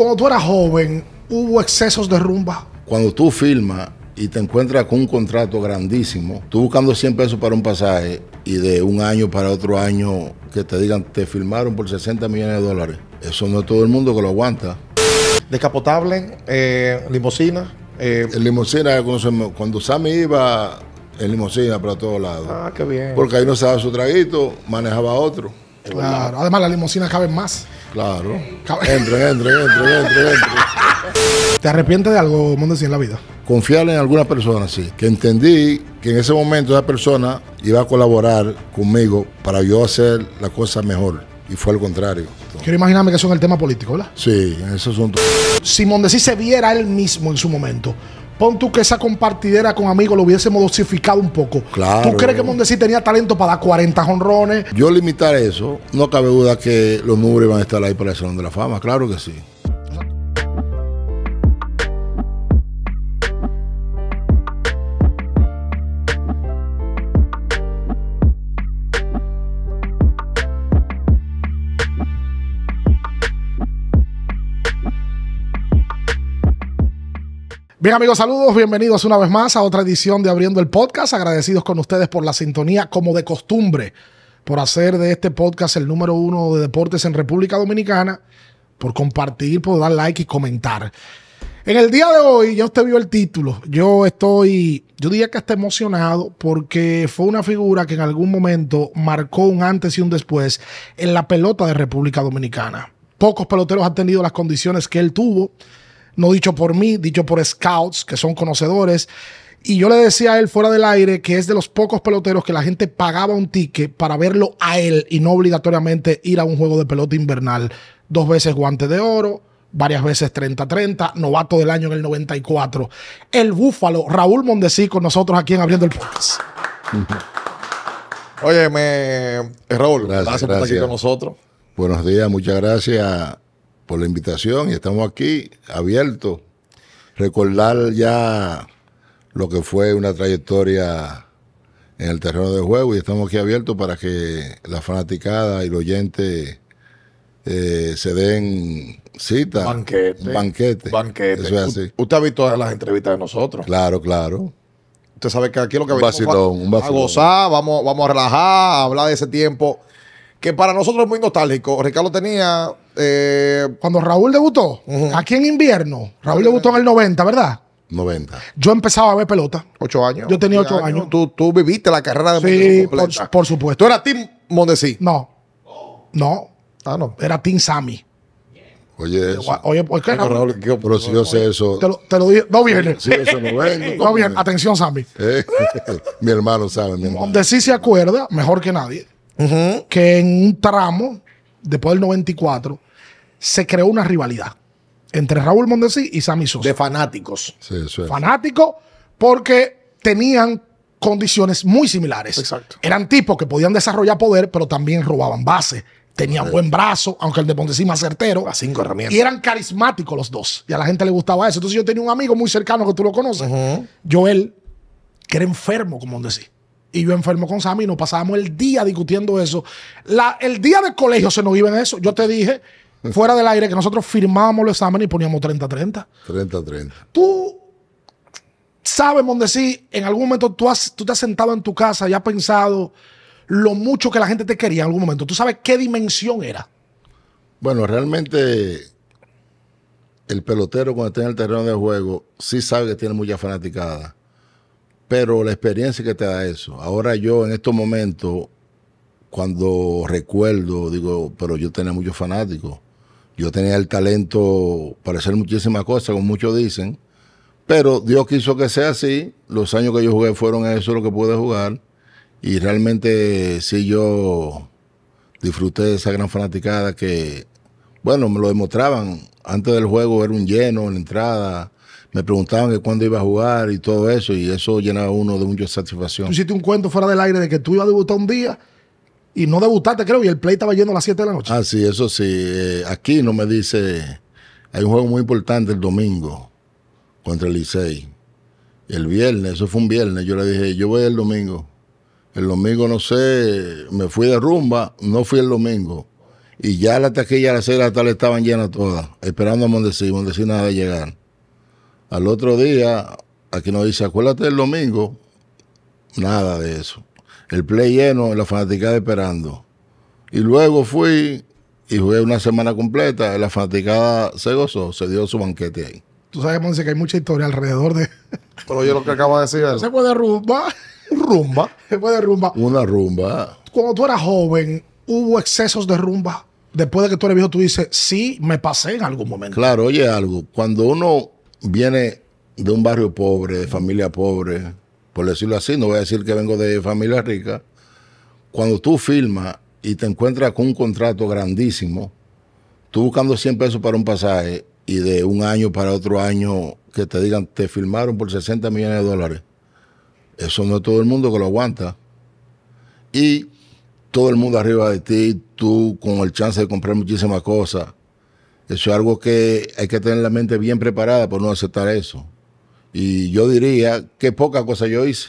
cuando tú eras joven, ¿hubo excesos de rumba? Cuando tú firmas y te encuentras con un contrato grandísimo, tú buscando 100 pesos para un pasaje y de un año para otro año que te digan, te firmaron por 60 millones de dólares. Eso no es todo el mundo que lo aguanta. Descapotable, eh, limosina. Eh. El limosina, cuando Sammy iba en limosina para todos lados. Ah, qué bien. Porque ahí no se daba su traguito, manejaba otro claro. Además, la limusina cabe más. Claro. entra, entra, entra, ¿Te arrepientes de algo, Mondesi, en la vida? Confiar en alguna persona, sí. Que entendí que en ese momento esa persona iba a colaborar conmigo para yo hacer la cosa mejor. Y fue al contrario. Quiero imaginarme que eso en el tema político, ¿verdad? Sí, en ese asunto. Si Mondesi se viera él mismo en su momento, Pon tú que esa compartidera con amigos lo hubiésemos dosificado un poco. Claro. ¿Tú crees que Mondesi tenía talento para dar 40 jonrones? Yo limitar eso, no cabe duda que los números van a estar ahí para el Salón de la Fama, claro que sí. Bien amigos, saludos, bienvenidos una vez más a otra edición de Abriendo el Podcast, agradecidos con ustedes por la sintonía como de costumbre, por hacer de este podcast el número uno de deportes en República Dominicana, por compartir, por dar like y comentar. En el día de hoy, ya usted vio el título, yo estoy, yo diría que está emocionado porque fue una figura que en algún momento marcó un antes y un después en la pelota de República Dominicana. Pocos peloteros han tenido las condiciones que él tuvo no dicho por mí, dicho por scouts que son conocedores. Y yo le decía a él fuera del aire que es de los pocos peloteros que la gente pagaba un ticket para verlo a él y no obligatoriamente ir a un juego de pelota invernal. Dos veces guante de oro, varias veces 30-30, novato del año en el 94. El Búfalo, Raúl Mondesí con nosotros aquí en Abriendo el Podcast. Oye, me... Eh, Raúl, gracias, gracias por estar aquí con nosotros. Buenos días, muchas gracias por la invitación y estamos aquí abiertos. Recordar ya lo que fue una trayectoria en el terreno de juego y estamos aquí abiertos para que la fanaticada y los oyentes eh, se den citas Banquete. Banquete. Banquete. usted ha visto las entrevistas de nosotros. Claro, claro. Usted sabe que aquí lo que un vacilón, un a gozar, vamos, vamos a relajar, hablar de ese tiempo que para nosotros es muy nostálgico. Ricardo tenía eh, cuando Raúl debutó, aquí en invierno, Raúl debutó en el 90, ¿verdad? 90. Yo empezaba a ver pelota. Ocho años. Yo tenía ocho años. Tú, viviste la carrera de Sí, por, supuesto. ¿Tú eras Team Mondesi? No. No. Ah, no. Era Team Sammy. Oye, eso. Oye, pero, si yo sé eso. Te lo, te lo dije. No viene. eso no Atención, Sammy. mi hermano sabe. Mi Mondesi se acuerda, mejor que nadie, que en un tramo, después del 94, se creó una rivalidad entre Raúl Mondesi y Sammy Sosa. De fanáticos. Sí, eso es. Fanáticos porque tenían condiciones muy similares. Exacto. Eran tipos que podían desarrollar poder, pero también robaban base. Tenían buen brazo, aunque el de Mondesi más certero. A cinco herramientas. Y eran carismáticos los dos. Y a la gente le gustaba eso. Entonces yo tenía un amigo muy cercano que tú lo conoces, yo él Joel, que era enfermo con Mondesi y yo enfermo con Sammy, nos pasábamos el día discutiendo eso. el día del colegio se nos iba en eso. Yo te dije fuera del aire que nosotros firmábamos los exámenes y poníamos 30-30. 30-30. Tú sabes, Mondesí, en algún momento tú, tú te has sentado en tu casa y has pensado lo mucho que la gente te quería en algún momento. ¿Tú sabes qué dimensión era? Bueno, realmente el pelotero cuando está en el terreno de juego sí sabe que tiene mucha fanaticada, pero la experiencia que te da eso. Ahora yo en estos momentos, cuando recuerdo, digo, pero yo tenía muchos fanáticos yo tenía el talento para hacer muchísimas cosas, como muchos dicen, pero Dios quiso que sea así. Los años que yo jugué fueron eso lo que pude jugar. Y realmente sí yo disfruté de esa gran fanaticada que, bueno, me lo demostraban. Antes del juego era un lleno en la entrada. Me preguntaban que cuándo iba a jugar y todo eso. Y eso llenaba uno de mucha satisfacción. Tú hiciste un cuento fuera del aire de que tú ibas a debutar un día y no debutaste, creo, y el play estaba yendo a las 7 de la noche. Ah, sí, eso sí. Eh, aquí no me dice. Hay un juego muy importante el domingo contra el Licey. El viernes, eso fue un viernes. Yo le dije, yo voy el domingo. El domingo no sé, me fui de rumba, no fui el domingo. Y ya la taquilla a las 6 de la tarde estaban llenas todas, esperando a Mondesí, Mondesí nada de llegar. Al otro día, aquí nos dice, acuérdate del domingo, nada de eso el play lleno, la fanaticada esperando. Y luego fui y jugué una semana completa, la fanaticada se gozó, se dio su banquete ahí. Tú sabes, Monse, que hay mucha historia alrededor de... Pero yo lo que acabo de decir Se puede rumba. Rumba. Se puede rumba. Una rumba. Cuando tú eras joven, ¿hubo excesos de rumba? Después de que tú eres viejo, tú dices, sí, me pasé en algún momento. Claro, oye algo. Cuando uno viene de un barrio pobre, de familia pobre, por decirlo así, no voy a decir que vengo de familia rica, cuando tú firmas y te encuentras con un contrato grandísimo, tú buscando 100 pesos para un pasaje y de un año para otro año que te digan, te firmaron por 60 millones de dólares. Eso no es todo el mundo que lo aguanta. Y todo el mundo arriba de ti, tú con el chance de comprar muchísimas cosas. Eso es algo que hay que tener la mente bien preparada por no aceptar eso. Y yo diría que poca cosa yo hice.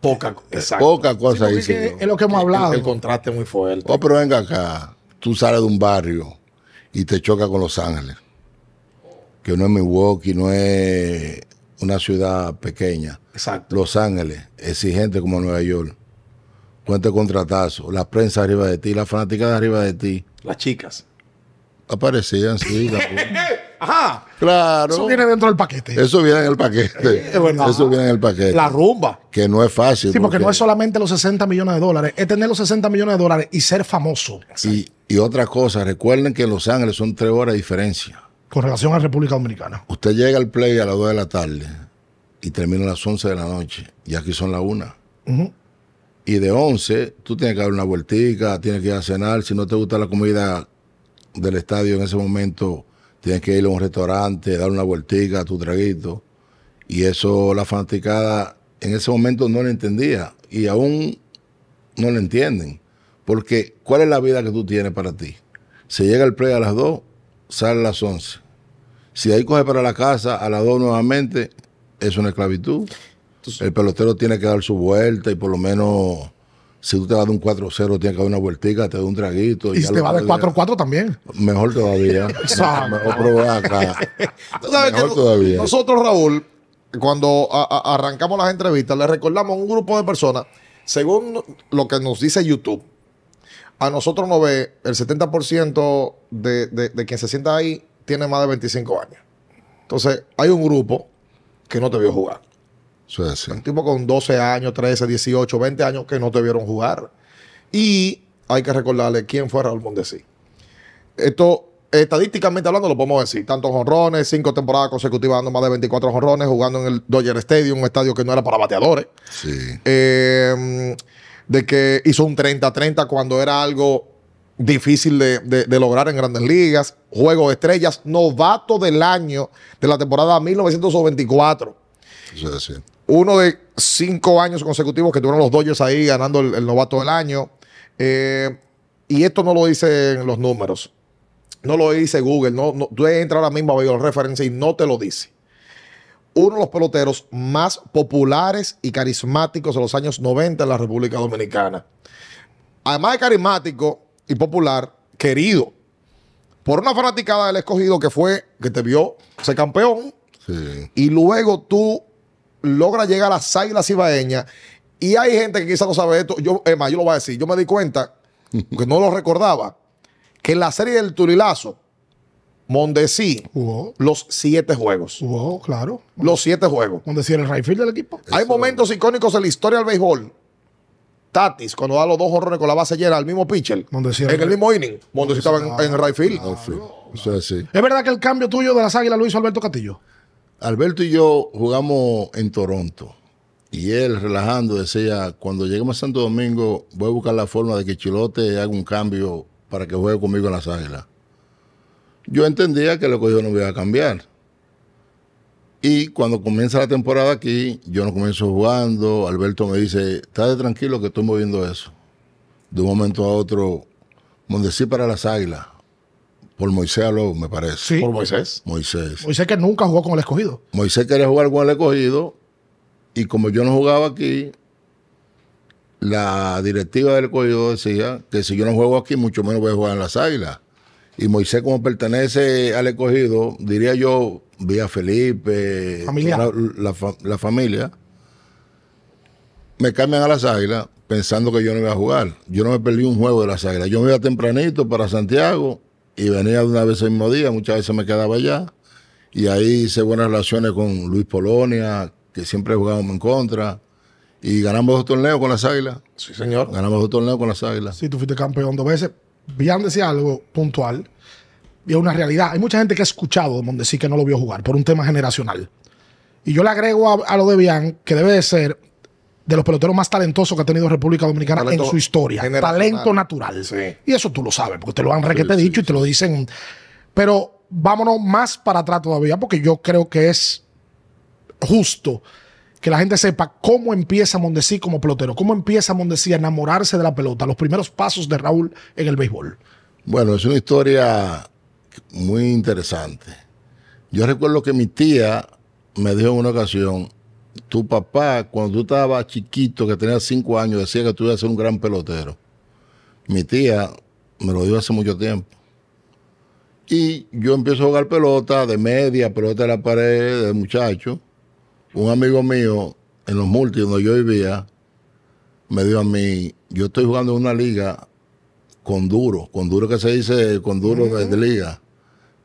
Poca, eh, exacto. Poca cosa hice. Es, lo que hemos hablado. El, contraste muy fuerte. Oh, pero venga acá. Tú sales de un barrio y te choca con Los Ángeles. Que no es Milwaukee, no es una ciudad pequeña. Exacto. Los Ángeles, exigente como Nueva York. Cuente contratazo. La prensa arriba de ti, la fanática de arriba de ti. Las chicas. Aparecían, sí. Ajá. Claro. Eso viene dentro del paquete. Eso viene en el paquete. Eso viene en el paquete. La rumba. Que no es fácil. Sí, porque, no es solamente los 60 millones de dólares, es tener los 60 millones de dólares y ser famoso. Y, y otra cosa, recuerden que en Los Ángeles son tres horas de diferencia. Con relación a República Dominicana. Usted llega al play a las 2 de la tarde y termina a las 11 de la noche. Y aquí son las 1. Y de 11, tú tienes que dar una vueltica, tienes que ir a cenar. Si no te gusta la comida del estadio en ese momento, tienes que ir a un restaurante, dar una vueltita, a tu traguito. Y eso la fanaticada en ese momento no le entendía y aún no lo entienden. Porque ¿cuál es la vida que tú tienes para ti? Se llega el play a las 2, sale a las 11. Si ahí coge para la casa a las 2 nuevamente, es una esclavitud. el pelotero tiene que dar su vuelta y por lo menos si tú te vas de un 4-0, tienes que dar una vueltica, te da un traguito. Y, si te vas de 4-4 también. Mejor todavía. mejor acá. mejor todavía. Nosotros, Raúl, cuando arrancamos las entrevistas, le recordamos a un grupo de personas, según lo que nos dice YouTube, a nosotros nos ve el 70% de, de quien se sienta ahí tiene más de 25 años. Entonces, hay un grupo que no te vio jugar. Un tipo con 12 años, 13, 18, 20 años que no te vieron jugar. Y hay que recordarle quién fue Raúl Mondesi. Esto, estadísticamente hablando, lo podemos decir. Tantos honrones, cinco temporadas consecutivas dando más de 24 honrones, jugando en el Dodger Stadium, un estadio que no era para bateadores. Sí. Eh, de que hizo un 30-30 cuando era algo difícil de, lograr en grandes ligas. Juego de estrellas, novato del año de la temporada 1924. sí uno de cinco años consecutivos que tuvieron los Dodgers ahí ganando el, novato del año. Eh, y esto no lo dicen los números, no lo dice Google, no, no tú entras ahora mismo a la referencia y no te lo dice. Uno de los peloteros más populares y carismáticos de los años 90 en la República Dominicana. Además de carismático y popular, querido por una fanaticada del escogido que fue, que te vio ser campeón. Y luego tú logra llegar a las águilas Y hay gente que quizás no sabe esto. Yo, Emma yo lo voy a decir. Yo me di cuenta, que no lo recordaba, que en la serie del Turilazo, Mondesi los siete juegos. claro. Los siete juegos. Mondesi era el rifle del equipo. Hay momentos icónicos en la historia del béisbol. Tatis, cuando da los dos horrones con la base llena al mismo pitcher, en el, mismo inning, Mondesi, estaba en, el right field. ¿Es verdad que el cambio tuyo de las águilas lo hizo Alberto Castillo? Alberto y yo jugamos en Toronto. Y él, relajando, decía, cuando lleguemos a Santo Domingo, voy a buscar la forma de que Chilote haga un cambio para que juegue conmigo en las águilas. Yo entendía que lo que yo no iba a cambiar. Y cuando comienza la temporada aquí, yo no comienzo jugando. Alberto me dice, de tranquilo que estoy moviendo eso. De un momento a otro, Mondesí para las águilas. Por Moisés me parece. Sí. Por Moisés. Moisés. Moisés que nunca jugó con el escogido. Moisés quería jugar con el escogido. Y como yo no jugaba aquí, la directiva del escogido decía que si yo no juego aquí, mucho menos voy a jugar en las águilas. Y Moisés, como pertenece al escogido, diría yo, vía Felipe, La, familia, me cambian a las águilas pensando que yo no iba a jugar. Yo no me perdí un juego de las águilas. Yo me iba tempranito para Santiago y venía de una vez al mismo día, muchas veces me quedaba allá. Y ahí hice buenas relaciones con Luis Polonia, que siempre jugábamos en contra. Y ganamos dos torneos con las Águilas. Sí, señor. Ganamos dos torneos con las Águilas. Sí, tú fuiste campeón dos veces. Vian decía algo puntual. Y es una realidad. Hay mucha gente que ha escuchado de Mondesí que no lo vio jugar por un tema generacional. Y yo le agrego a, lo de Bian que debe de ser de los peloteros más talentosos que ha tenido República Dominicana en su historia. Talento natural. Y eso tú lo sabes, porque te lo han requete dicho y te lo dicen. Pero vámonos más para atrás todavía, porque yo creo que es justo que la gente sepa cómo empieza Mondesí como pelotero, cómo empieza Mondesí a enamorarse de la pelota, los primeros pasos de Raúl en el béisbol. Bueno, es una historia muy interesante. Yo recuerdo que mi tía me dijo en una ocasión, tu papá, cuando tú estabas chiquito, que tenías cinco años, decía que tú ibas a ser un gran pelotero. Mi tía me lo dio hace mucho tiempo. Y yo empiezo a jugar pelota de media, pelota de la pared, de muchacho. Un amigo mío, en los multi donde yo vivía, me dijo a mí, yo estoy jugando en una liga con duro, con duro que se dice, con duro de, liga.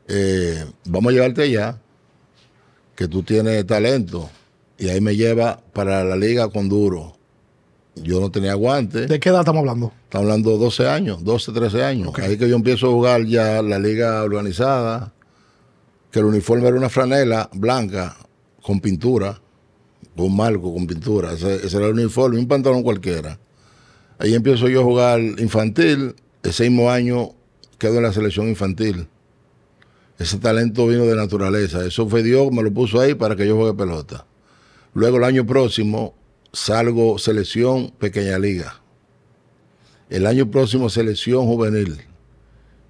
Eh, vamos a llevarte allá, que tú tienes talento. Y ahí me lleva para la liga con duro. Yo no tenía guantes. ¿De qué edad estamos hablando? Estamos hablando de 12 años, 12, 13 años. Ahí que yo empiezo a jugar ya la liga organizada, que el uniforme era una franela blanca con pintura, con marco, con pintura. Ese, era el uniforme, un pantalón cualquiera. Ahí empiezo yo a jugar infantil. Ese mismo año quedo en la selección infantil. Ese talento vino de naturaleza. Eso fue Dios, me lo puso ahí para que yo juegue pelota. Luego el año próximo salgo selección pequeña liga. El año próximo selección juvenil.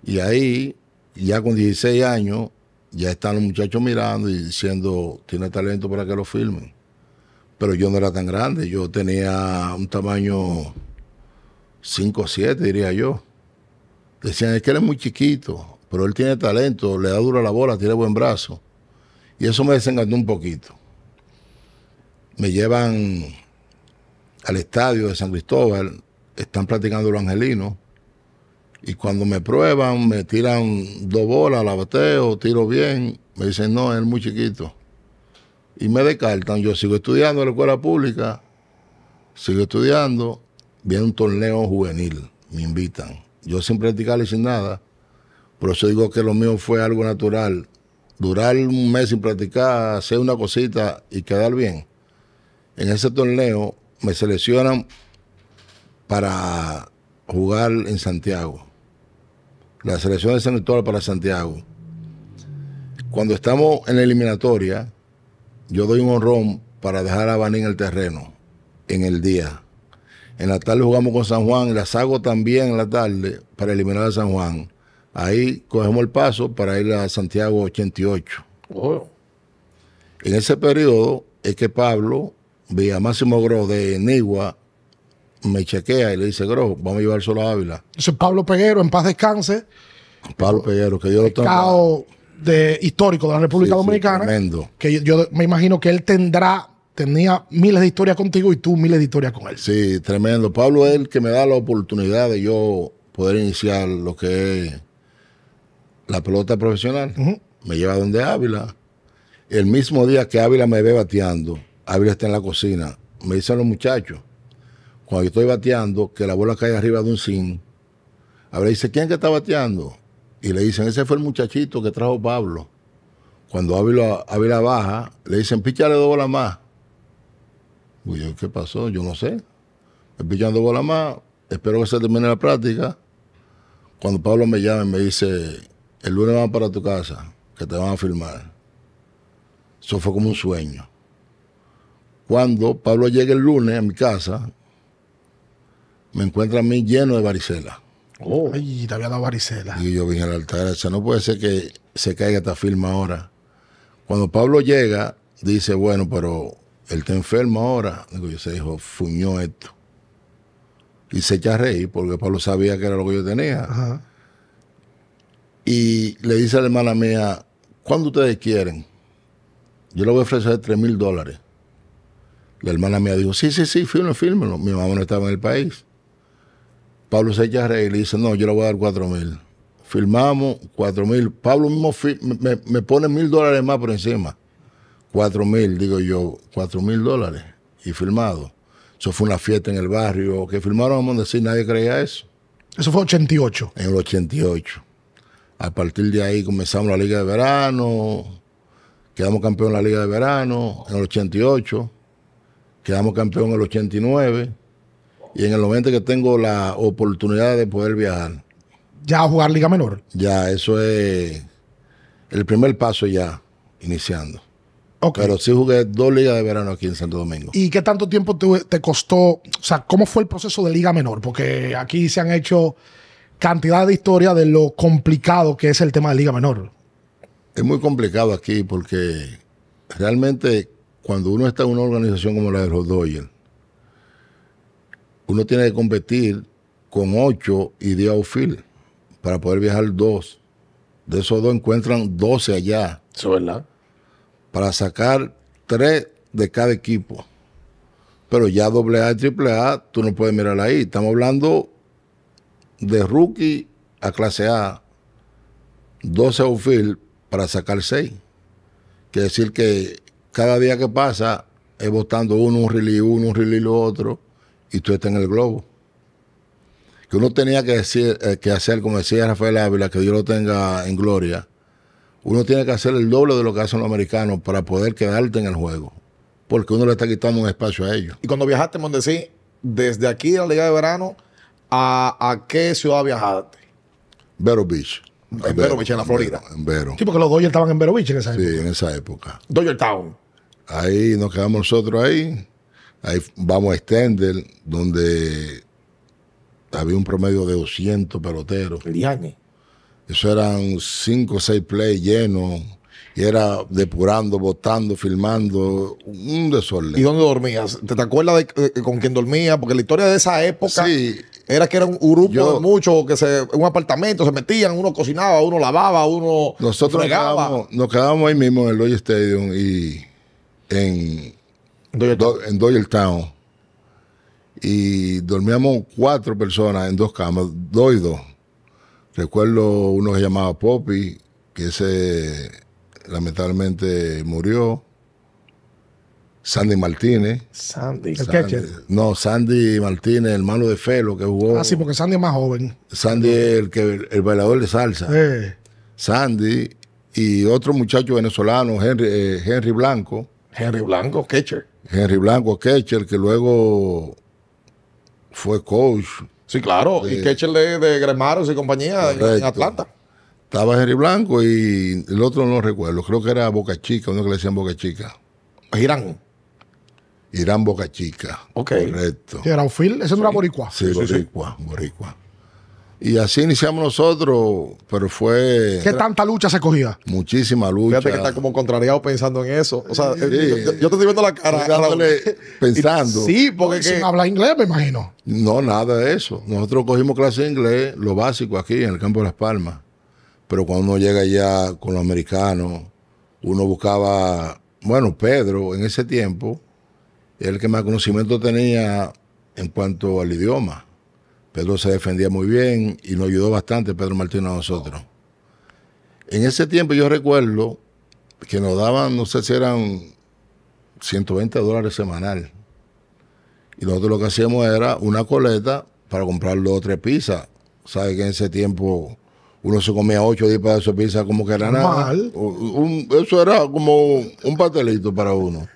Y ahí, ya con 16 años, ya están los muchachos mirando y diciendo, tiene talento para que lo filmen. Pero yo no era tan grande, yo tenía un tamaño 5 o 7, diría yo. Decían, es que él es muy chiquito, pero él tiene talento, le da dura la bola, tiene buen brazo. Y eso me desengañó un poquito me llevan al estadio de San Cristóbal, están practicando los angelinos, y cuando me prueban, me tiran dos bolas, la bateo, tiro bien, me dicen, no, es muy chiquito. Y me descartan, yo sigo estudiando en la escuela pública, sigo estudiando, viene un torneo juvenil, me invitan. Yo sin practicarle sin nada, por eso digo que lo mío fue algo natural. Durar un mes sin practicar, hacer una cosita y quedar bien en ese torneo me seleccionan para jugar en Santiago. La selección de San para Santiago. Cuando estamos en la eliminatoria, yo doy un honrón para dejar a Baní en el terreno, en el día. En la tarde jugamos con San Juan, las hago también en la tarde para eliminar a San Juan. Ahí cogemos el paso para ir a Santiago 88. En ese periodo es que Pablo Vía Máximo Gros de Nigua me chequea y le dice, Gros, vamos a llevar solo a Ávila. Eso es Pablo Peguero, en paz descanse. Pablo Peguero, que yo lo tengo. De, histórico de la República Dominicana. tremendo. Que yo, me imagino que él tendrá tenía miles de historias contigo y tú miles de historias con él. Sí, tremendo. Pablo es el que me da la oportunidad de yo poder iniciar lo que es la pelota profesional. Me lleva donde Ávila. El mismo día que Ávila me ve bateando, Ávila está en la cocina. Me dicen los muchachos, cuando yo estoy bateando, que la bola cae arriba de un zinc. Ávila dice, ¿quién que está bateando? Y le dicen, ese fue el muchachito que trajo Pablo. Cuando Ávila, la baja, le dicen, píchale dos bolas más. Y pues yo, ¿qué pasó? Yo no sé. Me pichan dos bolas más, espero que se termine la práctica. Cuando Pablo me llama y me dice, el lunes van para tu casa, que te van a filmar. Eso fue como un sueño. Cuando Pablo llega el lunes a mi casa, me encuentra a mí lleno de varicela. Oh. Ay, te había dado varicela. Y yo vine al altar, o no puede ser que se caiga esta firma ahora. Cuando Pablo llega, dice, bueno, pero él está enfermo ahora. Digo, yo se dijo, fuñó esto. Y se echa a reír porque Pablo sabía que era lo que yo tenía. Y le dice a la hermana mía, ¿cuándo ustedes quieren? Yo le voy a ofrecer 3 mil dólares. La hermana mía dijo, sí, sí, sí, fírmelo, fírmelo. Mi mamá no estaba en el país. Pablo se echa a reír y dice, no, yo le voy a dar cuatro mil. Firmamos cuatro mil. Pablo mismo me, me, pone mil dólares más por encima. Cuatro mil, digo yo, cuatro mil dólares. Y firmado. Eso fue una fiesta en el barrio. Que firmaron, vamos a decir, nadie creía eso. Eso fue 88. En el 88. A partir de ahí comenzamos la Liga de Verano. Quedamos campeón en la Liga de Verano en el 88 Quedamos campeón en el 89 y en el 90 que tengo la oportunidad de poder viajar. ¿Ya a jugar Liga Menor? Ya, eso es el primer paso ya, iniciando. Pero sí jugué dos ligas de verano aquí en Santo Domingo. ¿Y qué tanto tiempo te, te, costó? O sea, ¿cómo fue el proceso de Liga Menor? Porque aquí se han hecho cantidad de historias de lo complicado que es el tema de Liga Menor. Es muy complicado aquí porque realmente cuando uno está en una organización como la de los Dodgers, uno tiene que competir con ocho y 10 outfield para poder viajar dos. De esos dos encuentran 12 allá. Eso es verdad. Para sacar tres de cada equipo. Pero ya A y AAA, tú no puedes mirar ahí. Estamos hablando de rookie a clase A, 12 outfield para sacar 6. Quiere decir que cada día que pasa es votando uno, un y uno, un y lo otro, y tú estás en el globo. Que uno tenía que, decir, eh, que hacer, como decía Rafael Ávila, que Dios lo tenga en gloria, uno tiene que hacer el doble de lo que hacen los americanos para poder quedarte en el juego, porque uno le está quitando un espacio a ellos. Y cuando viajaste, Mondesí, desde aquí de la Liga de Verano, ¿a, a qué ciudad viajaste? Vero Beach. En, Verovich en la Florida. En Sí, porque los Dodgers estaban en Verovich en esa época. Sí, en esa época. Town. Ahí nos quedamos nosotros ahí. Ahí vamos a Extender, donde había un promedio de 200 peloteros. Eso eran 5 o 6 plays llenos y era depurando, votando, filmando, un desorden. ¿Y dónde dormías? ¿Te, acuerdas de, con quién dormía? Porque la historia de esa época era que era un grupo de muchos que se, un apartamento, se metían, uno cocinaba, uno lavaba, uno Nosotros nos quedábamos ahí mismo en el Stadium y en en Town Y dormíamos cuatro personas en dos camas, dos y dos. Recuerdo uno que llamaba Poppy, que ese lamentablemente murió. Sandy Martínez. Sandy. El No, Sandy Martínez, hermano de Felo, que jugó. Ah, sí, porque Sandy es más joven. Sandy el, que, el, bailador de salsa. Sandy y otro muchacho venezolano, Henry, eh, Henry Blanco. Henry Blanco, catcher. Henry Blanco, catcher, que luego fue coach. Sí, claro, y catcher de, de Gremaros y compañía en Atlanta. Estaba Jerry Blanco y el otro no recuerdo. Creo que era Boca Chica, uno que le decían Boca Chica. irán Irán Boca Chica. Ok. Correcto. era un ese no era Boricua. Sí, Boricua, Boricua. Y así iniciamos nosotros, pero fue. ¿Qué tanta lucha se cogía? Muchísima lucha. Fíjate que está como contrariado pensando en eso. O sea, eh, yo, te estoy viendo la cara. pensando. sí, porque. Sin hablar inglés, me imagino. No, nada de eso. Nosotros cogimos clase de inglés, lo básico aquí en el campo de Las Palmas pero cuando uno llega ya con los americanos, uno buscaba, bueno, Pedro en ese tiempo, el que más conocimiento tenía en cuanto al idioma. Pedro se defendía muy bien y nos ayudó bastante Pedro Martínez a nosotros. En ese tiempo yo recuerdo que nos daban, no sé si eran 120 dólares semanal. Y nosotros lo que hacíamos era una coleta para comprar dos o tres pizzas. Sabe que en ese tiempo uno se comía 8 o 10 pedazos de pizza como que era nada. eso era como un pastelito para uno.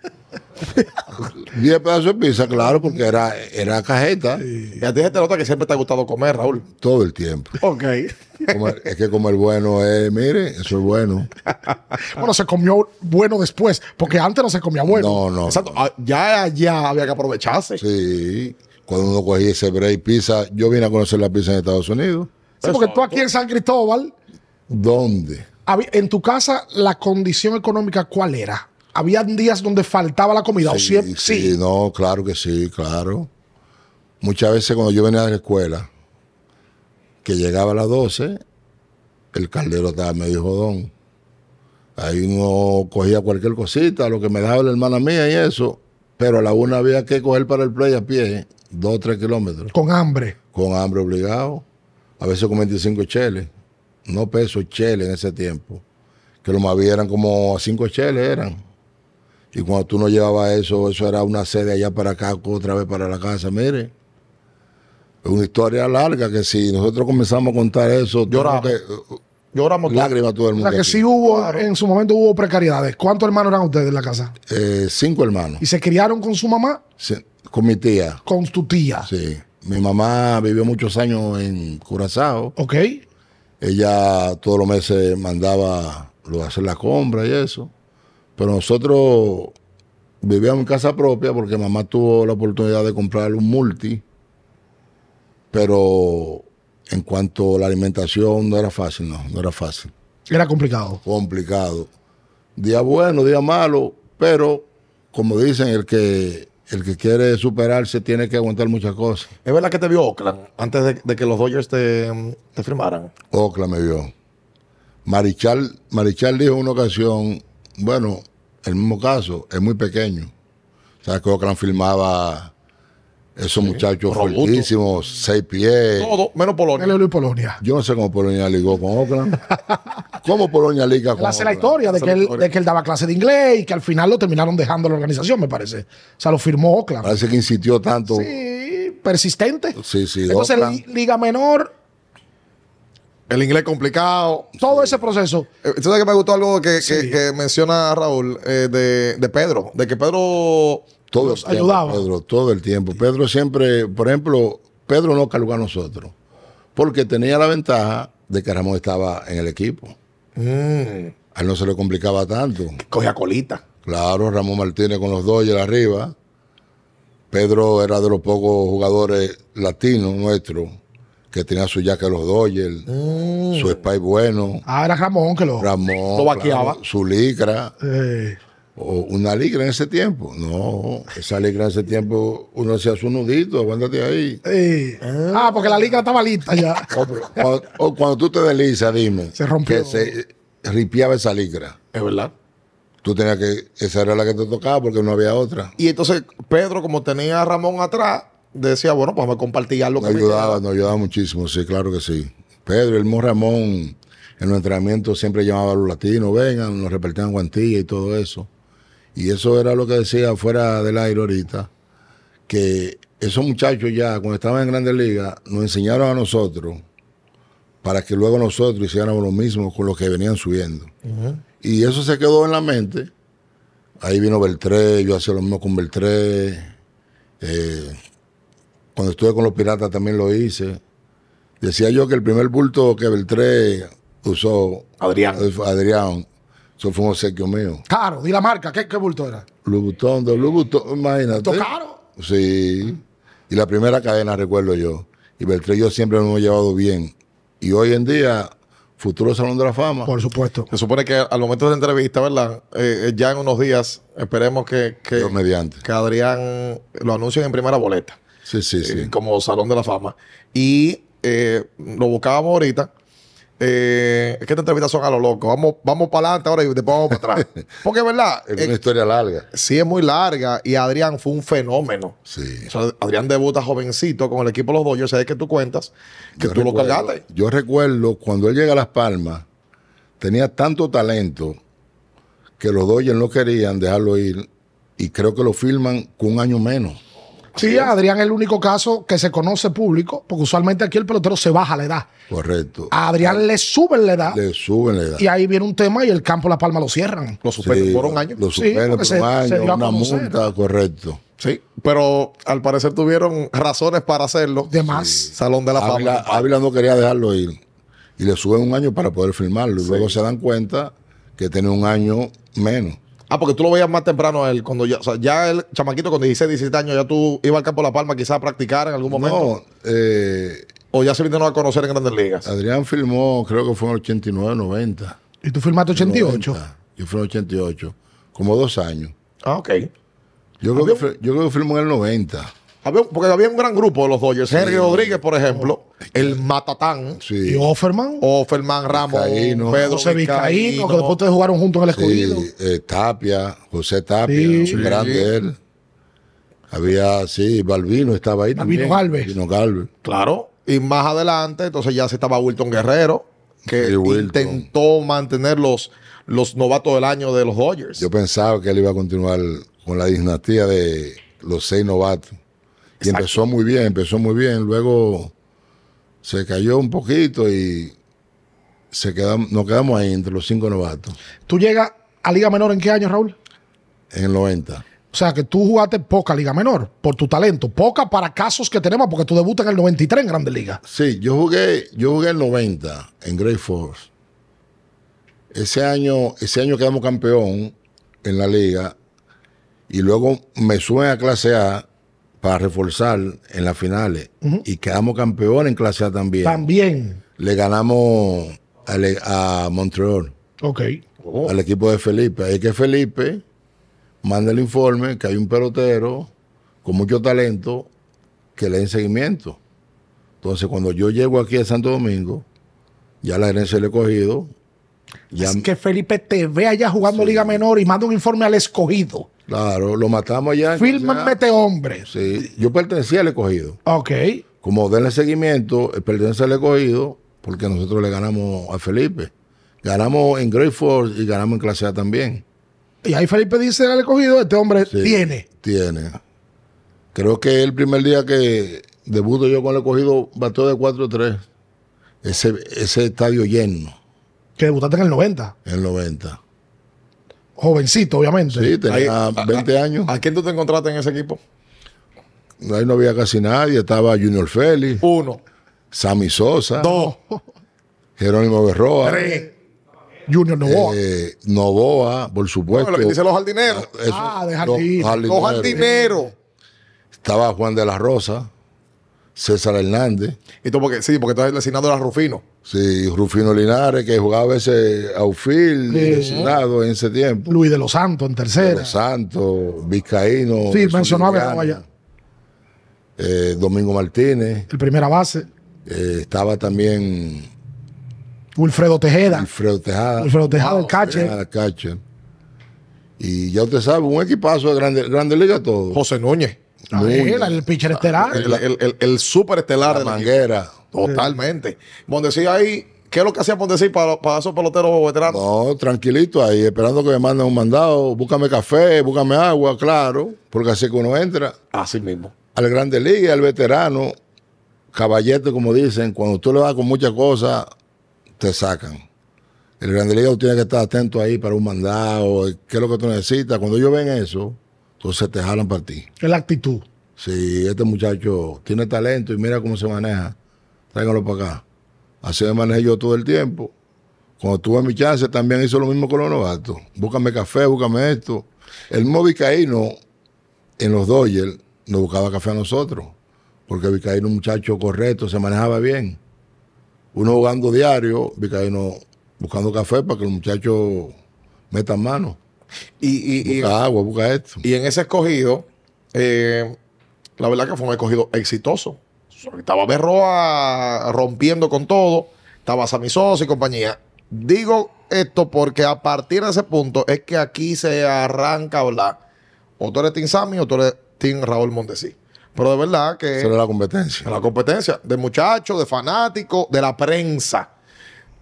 10 pedazos de pizza, claro, porque era, era cajeta. ya Y a ti nota que siempre te ha gustado comer, Raúl. Todo el tiempo. Ok. es que comer bueno es, mire, eso es bueno. bueno, se comió bueno después, porque antes no se comía bueno. No, no. Ah, ya, ya había que aprovecharse. Sí. Cuando uno cogía ese break pizza, yo vine a conocer la pizza en Estados Unidos porque tú aquí en San Cristóbal. ¿Dónde? en tu casa, la condición económica, ¿cuál era? Había días donde faltaba la comida? Sí, sí, no, claro que sí, claro. Muchas veces cuando yo venía de la escuela, que llegaba a las 12, el caldero estaba medio jodón. Ahí uno cogía cualquier cosita, lo que me daba la hermana mía y eso, pero a la una había que coger para el play a pie, dos o tres kilómetros. ¿Con hambre? Con hambre obligado a veces con 25 cheles, no pesos, cheles en ese tiempo, que lo más bien eran como 5 cheles eran. Y cuando tú no llevabas eso, eso era una sede allá para acá, otra vez para la casa, mire. Es una historia larga que si nosotros comenzamos a contar eso, lloramos. Lloramos Lágrimas todo el mundo. O sea, que si sí hubo, en su momento hubo precariedades. ¿Cuántos hermanos eran ustedes en la casa? Eh, cinco hermanos. ¿Y se criaron con su mamá? con mi tía. Con tu tía. Sí. Mi mamá vivió muchos años en Curazao. Ok. Ella todos los meses mandaba lo, hacer la compra y eso. Pero nosotros vivíamos en casa propia porque mamá tuvo la oportunidad de comprar un multi. Pero en cuanto a la alimentación no era fácil, no, no era fácil. Era complicado. Complicado. Día bueno, día malo, pero como dicen, el que el que quiere superarse tiene que aguantar muchas cosas. ¿Es verdad que te vio Oakland antes de, que los Dodgers te, firmaran? Oakland me vio. Marichal, Marichal dijo en una ocasión, bueno, el mismo caso, es muy pequeño. O sea, que Oakland firmaba esos muchachos fuertísimos, seis pies. Todo, menos Polonia. Menos Polonia. Yo no sé cómo Polonia ligó con Oakland. ¿Cómo Polonia liga con Hace la historia de que, él, daba clase de inglés y que al final lo terminaron dejando la organización, me parece. O sea, lo firmó Oakland. Parece que insistió tanto. Sí, persistente. Sí, sí. Entonces, Liga Menor. El inglés complicado. Todo ese proceso. Eh, ¿Sabes que me gustó algo que, menciona Raúl eh, de Pedro? De que Pedro todos ayudaba. Pedro, todo el tiempo. Pedro siempre, por ejemplo, Pedro no cargó a nosotros, porque tenía la ventaja de que Ramón estaba en el equipo. Mm. A él no se le complicaba tanto. Cogía colita. Claro, Ramón Martínez con los Dodgers arriba. Pedro era de los pocos jugadores latinos nuestros que tenía su que los Dodgers, mm. su spy bueno. Ah, era Ramón que lo, Ramón, vaqueaba. su licra. Eh o una ligra en ese tiempo. No, esa ligra en ese tiempo uno hacía su nudito, aguántate ahí. Ah. ah, porque la ligra estaba lista ya. O, cuando, tú te deslizas, dime. Se rompió. Que se ripiaba esa ligra. Es verdad. Tú tenías que, esa era la que te tocaba porque no había otra. Y entonces Pedro, como tenía a Ramón atrás, decía, bueno, pues me compartía lo que ayudaba, Nos ayudaba muchísimo, sí, claro que sí. Pedro, el Mo Ramón, en los entrenamientos siempre llamaba a los latinos, vengan, nos repartían guantillas y todo eso. Y eso era lo que decía fuera del aire ahorita, que esos muchachos ya, cuando estaban en Grandes Ligas, nos enseñaron a nosotros para que luego nosotros hiciéramos lo mismo con los que venían subiendo. Y eso se quedó en la mente. Ahí vino Beltré, yo hacía lo mismo con Beltré. Eh, cuando estuve con los piratas también lo hice. Decía yo que el primer bulto que Beltré usó, Adrián, eh, Adrián eso fue un obsequio mío. Caro. ¿Y la marca? ¿Qué, qué bulto era? Louis Vuitton, de imagínate. ¿Todo caro? Sí. Y la primera cadena, recuerdo yo. Y Beltré y yo siempre lo hemos llevado bien. Y hoy en día, futuro Salón de la Fama. Por supuesto. Se supone que al momento de la entrevista, ¿verdad? Eh, eh, ya en unos días, esperemos que, que, que Adrián lo anuncie en primera boleta. Sí, sí, eh, sí. Como Salón de la Fama. Y lo buscábamos ahorita. Eh, es que esta entrevista son a lo loco. Vamos, vamos para adelante ahora y después vamos para atrás. Porque es verdad. es eh, una historia larga. Sí, es muy larga. Y Adrián fue un fenómeno. Sí. Adrián debuta jovencito con el equipo de los Dodgers. Sabes que tú cuentas que tú lo cargaste. Yo recuerdo cuando él llega a Las Palmas, tenía tanto talento que los Dodgers no querían dejarlo ir. Y creo que lo firman con un año menos. Sí, Adrián es el único caso que se conoce público, porque usualmente aquí el pelotero se baja la edad. Correcto. A Adrián le suben la edad. Le suben la edad. Y ahí viene un tema y el campo La Palma lo cierran. Lo suspenden por un año. Lo suspenden por un año, una multa, correcto. Sí, pero al parecer tuvieron razones para hacerlo. De Salón de la Ávila, Ávila no quería dejarlo ir. Y le suben un año para poder firmarlo Y luego se dan cuenta que tiene un año menos. Ah, porque tú lo veías más temprano a él. Cuando ya, o sea, ya el chamaquito cuando 16, 17 años, ya tú ibas al campo de La Palma quizás a practicar en algún momento. No, eh, o ya se vinieron a conocer en grandes ligas. Adrián firmó creo que fue en 89, 90. ¿Y tú firmaste 88? Yo fui en 88, como dos años. Ah, ok. Yo, creo ah, que, yo en el 90 porque había un gran grupo de los Dodgers. Sergio Rodríguez, por ejemplo. Oh, el Matatán. Y Offerman. Offerman, Ramos. Pedro José que después jugaron juntos en el escogido. Eh, Tapia, José Tapia, un grande él. Había, sí, Balvino estaba ahí Balvino Galvez. Balvino Galvez. Claro. Y más adelante, entonces ya se estaba Wilton Guerrero, que intentó mantener los, los novatos del año de los Dodgers. Yo pensaba que él iba a continuar con la dinastía de los seis novatos. Y empezó muy bien, empezó muy bien. Luego se cayó un poquito y se nos quedamos ahí entre los cinco novatos. ¿Tú llegas a Liga Menor en qué año, Raúl? En el 90. O sea, que tú jugaste poca Liga Menor por tu talento. Poca para casos que tenemos, porque tú debutas en el 93 en Grandes Liga. Sí, yo jugué, yo jugué el 90 en Great Force. Ese año, ese año quedamos campeón en la liga y luego me suben a clase A para reforzar en las finales y quedamos campeón en clase A también. También. Le ganamos a, Montreal. Ok. Oh. Al equipo de Felipe. Ahí que Felipe manda el informe que hay un pelotero con mucho talento que le den seguimiento. Entonces, cuando yo llego aquí a Santo Domingo, ya la herencia le he cogido. Ya... Es que Felipe te ve allá jugando Liga Menor y manda un informe al escogido. Claro, lo matamos allá. Fílmame este Hombre. Sí, yo pertenecía al escogido. Ok. Como denle seguimiento, pertenece al escogido, porque nosotros le ganamos a Felipe. Ganamos en Great Force y ganamos en clase A también. Y ahí Felipe dice al escogido, este hombre tiene. Tiene. Creo que el primer día que debuto yo con el escogido, bateó de 4-3. Ese, ese estadio lleno. Que debutaste en el 90. En el 90 jovencito, obviamente. Sí, tenía 20 años. ¿A quién tú te encontraste en ese equipo? Ahí no había casi nadie. Estaba Junior Félix. Uno. Sammy Sosa. Dos. Jerónimo Berroa. Tres. Junior Novoa. Eh, Novoa, por supuesto. No, lo que dice los jardineros. dinero. Ah, ah, de Los jardineros. Los Estaba Juan de la Rosa. César Hernández. ¿Y porque sí, porque estaba designado a Rufino? Sí, Rufino Linares, que jugaba a veces outfield, sí. designado en ese tiempo. Luis de los Santos en tercera. De los Santos, Vizcaíno. Sí, mencionaba allá. Eh, Domingo Martínez. El primera base. Eh, estaba también. Wilfredo Tejeda. Wilfredo Tejada. Wilfredo Tejada, el catcher. Y ya usted sabe, un equipazo de Grande, grande Liga todo. José Núñez. Ah, el pitcher estelar. El, super estelar la de Manguera. Totalmente. Mondesí ahí, ¿qué es lo que hacía Mondesí para, para esos peloteros veteranos? No, tranquilito ahí, esperando que me manden un mandado. Búscame café, búscame agua, claro, porque así que uno entra. Así mismo. Al Grande Liga, al veterano, caballete, como dicen, cuando tú le vas con muchas cosas, te sacan. El Grande Liga tiene que estar atento ahí para un mandado, qué es lo que tú necesitas. Cuando ellos ven eso, entonces te jalan para ti. Es la actitud. Sí, este muchacho tiene talento y mira cómo se maneja. Tráiganlo para acá. Así me manejé yo todo el tiempo. Cuando tuve mi chance también hizo lo mismo con los novatos. Búscame café, búscame esto. El mismo Vicaíno en los Dodgers nos buscaba café a nosotros. Porque Vicaíno un muchacho correcto, se manejaba bien. Uno jugando diario, Vicaíno buscando café para que los muchachos metan mano. Y, y, en ese escogido, eh, la verdad que fue un escogido exitoso. Estaba Berroa rompiendo con todo, estaba Sosa y compañía. Digo esto porque a partir de ese punto es que aquí se arranca hablar. O tú eres Team Sammy o tú eres Raúl Mondesí. Pero de verdad que. era la competencia. La competencia. De muchachos, de fanáticos, de la prensa.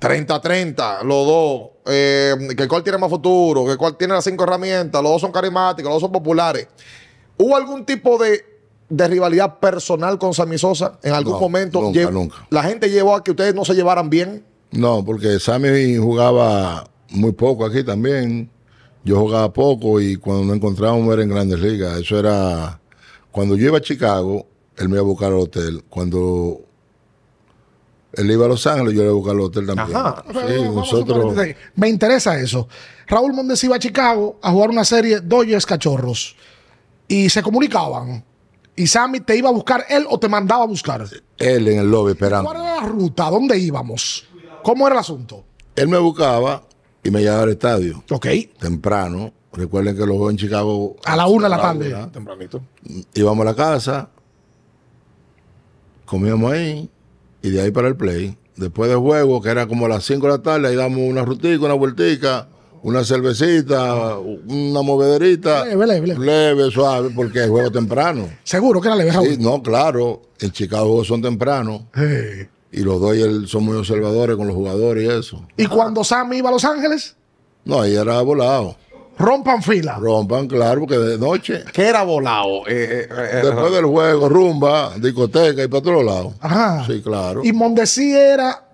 30-30, los dos. Eh, que cuál tiene más futuro, que cuál tiene las cinco herramientas, los dos son carismáticos, los dos son populares. ¿Hubo algún tipo de, rivalidad personal con Sammy Sosa? En algún momento nunca, nunca. la gente llevó a que ustedes no se llevaran bien. No, porque Sammy jugaba muy poco aquí también. Yo jugaba poco y cuando nos encontrábamos era en grandes ligas. Eso era. Cuando yo iba a Chicago, él me iba a buscar al hotel. Cuando él iba a Los Ángeles, yo le buscar al hotel también. Sí, nosotros... Me interesa eso. Raúl Mondes iba a Chicago a jugar una serie Dodgers Cachorros. Y se comunicaban. Y Sammy te iba a buscar él o te mandaba a buscar. Él en el lobby esperando. ¿Cuál era la ruta? ¿Dónde íbamos? ¿Cómo era el asunto? Él me buscaba y me llevaba al estadio. Ok. Temprano. Recuerden que los juegos en Chicago. A la una de la tarde. Tempranito. Íbamos a la casa. Comíamos ahí y de ahí para el play. Después del juego, que era como a las 5 de la tarde, ahí damos una rutica, una vueltica, una cervecita, una movederita. Leve, leve, leve. suave, porque el juego temprano. Seguro que era leve, sí, No, claro. En Chicago son tempranos. Y los el son muy observadores con los jugadores y eso. ¿Y cuando Sammy iba a Los Ángeles? No, ahí era volado. Rompan fila. Rompan, claro, porque de noche. ¿Qué era volado? Eh, eh, eh, Después del juego, rumba, discoteca y para todos lados. Ajá. Sí, claro. Y Mondesi era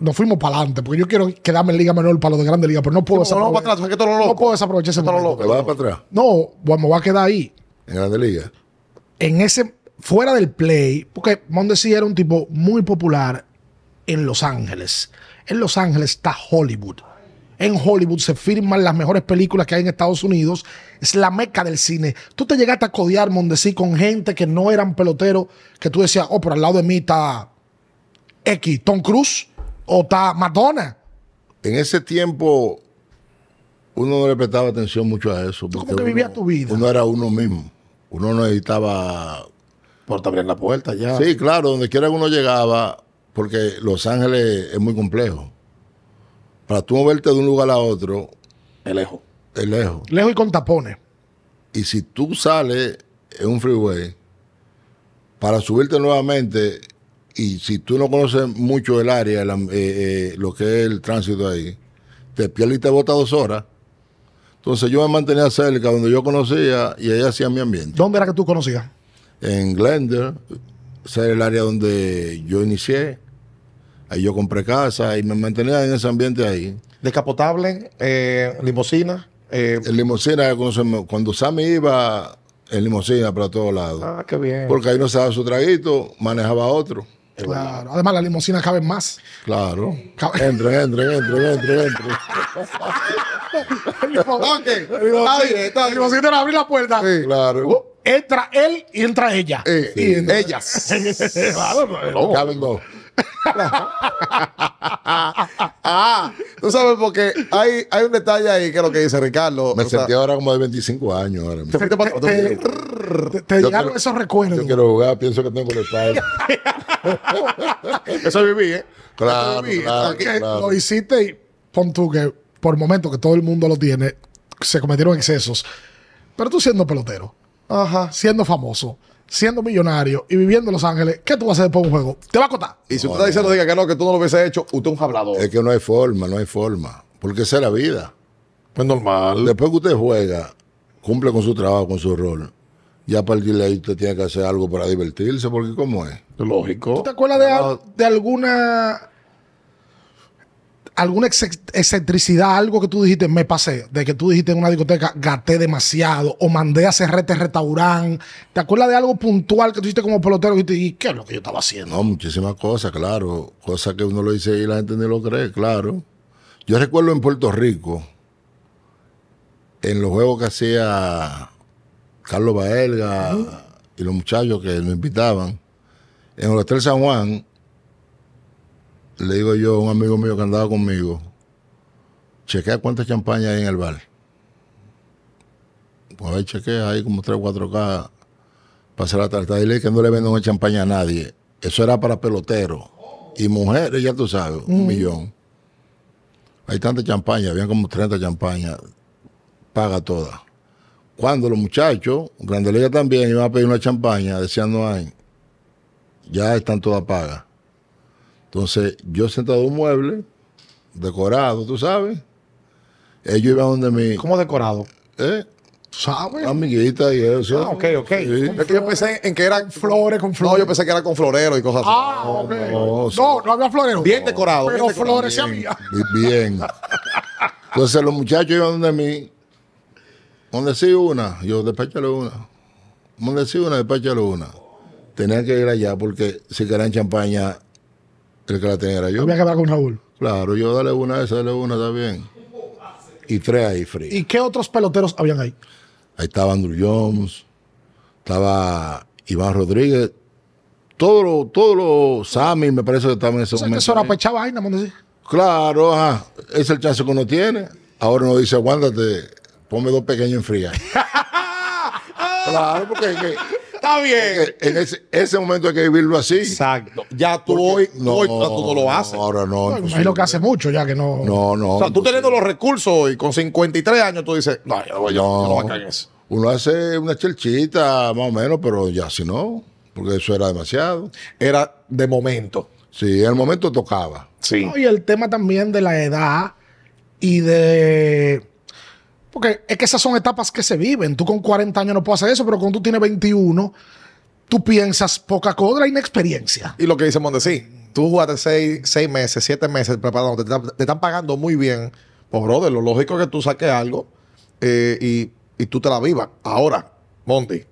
nos fuimos para adelante, porque yo quiero quedarme en Liga Menor para los de Grande Liga, pero no puedo No, no puedo desaprovechar ese momento. para atrás? No, bueno, me voy a quedar ahí. ¿En Grande Liga? En ese, fuera del play, porque Mondesi era un tipo muy popular en Los Ángeles. En Los Ángeles está Hollywood en Hollywood se firman las mejores películas que hay en Estados Unidos. Es la meca del cine. Tú te llegaste a codiar, Mondesí, con gente que no eran peloteros, que tú decías, oh, pero al lado de mí está X, Tom Cruise o está Madonna. En ese tiempo uno no le prestaba atención mucho a eso. cómo que vivía tu vida? Uno era uno mismo. Uno no necesitaba... Por abrir la puerta ya. Sí, claro, donde quiera uno llegaba, porque Los Ángeles es muy complejo para tú moverte de un lugar a otro. Es lejos. Es lejos. Lejos y con tapones. Y si tú sales en un freeway para subirte nuevamente, y si tú no conoces mucho el área, eh, eh, lo que es el tránsito ahí, te pierdes y te bota dos horas. Entonces yo me mantenía cerca donde yo conocía y ahí hacía mi ambiente. ¿Dónde era que tú conocías? En Glender, ese el área donde yo inicié. Ahí yo compré casa y me mantenía en ese ambiente ahí. ¿Descapotable? Eh, ¿Limosina? Eh. El limosina, cuando, Sammy iba en limosina para todos lados. Ah, qué bien. Porque ahí no se daba su traguito, manejaba otro. Claro. Además, la limosina cabe más. Claro. entra entra entra entra entra ok. Está bien, está abrir la puerta. Sí, claro. Oh, entra él y entra ella. Y Ellas. claro, pues, Caben dos. ah, tú sabes, porque hay, hay un detalle ahí que es lo que dice Ricardo. Me sentí ahora como de 25 años. Te, te, llegaron esos recuerdos. Yo quiero jugar, pienso que tengo el espalda. Eso viví, ¿eh? Claro, Lo hiciste y pon tú que por momentos que todo el mundo lo tiene, se cometieron excesos. Pero tú siendo pelotero, ajá, siendo famoso, siendo millonario y viviendo en Los Ángeles, ¿qué tú vas a hacer después de un juego? Te va a acotar. Y si usted dice diciendo diga que no, que tú no lo hubieses hecho, usted es un hablador. Es que no hay forma, no hay forma. Porque esa es la vida. Pues normal. Después que usted juega, cumple con su trabajo, con su rol. Ya a partir de ahí usted tiene que hacer algo para divertirse, porque ¿cómo es? Lógico. ¿Tú te acuerdas de alguna alguna excentricidad, algo que tú dijiste, me pasé, de que tú dijiste en una discoteca, gaté demasiado, o mandé a cerrar este restaurante. ¿Te acuerdas de algo puntual que tú como pelotero? Y, qué es lo que yo estaba haciendo? No, muchísimas cosas, claro. Cosas que uno lo dice y la gente no lo cree, claro. Yo recuerdo en Puerto Rico, en los juegos que hacía Carlos Baelga y los muchachos que nos invitaban, en el Hotel San Juan, le digo yo a un amigo mío que andaba conmigo, chequea cuántas champañas hay en el bar. Pues ahí chequea, hay como tres o cuatro cajas para la tarta. Dile que no le venden una champaña a nadie. Eso era para peloteros. Y mujeres, ya tú sabes, un millón. Hay tantas champañas, habían como 30 champañas. Paga todas. Cuando los muchachos, Grande Liga también, iban a pedir una champaña, decían no hay. Ya están todas pagas. Entonces, yo sentado en un mueble, decorado, tú sabes. Ellos iban donde mi. ¿Cómo decorado? ¿Eh? ¿Sabes? Amiguita y eso. Ah, ok, ok. yo pensé en que eran flores con flores. No, yo pensé que era con floreros y cosas así. Ah, ok. No, no, había florero. Bien decorado. Pero flores se había. Bien. Entonces los muchachos iban donde mí. Donde sí una, yo despáchale una. Donde sí una, despáchale una. Tenían que ir allá porque si querían champaña el que la tenía era yo. Había que hablar con Raúl. Claro, yo dale una a esa, dale una también. Y tres ahí free ¿Y qué otros peloteros habían ahí? Ahí estaba Andrew Jones, estaba Iván Rodríguez, todos los, todos los Sammy me parece que estaban en ese momento. Eso era echar vaina, ¿no? Claro, ajá. Es el chance que uno tiene. Ahora uno dice, aguántate, ponme dos pequeños en fría. claro, porque... Que, bien. En ese, momento hay que vivirlo así. Exacto. Ya tú hoy, no, lo haces. Ahora no. Es lo que hace mucho ya que no. No, no. O sea, tú teniendo los recursos y con 53 años, tú dices, no, yo, no voy a caer eso. Uno hace una chelchita, más o menos, pero ya si no, porque eso era demasiado. Era de momento. Sí, en el momento tocaba. Sí. y el tema también de la edad y de porque es que esas son etapas que se viven. Tú con 40 años no puedes hacer eso, pero cuando tú tienes 21, tú piensas poca cosa, y inexperiencia. Y lo que dice sí. tú jugaste 6 seis, meses, 7 meses preparado. te, están pagando muy bien. Pues, brother, lo lógico es que tú saques algo eh, y, tú te la vivas. Ahora, Mondi,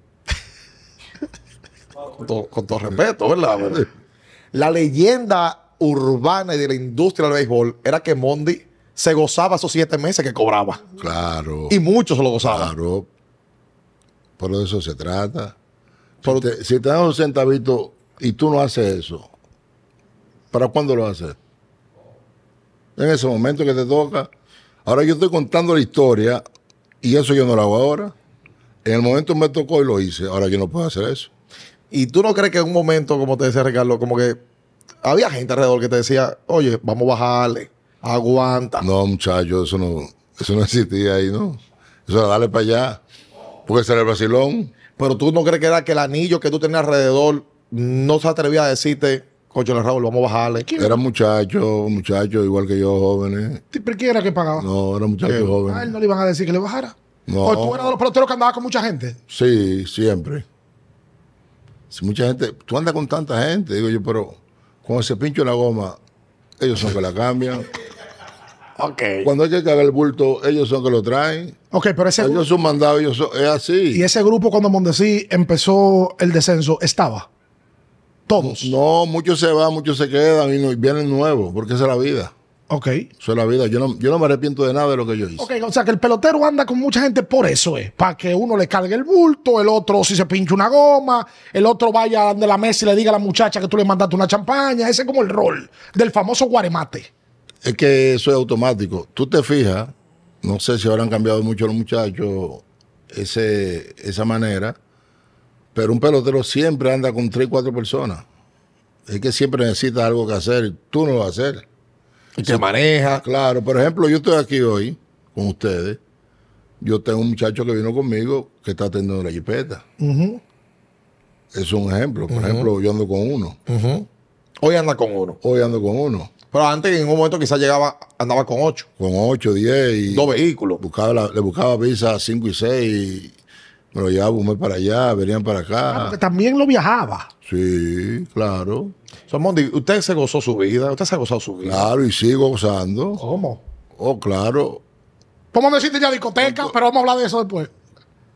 con, con, todo respeto, ¿verdad? La leyenda urbana y de la industria del béisbol era que Mondi se gozaba esos siete meses que cobraba. Claro. Y muchos lo gozaban. Claro. Pero de eso se trata. Pero, si, te, dan un centavito y tú no haces eso, ¿para cuándo lo haces? En ese momento que te toca. Ahora yo estoy contando la historia y eso yo no lo hago ahora. En el momento me tocó y lo hice. Ahora yo no puedo hacer eso. ¿Y tú no crees que en un momento, como te decía Ricardo, como que había gente alrededor que te decía, oye, vamos a bajarle? aguanta. No, muchachos, eso no, eso no existía ahí, ¿no? Eso era darle para allá. Porque ese el Brasilón Pero tú no crees que era que el anillo que tú tenías alrededor no se atrevía a decirte, cocho, Raúl, vamos a bajarle. Eran muchachos, muchachos igual que yo, jóvenes. ¿Pero quién era que pagaba? No, eran muchachos jóvenes. A él no le iban a decir que le bajara. No. ¿O tú eras de los peloteros que andabas con mucha gente? Sí, siempre. Si mucha gente, tú andas con tanta gente, digo yo, pero cuando se pincha la goma, ellos son que la cambian. Cuando hay que cagar el bulto, ellos son los que lo traen. Ok, pero ese Ellos son mandados, ellos son, es así. Y ese grupo cuando Mondesí empezó el descenso, ¿estaba? Todos. No, muchos se van, muchos se quedan y, vienen nuevos, porque esa es la vida. Ok. Eso es la vida. Yo no, yo no me arrepiento de nada de lo que yo hice. o sea que el pelotero anda con mucha gente por eso, es. Eh, Para que uno le cargue el bulto, el otro si se pincha una goma, el otro vaya de la mesa y le diga a la muchacha que tú le mandaste una champaña. Ese es como el rol del famoso guaremate. Es que eso es automático. Tú te fijas, no sé si habrán cambiado mucho los muchachos ese, esa manera, pero un pelotero siempre anda con tres, cuatro personas. Es que siempre necesita algo que hacer tú no lo vas a hacer. Y maneja. Claro, por ejemplo, yo estoy aquí hoy con ustedes. Yo tengo un muchacho que vino conmigo que está atendiendo la jipeta. Es un ejemplo. Por ejemplo, yo ando con uno. Hoy anda con uno. Hoy ando con uno. Pero antes, en un momento, quizás llegaba, andaba con ocho. Con ocho, diez. Y Dos vehículos. Buscaba le buscaba visa cinco y seis. Y me lo llevaba un mes para allá, venían para acá. Ah, también lo viajaba. Sí, claro. usted se gozó su vida, usted se ha gozado su vida. Claro, y sigo gozando. ¿Cómo? Oh, claro. ¿Cómo decirte ya discoteca? pero vamos a hablar de eso después.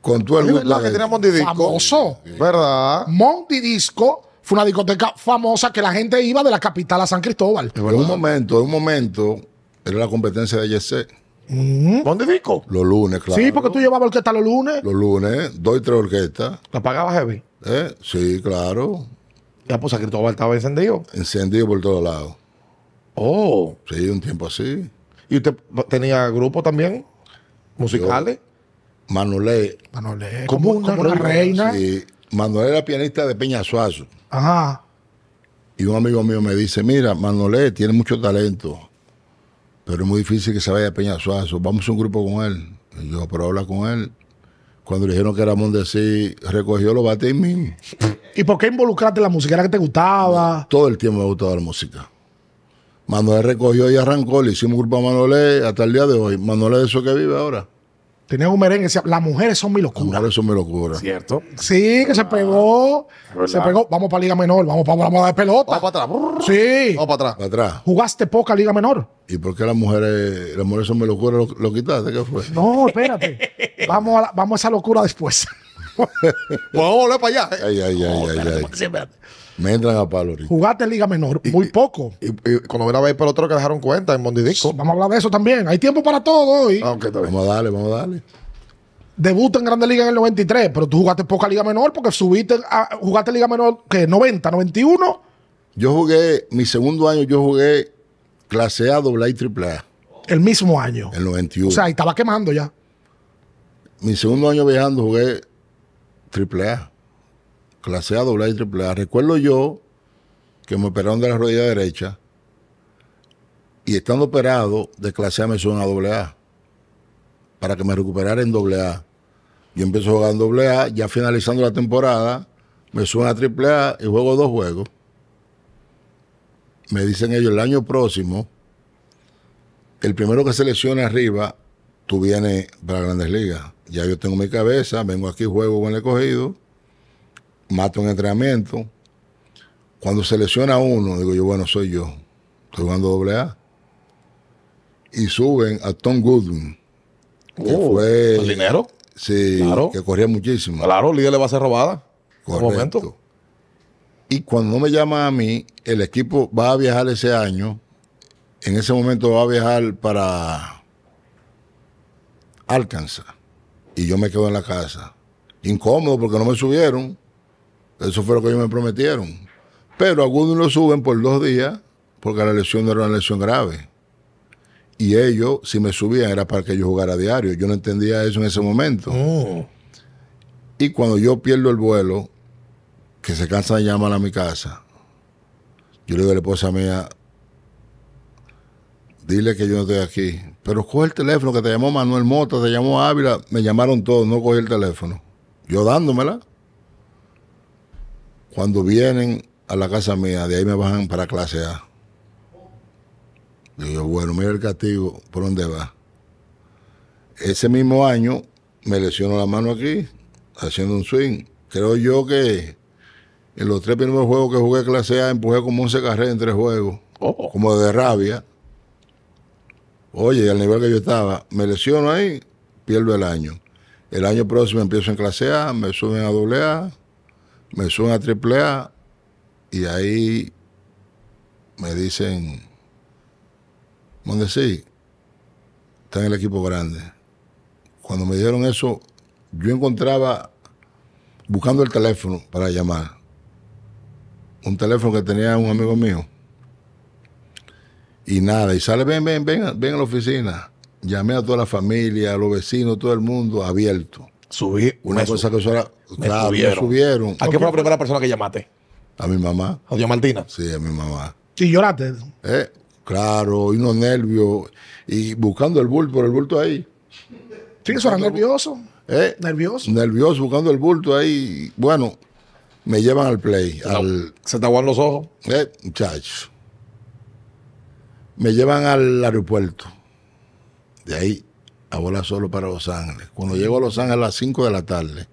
Con tu el la que tenía Disco. Famoso. ¿Verdad? Monty Disco fue una discoteca famosa que la gente iba de la capital a San Cristóbal. En un momento, en un momento, era la competencia de Yesé. ¿Dónde disco? Los lunes, claro. Sí, porque tú llevabas orquesta los lunes. Los lunes, dos y tres orquestas. ¿La pagabas heavy? Eh, sí, claro. Ya, pues San Cristóbal estaba encendido. Encendido por todos lados. Oh. Sí, un tiempo así. ¿Y usted tenía grupo también? ¿Musicales? Manolé. Manolé. Como, una, reina. Sí. Manuel era pianista de Peña Suazo. Ajá. Y un amigo mío me dice, mira, Manolé tiene mucho talento, pero es muy difícil que se vaya a Peña Suazo. Vamos a un grupo con él. yo, pero habla con él. Cuando le dijeron que era mondesí, recogió los bates mí ¿Y por qué involucraste en la música? ¿Era que te gustaba? Todo el tiempo me gustaba la música. Manuel recogió y arrancó, le hicimos un grupo a Manolé hasta el día de hoy. Manolé es eso que vive ahora. Tenía un merengue, decía, las mujeres son mi locura. Las mujeres son mi locura. ¿Cierto? Sí, que se ah. pegó. Se pegó. Vamos para Liga Menor, vamos para la moda de pelota. Vamos para atrás. Sí. Vamos para atrás. atrás. Jugaste poca Liga Menor. ¿Y por qué las mujeres, las mujeres son mi locura? Lo, quitaste? ¿Qué fue? No, espérate. vamos, a vamos a esa locura después. Pues vamos a volver para allá. ¿eh? Ay, ay, ay, ay, ay, ay. Me entran a palo. Jugaste Liga Menor, muy poco. Y, cuando cuando a ver otro que dejaron cuenta en Mondidisco. Vamos a hablar de eso también. Hay tiempo para todo hoy. Ah, vamos a darle, vamos a darle. Debuta en Grande Liga en el 93, pero tú jugaste poca Liga Menor porque subiste, a, jugaste Liga Menor que 90, 91. Yo jugué, mi segundo año, yo jugué clase A, doble A y triple A. El mismo año. El 91. O sea, estaba quemando ya. Mi segundo año viajando jugué triple A clase A, doble y triple Recuerdo yo que me operaron de la rodilla derecha y estando operado de clase A me suena a doble A para que me recuperara en doble A. Yo empiezo jugar doble A, ya finalizando la temporada, me suena a triple A y juego dos juegos. Me dicen ellos, el año próximo, el primero que seleccione arriba, tú vienes para Grandes Ligas. Ya yo tengo mi cabeza, vengo aquí, juego con el cogido mato en entrenamiento. Cuando selecciona uno, digo yo, bueno, soy yo. Estoy jugando doble A. Y suben a Tom Goodwin. Que oh, fue, dinero? Sí, que corría muchísimo. Claro, Liga le va a ser robada. Correcto. Momento. Y cuando no me llama a mí, el equipo va a viajar ese año. En ese momento va a viajar para Arkansas Y yo me quedo en la casa. Incómodo porque no me subieron. Eso fue lo que ellos me prometieron. Pero algunos lo suben por dos días porque la lesión no era una lesión grave. Y ellos, si me subían, era para que yo jugara a diario. Yo no entendía eso en ese momento. Oh. Y cuando yo pierdo el vuelo, que se cansa de llamar a mi casa, yo le digo a la esposa mía, dile que yo no estoy aquí. Pero coge el teléfono, que te llamó Manuel Mota, te llamó Ávila, me llamaron todos, no cogí el teléfono. Yo dándomela. Cuando vienen a la casa mía, de ahí me bajan para clase A. Digo, bueno, mira el castigo, ¿por dónde va? Ese mismo año me lesionó la mano aquí, haciendo un swing. Creo yo que en los tres primeros juegos que jugué clase A, empujé como 11 carreras en tres juegos, oh. como de rabia. Oye, al nivel que yo estaba, me lesiono ahí, pierdo el año. El año próximo empiezo en clase A, me suben a doble A, me suben a triple y ahí me dicen, ¿dónde sí? Está en el equipo grande. Cuando me dieron eso, yo encontraba buscando el teléfono para llamar. Un teléfono que tenía un amigo mío. Y nada, y sale, ven, ven, ven, ven a la oficina. Llamé a toda la familia, a los vecinos, todo el mundo abierto. Subí. Una cosa que suena. Claro, subieron. ¿A qué fue la primera persona que llamaste? A mi mamá. ¿A Dios Martina? Sí, a mi mamá. ¿Y lloraste? Eh, claro, y unos nervios. Y buscando el bulto, el bulto ahí. Sí, eso era nervioso. Eh, nervioso. Nervioso, buscando el bulto ahí. Bueno, me llevan al play. Se, al... se te aguan los ojos. Eh, muchachos. Me llevan al aeropuerto. De ahí a volar solo para Los Ángeles. Cuando llego a Los Ángeles a las 5 de la tarde,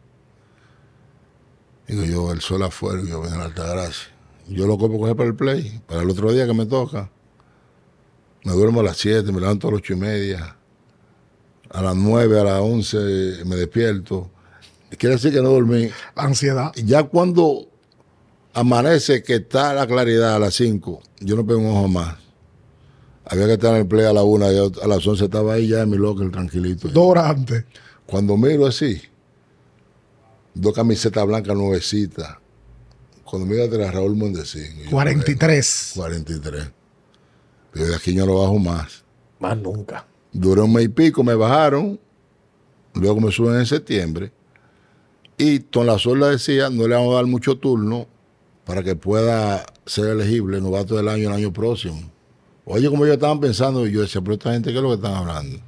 digo yo, el sol afuera, yo vengo en Altagracia. Yo lo compro coger para el play, para el otro día que me toca. Me duermo a las 7, me levanto a las 8 y media. A las 9, a las 11 me despierto. Quiere decir que no dormí. Ansiedad. Ya cuando amanece que está la claridad a las 5, yo no pego un ojo más. Había que estar en el play a la una, a las once estaba ahí ya en mi locker, tranquilito. Dorante. Cuando miro así, dos camisetas blancas nuevecitas. Cuando miro atrás, Raúl Mondesín. 43. 43. Pero de aquí yo no bajo más. Más nunca. Duré un mes y pico, me bajaron. Luego me suben en septiembre. Y con La Sola decía, no le vamos a dar mucho turno para que pueda ser elegible novato del año el año próximo. Oye, como yo estaban pensando, yo decía, pero esta gente, ¿qué es lo que están hablando?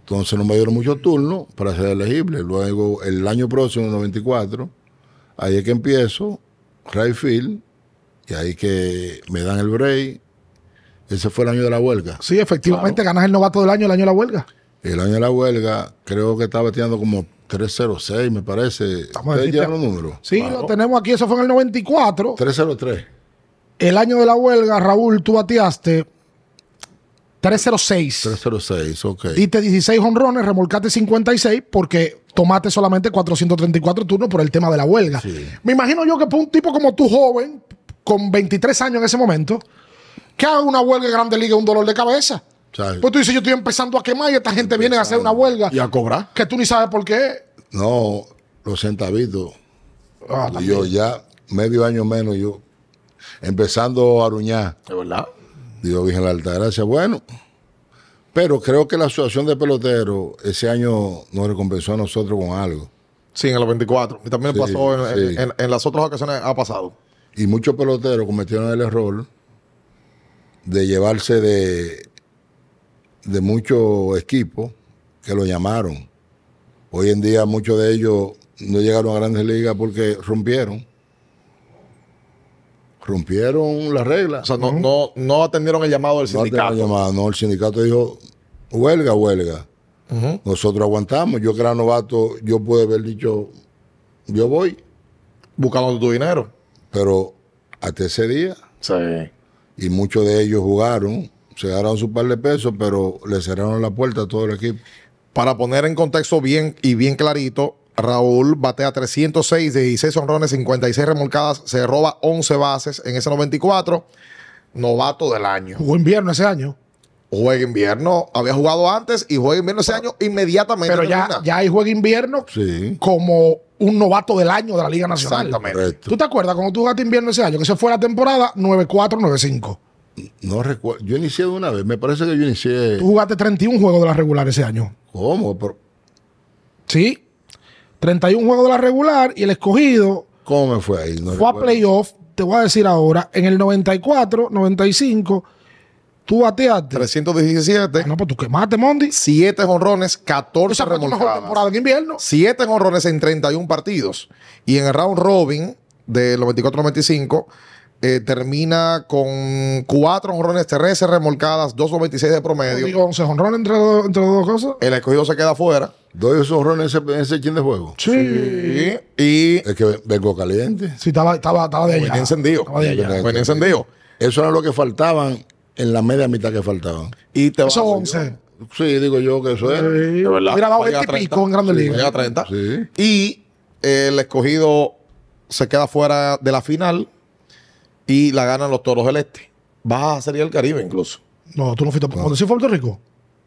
Entonces no me dieron muchos turnos para ser elegible. Luego, el año próximo, el 94, ahí es que empiezo, Rayfield, y ahí que me dan el break. Ese fue el año de la huelga. Sí, efectivamente, ganas el novato del año, el año de la huelga. El año de la huelga, creo que estaba tirando como 306, me parece. ¿Ustedes llevan Sí, lo tenemos aquí, eso fue en el 94. 303. El año de la huelga, Raúl, tú bateaste 306. 306, ok. te 16 honrones, remolcaste 56 porque tomaste solamente 434 turnos por el tema de la huelga. Me imagino yo que para un tipo como tú, joven, con 23 años en ese momento, que haga una huelga en Grande Liga un dolor de cabeza. ¿Sabes? Pues tú dices, yo estoy empezando a quemar y esta gente viene a hacer una huelga. Y a cobrar. Que tú ni sabes por qué. No, los centavitos. Ah, yo ya medio año menos, yo empezando a ruñar ¿Es verdad? Digo, dije la Altagracia, bueno. Pero creo que la Asociación de Peloteros ese año nos recompensó a nosotros con algo. Sí, en el 24. Y también pasó en, las otras ocasiones, ha pasado. Y muchos peloteros cometieron el error de llevarse de, de muchos equipos que lo llamaron. Hoy en día muchos de ellos no llegaron a grandes ligas porque rompieron rompieron las reglas. O sea, no, no, no atendieron el llamado del sindicato. No, el sindicato dijo, huelga, huelga. Nosotros aguantamos. Yo que era novato, yo pude haber dicho, yo voy. Buscando tu dinero. Pero hasta ese día. Sí. Y muchos de ellos jugaron, se ganaron su par de pesos, pero le cerraron la puerta a todo el equipo. Para poner en contexto bien y bien clarito, Raúl batea 306, de 16 sonrones, 56 remolcadas, se roba 11 bases en ese 94. Novato del año. Jugó invierno ese año. Juega invierno, había jugado antes y juega invierno ese año inmediatamente. Pero ya, ya hay juega invierno como un novato del año de la Liga Nacional. Exactamente. ¿Tú te acuerdas cuando tú jugaste invierno ese año? Que se fue la temporada 9-5. No recuerdo. Yo inicié de una vez. Me parece que yo inicié. Tú jugaste 31 juegos de la regular ese año. ¿Cómo? Sí. 31 juegos de la regular y el escogido. ¿Cómo me fue ahí? fue a playoff, te voy a decir ahora, en el 94, 95. Tú bateaste. 317. Ah, no, pues tú quemaste, Mondi. 7 honrones, 14 o remolcadas. temporada en invierno. 7 honrones en 31 partidos. Y en el round robin del 94-95 eh, termina con cuatro honrones, 13 remolcadas, o 26 de promedio. Digo, 11 honrones entre, entre dos cosas. El escogido se queda fuera. Doy esos honrones en ese chin de juego. Sí. Y. Es que vengo caliente. Sí, estaba, estaba, estaba de allá. encendido. Estaba encendido. Eso era lo que faltaban en la media mitad que faltaban. Y te 11. sí, digo yo que eso es. Sí, verdad. Mira, dado este pico en grande sí, 30. Y el escogido se queda fuera de la final y la ganan los Toros del Este. Vas a salir el Caribe incluso. No, tú no fuiste. cuando ¿Cuándo sí fue a Puerto Rico?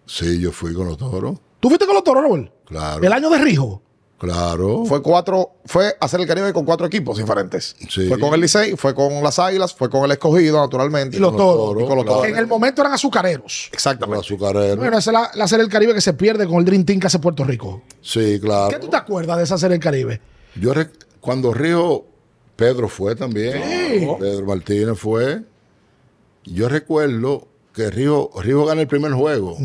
Sí, yo fui con los Toros. ¿Tú fuiste con los Toros, Robert? Claro. ¿El año de Rijo? Claro. Fue cuatro, fue a hacer el Caribe con cuatro equipos diferentes. Fue con el Licey, fue con las Águilas, fue con el Escogido, naturalmente. Y los, Toros. En el momento eran azucareros. Exactamente. azucareros. Bueno, esa es la, la Serie del Caribe que se pierde con el Dream Team que hace Puerto Rico. Sí, claro. ¿Qué tú te acuerdas de esa Serie del Caribe? Yo, cuando Rijo Pedro fue también. Pedro Martínez fue. Yo recuerdo que Rijo, Rijo gana el primer juego.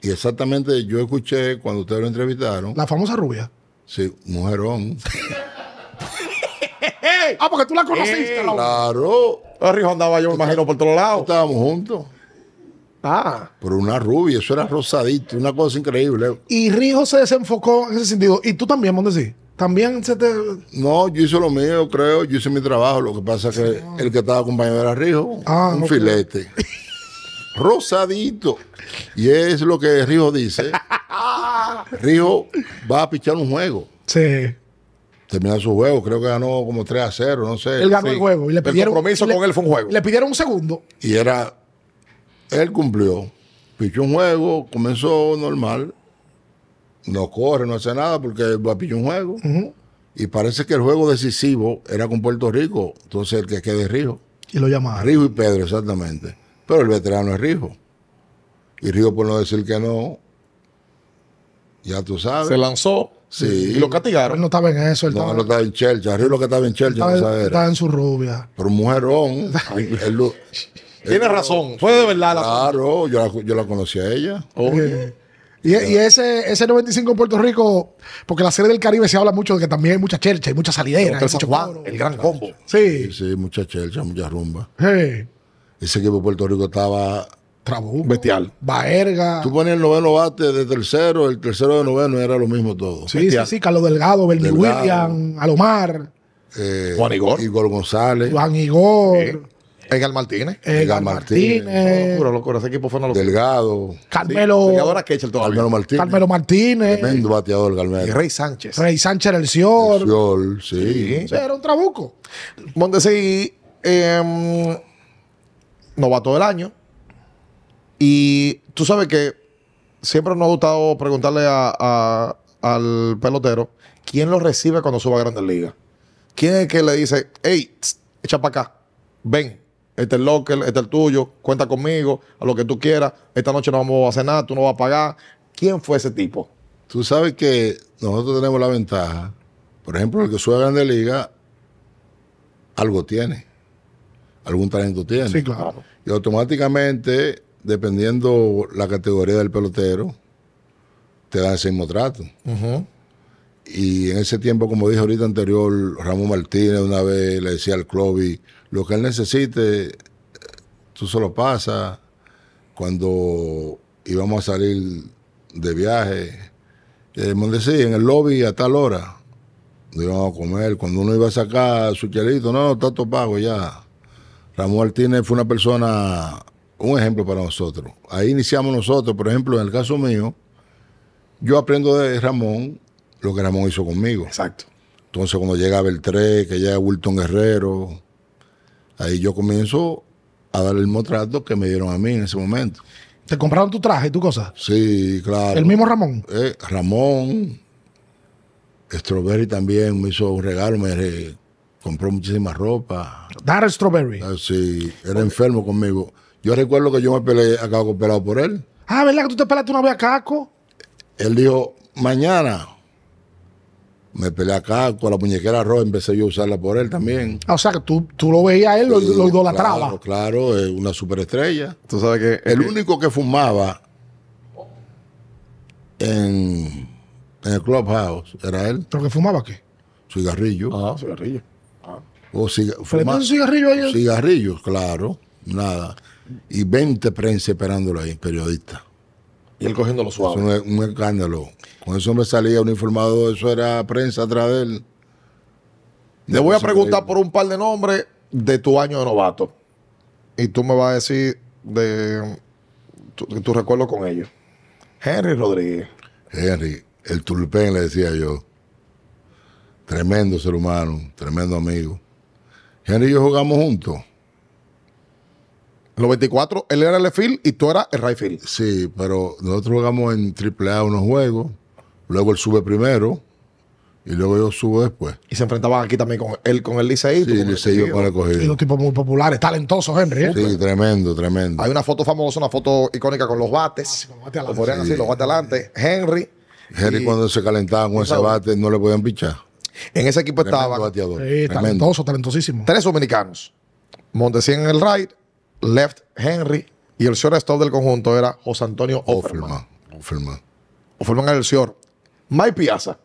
Y exactamente yo escuché cuando ustedes lo entrevistaron. La famosa rubia. Sí, mujerón. ah, porque tú la conociste. claro. Rijo andaba, yo me imagino, por todos lados. Estábamos juntos. Ah. Por una rubia, eso era rosadito, una cosa increíble. Y Rijo se desenfocó en ese sentido. Y tú también, Sí. También se te. No, yo hice lo mío, creo. Yo hice mi trabajo. Lo que pasa es que el que estaba acompañado era Rijo. Ah, un filete. Rosadito. Y es lo que Rijo dice. Rijo va a pichar un juego. Sí. Termina su juego, creo que ganó como 3 a 0, no sé. Él ganó el juego. Y le el compromiso con él fue un juego. Le pidieron un segundo. Y era. Él cumplió. Pichó un juego, comenzó normal no corre, no hace nada porque va a pillar un juego. Y parece que el juego decisivo era con Puerto Rico, entonces el que quede Rijo. Y lo llamaba Rijo y Pedro, exactamente. Pero el veterano es Rijo. Y Rijo, por no decir que no, ya tú sabes. Se lanzó. Sí. Y lo castigaron. Él no estaba en eso. Él no, estaba... no estaba en Chelsea. Rijo lo que estaba en Chelsea estaba, Estaba en su rubia. Pero mujerón. Tiene razón. Fue de verdad la Claro, yo la, yo la conocí a ella. Eh, y, ese, ese 95 en Puerto Rico, porque la serie del Caribe se habla mucho de que también hay mucha chercha, hay mucha salidera, el gran combo. Sí. sí. mucha chercha, mucha rumba. Ese equipo de Puerto Rico estaba Trabuco, bestial. Baerga. Tú ponías el noveno bate de tercero, el tercero de noveno era lo mismo todo. Sí, sí, sí. Carlos Delgado, Bernie William, Alomar. Eh, Juan Igor. Igor González. Juan Igor. Edgar Martínez. Edgar Martínez. Martínez. Locura, locura. Ese equipo fue una locura. Delgado. Carmelo. Carmelo Martínez. Carmelo Martínez. Tremendo bateador, Carmelo. Y Rey Sánchez. Rey Sánchez era el señor El señor sí. era un trabuco. Em, no va todo el año. Y tú sabes que siempre nos ha gustado preguntarle a, al pelotero quién lo recibe cuando suba a Grandes Ligas. ¿Quién es el que le dice, hey, echa para acá, ven, este es el local, este es el tuyo, cuenta conmigo, a lo que tú quieras, esta noche no vamos a cenar, tú no vas a pagar. ¿Quién fue ese tipo? Tú sabes que nosotros tenemos la ventaja, por ejemplo, el que sube a Grande Liga, algo tiene, algún talento tiene. Sí, claro. Y automáticamente, dependiendo la categoría del pelotero, te dan ese mismo trato. Y en ese tiempo, como dije ahorita anterior, Ramón Martínez una vez le decía al y lo que él necesite, tú se lo pasas. Cuando íbamos a salir de viaje, eh, me decía, en el lobby a tal hora, íbamos a comer. Cuando uno iba a sacar su chelito, no, está todo pago ya. Ramón Martínez fue una persona, un ejemplo para nosotros. Ahí iniciamos nosotros, por ejemplo, en el caso mío, yo aprendo de Ramón lo que Ramón hizo conmigo. Exacto. Entonces, cuando llega Beltré, que ya llega Wilton Guerrero, Ahí yo comienzo a dar el mismo trato que me dieron a mí en ese momento. ¿Te compraron tu traje, y tu cosa? Sí, claro. ¿El mismo Ramón? Eh, Ramón. Strawberry también me hizo un regalo, me compró muchísima ropa. Dar Strawberry. Ah, sí, era enfermo conmigo. Yo recuerdo que yo me peleé a Caco pelado por él. Ah, ¿verdad que tú te pelaste una vez a Caco? Él dijo, mañana me peleé acá con la muñequera roja, empecé yo a usarla por él también. o sea, que tú, tú lo veías a él, lo, idolatraba. Claro, claro, es una superestrella. Tú sabes que... El, único que fumaba en, en el clubhouse era él. ¿Pero que fumaba qué? Cigarrillo. Ah, cigarrillo. Ah. O ciga cigarrillo a Cigarrillos, claro, nada. Y 20 prensa esperándolo ahí, periodista y cogiendo los suave. es un, escándalo. Con ese hombre salía un uniformado, eso era prensa atrás de él. Le voy a preguntar por un par de nombres de tu año de novato. Y tú me vas a decir de tu, recuerdo con ellos. Henry Rodríguez. Henry, el tulpén le decía yo. Tremendo ser humano, tremendo amigo. Henry y yo jugamos juntos los 24, él era el Phil y tú eras el right Sí, pero nosotros jugamos en AAA unos juegos, luego él sube primero y luego yo subo después. Y se enfrentaban aquí también con él, con el Licey. Sí, el Licey yo para coger. Y los tipos muy populares, talentosos, Henry. ¿eh? Sí, tremendo, tremendo. Hay una foto famosa, una foto icónica con los bates. Ah, sí, los así, los bates adelante. Henry. Henry cuando se calentaban con ese bate no le podían pichar. En ese equipo estaban. Sí, talentoso, talentosísimo. Tres dominicanos. Montesín en el Ray left Henry y el shortstop del conjunto era José Antonio Offerman. Offerman. Offerman era el señor Mike Piazza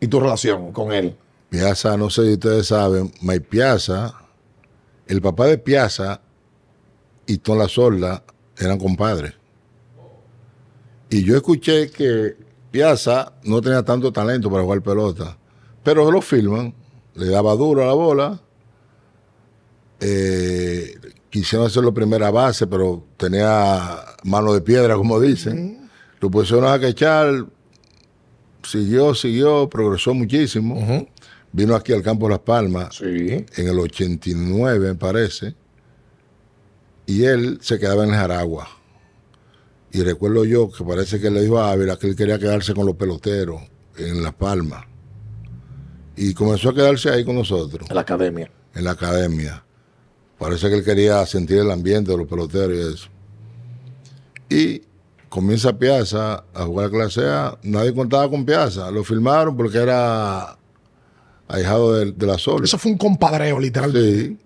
y tu relación con él. Piazza, no sé si ustedes saben, Mike Piazza, el papá de Piazza y Tom La Sorda eran compadres. Y yo escuché que Piazza no tenía tanto talento para jugar pelota, pero lo filman, le daba duro a la bola, eh, quisieron hacerlo primera base, pero tenía mano de piedra, como dicen. Lo pusieron a quechar, siguió, siguió, progresó muchísimo. Vino aquí al campo Las Palmas en el 89, me parece. Y él se quedaba en Jaragua. Y recuerdo yo que parece que le dijo a Ávila que él quería quedarse con los peloteros en Las Palmas. Y comenzó a quedarse ahí con nosotros. En la academia. En la academia. Parece que él quería sentir el ambiente de los peloteros y eso. Y comienza Piazza a jugar clase A. Nadie contaba con Piazza. Lo filmaron porque era ahijado de, la Sol. Eso fue un compadreo, literalmente. Sí.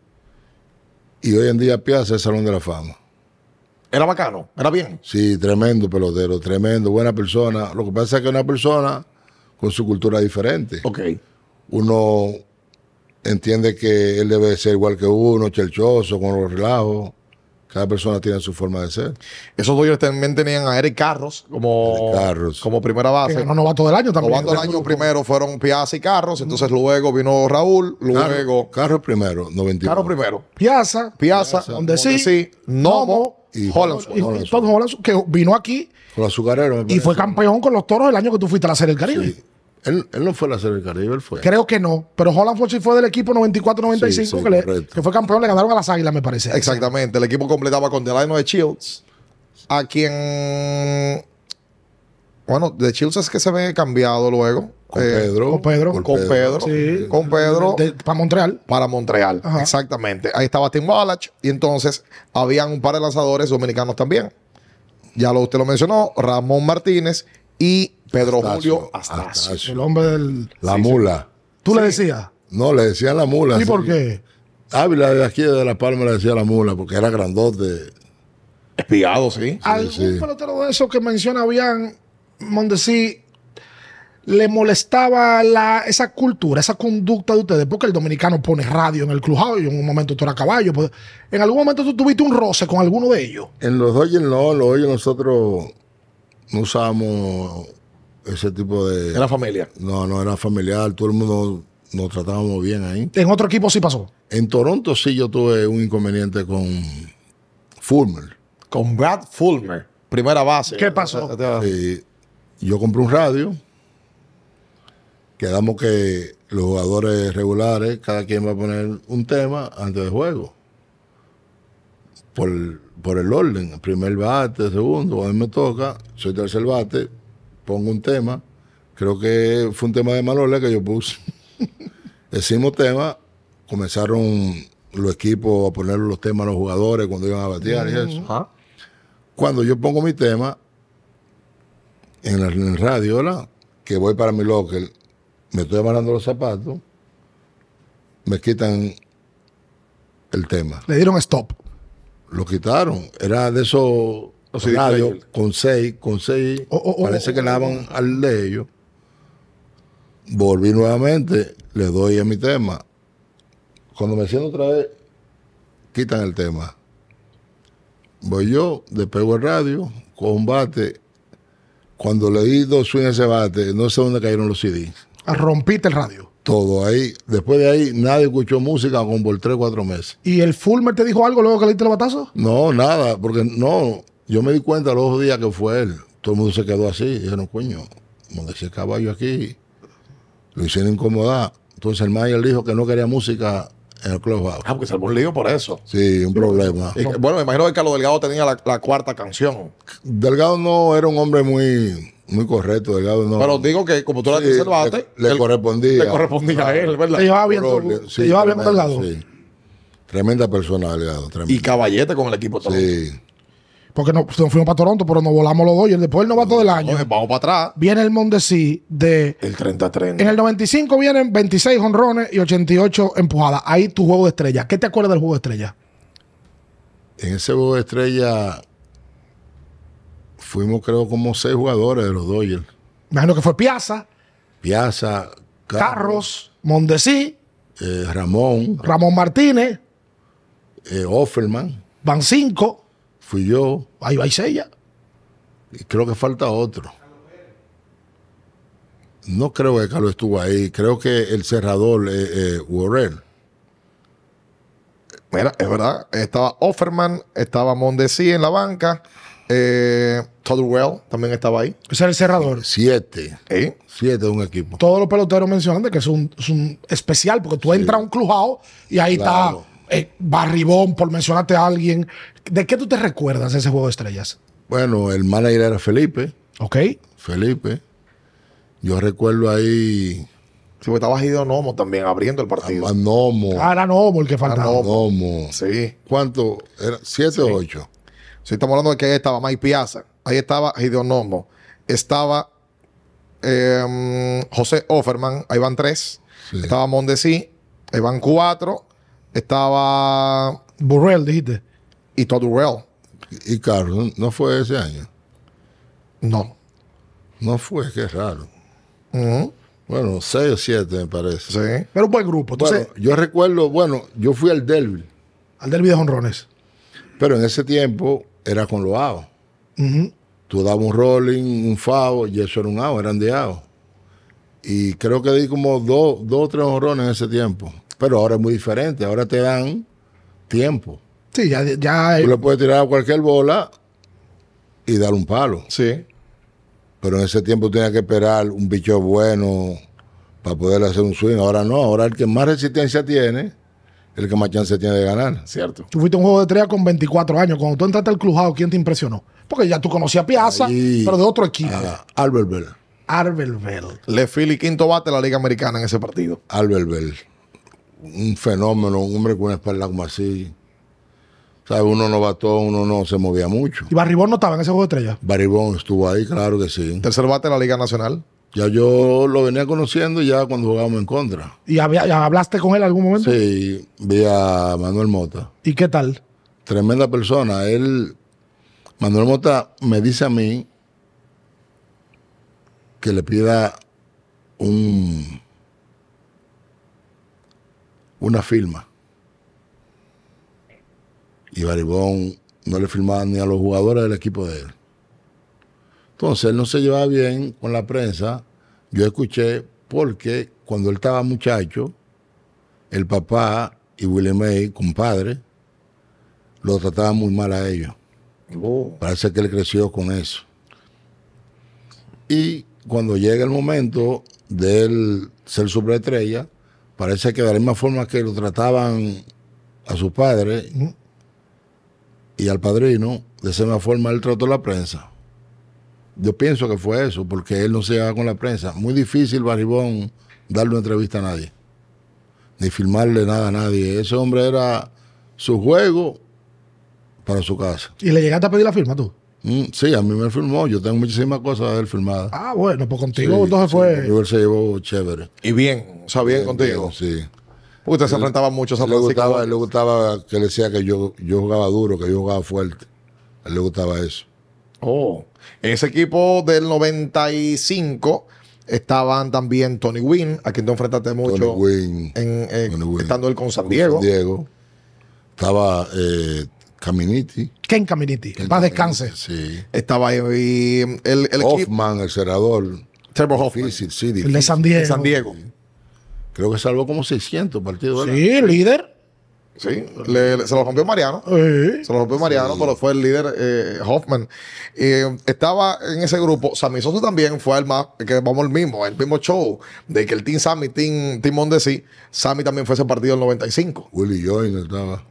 Y hoy en día Piazza es Salón de la Fama. Era bacano, era bien. Sí, tremendo pelotero, tremendo, buena persona. Lo que pasa es que una persona con su cultura diferente. Ok. Uno entiende que él debe ser igual que uno, chelchoso, con los relajos. Cada persona tiene su forma de ser. Esos dueños también tenían a Eric Carros como, como primera base. No, no va todo el año también. todo el año primero fueron Piazza y Carros. Entonces luego vino Raúl. Luego. Carros primero, 99. Carros primero. Piazza. Piazza. donde, sí, Nomo. Y y, que vino aquí. Con los azucareros. Y fue campeón con los toros el año que tú fuiste a la Serie del Caribe. Él, no fue la Serie del Caribe, él fue. Creo que no, pero Holland sí fue del equipo 94-95 que, fue campeón, le ganaron a las Águilas, me parece. Exactamente, el equipo completaba con Delano de Shields, a quien... Bueno, de Shields es que se ve cambiado luego. Con eh, Pedro. Con Pedro. Con Pedro. Con Pedro. para Montreal. Para Montreal, exactamente. Ahí estaba Tim Wallach y entonces habían un par de lanzadores dominicanos también. Ya lo, usted lo mencionó, Ramón Martínez y Pedro Julio Astacio. El hombre del... La mula. ¿Tú le decías? No, le decía la mula. ¿Y por qué? Ávila de aquí de La Palma le decía la mula porque era grandote. Espiado, sí. ¿Algún pelotero de esos que menciona bien Mondesi le molestaba esa cultura, esa conducta de ustedes, porque el dominicano pone radio en el crujado, y en un momento tú eras caballo. Pues, ¿En algún momento tú tuviste un roce con alguno de ellos? En los Dodgers no, en los Dodgers nosotros no usábamos ese tipo de. ¿Era familia? No, no era familiar. Todo el mundo nos tratábamos bien ahí. ¿En otro equipo sí pasó? En Toronto sí yo tuve un inconveniente con Fulmer. Con Brad Fulmer, primera base. ¿Qué pasó? Eh, eh, yo compré un radio. Quedamos que los jugadores regulares, cada quien va a poner un tema antes del juego. Por, por el orden, primer bate, segundo, a mí me toca, soy tercer bate, pongo un tema, creo que fue un tema de Malola que yo puse. Decimos tema, comenzaron los equipos a poner los temas a los jugadores cuando iban a batear y mm. eso. Cuando yo pongo mi tema en la radio, ¿verdad? que voy para mi local, me estoy amarrando los zapatos, me quitan el tema. Le dieron stop. Lo quitaron. Era de esos o radio, con seis, con seis, parece que la al de ellos. Volví nuevamente, le doy a mi tema. Cuando me siento otra vez, quitan el tema. Voy yo, despego el radio, con bate. Cuando leí dos swings a ese bate, no sé dónde cayeron los CDs. Rompiste el radio. Todo ahí. Después de ahí, nadie escuchó música con por tres, cuatro meses. ¿Y el Fulmer te dijo algo luego que le diste el batazo? No, nada, porque no. Yo me di cuenta los dos días que fue él. Todo el mundo se quedó así. Dijeron, coño, como decía el caballo aquí, lo hicieron incomodar. Entonces el Mayer dijo que no quería música en el club. Ah, porque salvó un lío por eso. Sí, un problema. bueno, me imagino que Carlos Delgado tenía la, cuarta canción. Delgado no era un hombre muy, muy correcto, Delgado no. Pero digo que como tú sí, la observaste, le, le correspondía. Le correspondía a él, ¿verdad? Se llevaba bien, sí, se llevaba Delgado. Tremenda persona Tremenda. Y caballete con el equipo también. Sí. Porque no, nos fuimos para Toronto, pero nos volamos los dos y el después el novato del año. vamos para atrás. Viene el Mondesi de. El 33 30 En el 95 vienen 26 honrones y 88 empujadas. Ahí tu juego de estrella. ¿Qué te acuerdas del juego de estrella? En ese juego de estrella fuimos, creo, como seis jugadores de los Dodgers. Imagino que fue Piazza. Piazza, Carlos, Carlos eh, Ramón. Ramón Martínez. Eh, Offerman. Van Cinco fui yo, ahí va Isella. Y creo que falta otro. No creo que Carlos estuvo ahí, creo que el cerrador eh, eh Warren. es verdad, estaba Offerman, estaba Mondesi en la banca, eh, Well también estaba ahí. Ese era el cerrador. Siete. Siete de un equipo. Todos los peloteros mencionan que es un, especial, porque tú entras a un clujado y ahí está eh, barribón, por mencionarte a alguien. ¿De qué tú te recuerdas ese juego de estrellas? Bueno, el manager era Felipe. Ok. Felipe. Yo recuerdo ahí. Sí, estaba Gido Nomo también abriendo el partido. Ah, Nomo. Ah, era Nomo el que faltaba. Sí. ¿Cuánto? Era ¿Siete o ocho? Sí, estamos hablando de que ahí estaba Mike Piazza. Ahí estaba Gideon Estaba em, José Offerman. Ahí van tres. Estaba Mondesi. Ahí van cuatro. Estaba Burrell, dijiste. Y todo Burrell. Y Carlos, ¿no fue ese año? No. No fue, qué raro. Bueno, seis o siete me parece. Sí. Pero buen grupo. Entonces, yo recuerdo, bueno, yo fui al Derby. Al Derby de Honrones. Pero en ese tiempo era con los avos. Tú dabas un rolling, un favo, y eso era un avo, eran de avo. Y creo que di como dos o tres honrones en ese tiempo. Pero ahora es muy diferente, ahora te dan tiempo. Sí, ya, ya Tú le puedes tirar a cualquier bola y dar un palo. Sí. Pero en ese tiempo tenía que esperar un bicho bueno para poder hacer un swing. Ahora no, ahora el que más resistencia tiene, el que más chance tiene de ganar, ¿cierto? Tú fuiste un juego de tres con 24 años. Cuando tú entraste al Cruzado, ¿quién te impresionó? Porque ya tú conocías a Piazza, pero de otro equipo. Albert Bell. Albert Bell. Le Philly quinto bate la Liga Americana en ese partido. Albert Bell un fenómeno, un hombre con una espalda como así. Uno no bató, uno no se movía mucho. ¿Y Barribón no estaba en ese juego de estrellas? Barribón estuvo ahí, claro que sí. ¿Tercer bate en la Liga Nacional? Ya yo lo venía conociendo ya cuando jugábamos en contra. ¿Y hablaste con él algún momento? Sí, vi a Manuel Mota. ¿Y qué tal? Tremenda persona. Él, Manuel Mota me dice a mí que le pida un una firma. Y Baribón no le firmaba ni a los jugadores del equipo de él. Entonces él no se llevaba bien con la prensa. Yo escuché porque cuando él estaba muchacho, el papá y William May, compadre, lo trataban muy mal a ellos. Oh. Parece que él creció con eso. Y cuando llega el momento de él ser superestrella, parece que de la misma forma que lo trataban a su padre y al padrino, de esa misma forma él trató a la prensa. Yo pienso que fue eso, porque él no se llevaba con la prensa. Muy difícil, Barribón, darle una entrevista a nadie, ni filmarle nada a nadie. Ese hombre era su juego para su casa. ¿Y le llegaste a pedir la firma tú? Mm, sí, a mí me filmó. Yo tengo muchísimas cosas de él firmadas. Ah, bueno, pues contigo sí, entonces fue. Y él se llevó chévere. Y bien, o sea, bien, contigo. sí. Usted se enfrentaba mucho a San Le gustaba, le gustaba que le decía que yo, yo jugaba duro, que yo jugaba fuerte. le gustaba eso. Oh. En ese equipo del 95 estaban también Tony Wynn, a quien tú enfrentaste mucho. Eh, Tony Wynn. Estando él con San Diego. San Diego. Estaba eh, Caminiti. Ken Caminiti, Ken Paz descanse. Sí. Estaba ahí. El, Hoffman, el senador. Trevor Hoffman. sí, El de San Diego. San Diego. Creo que salvó como 600 partidos. Sí, líder. Sí, se lo rompió Mariano. Sí. Se lo rompió Mariano, pero fue el líder eh, Hoffman. estaba en ese grupo. Sammy Soso también fue el más, que vamos el mismo, el mismo show de que el Team Sammy, Team, team Mondesi, Sammy también fue ese partido del 95. Willy Joyner estaba.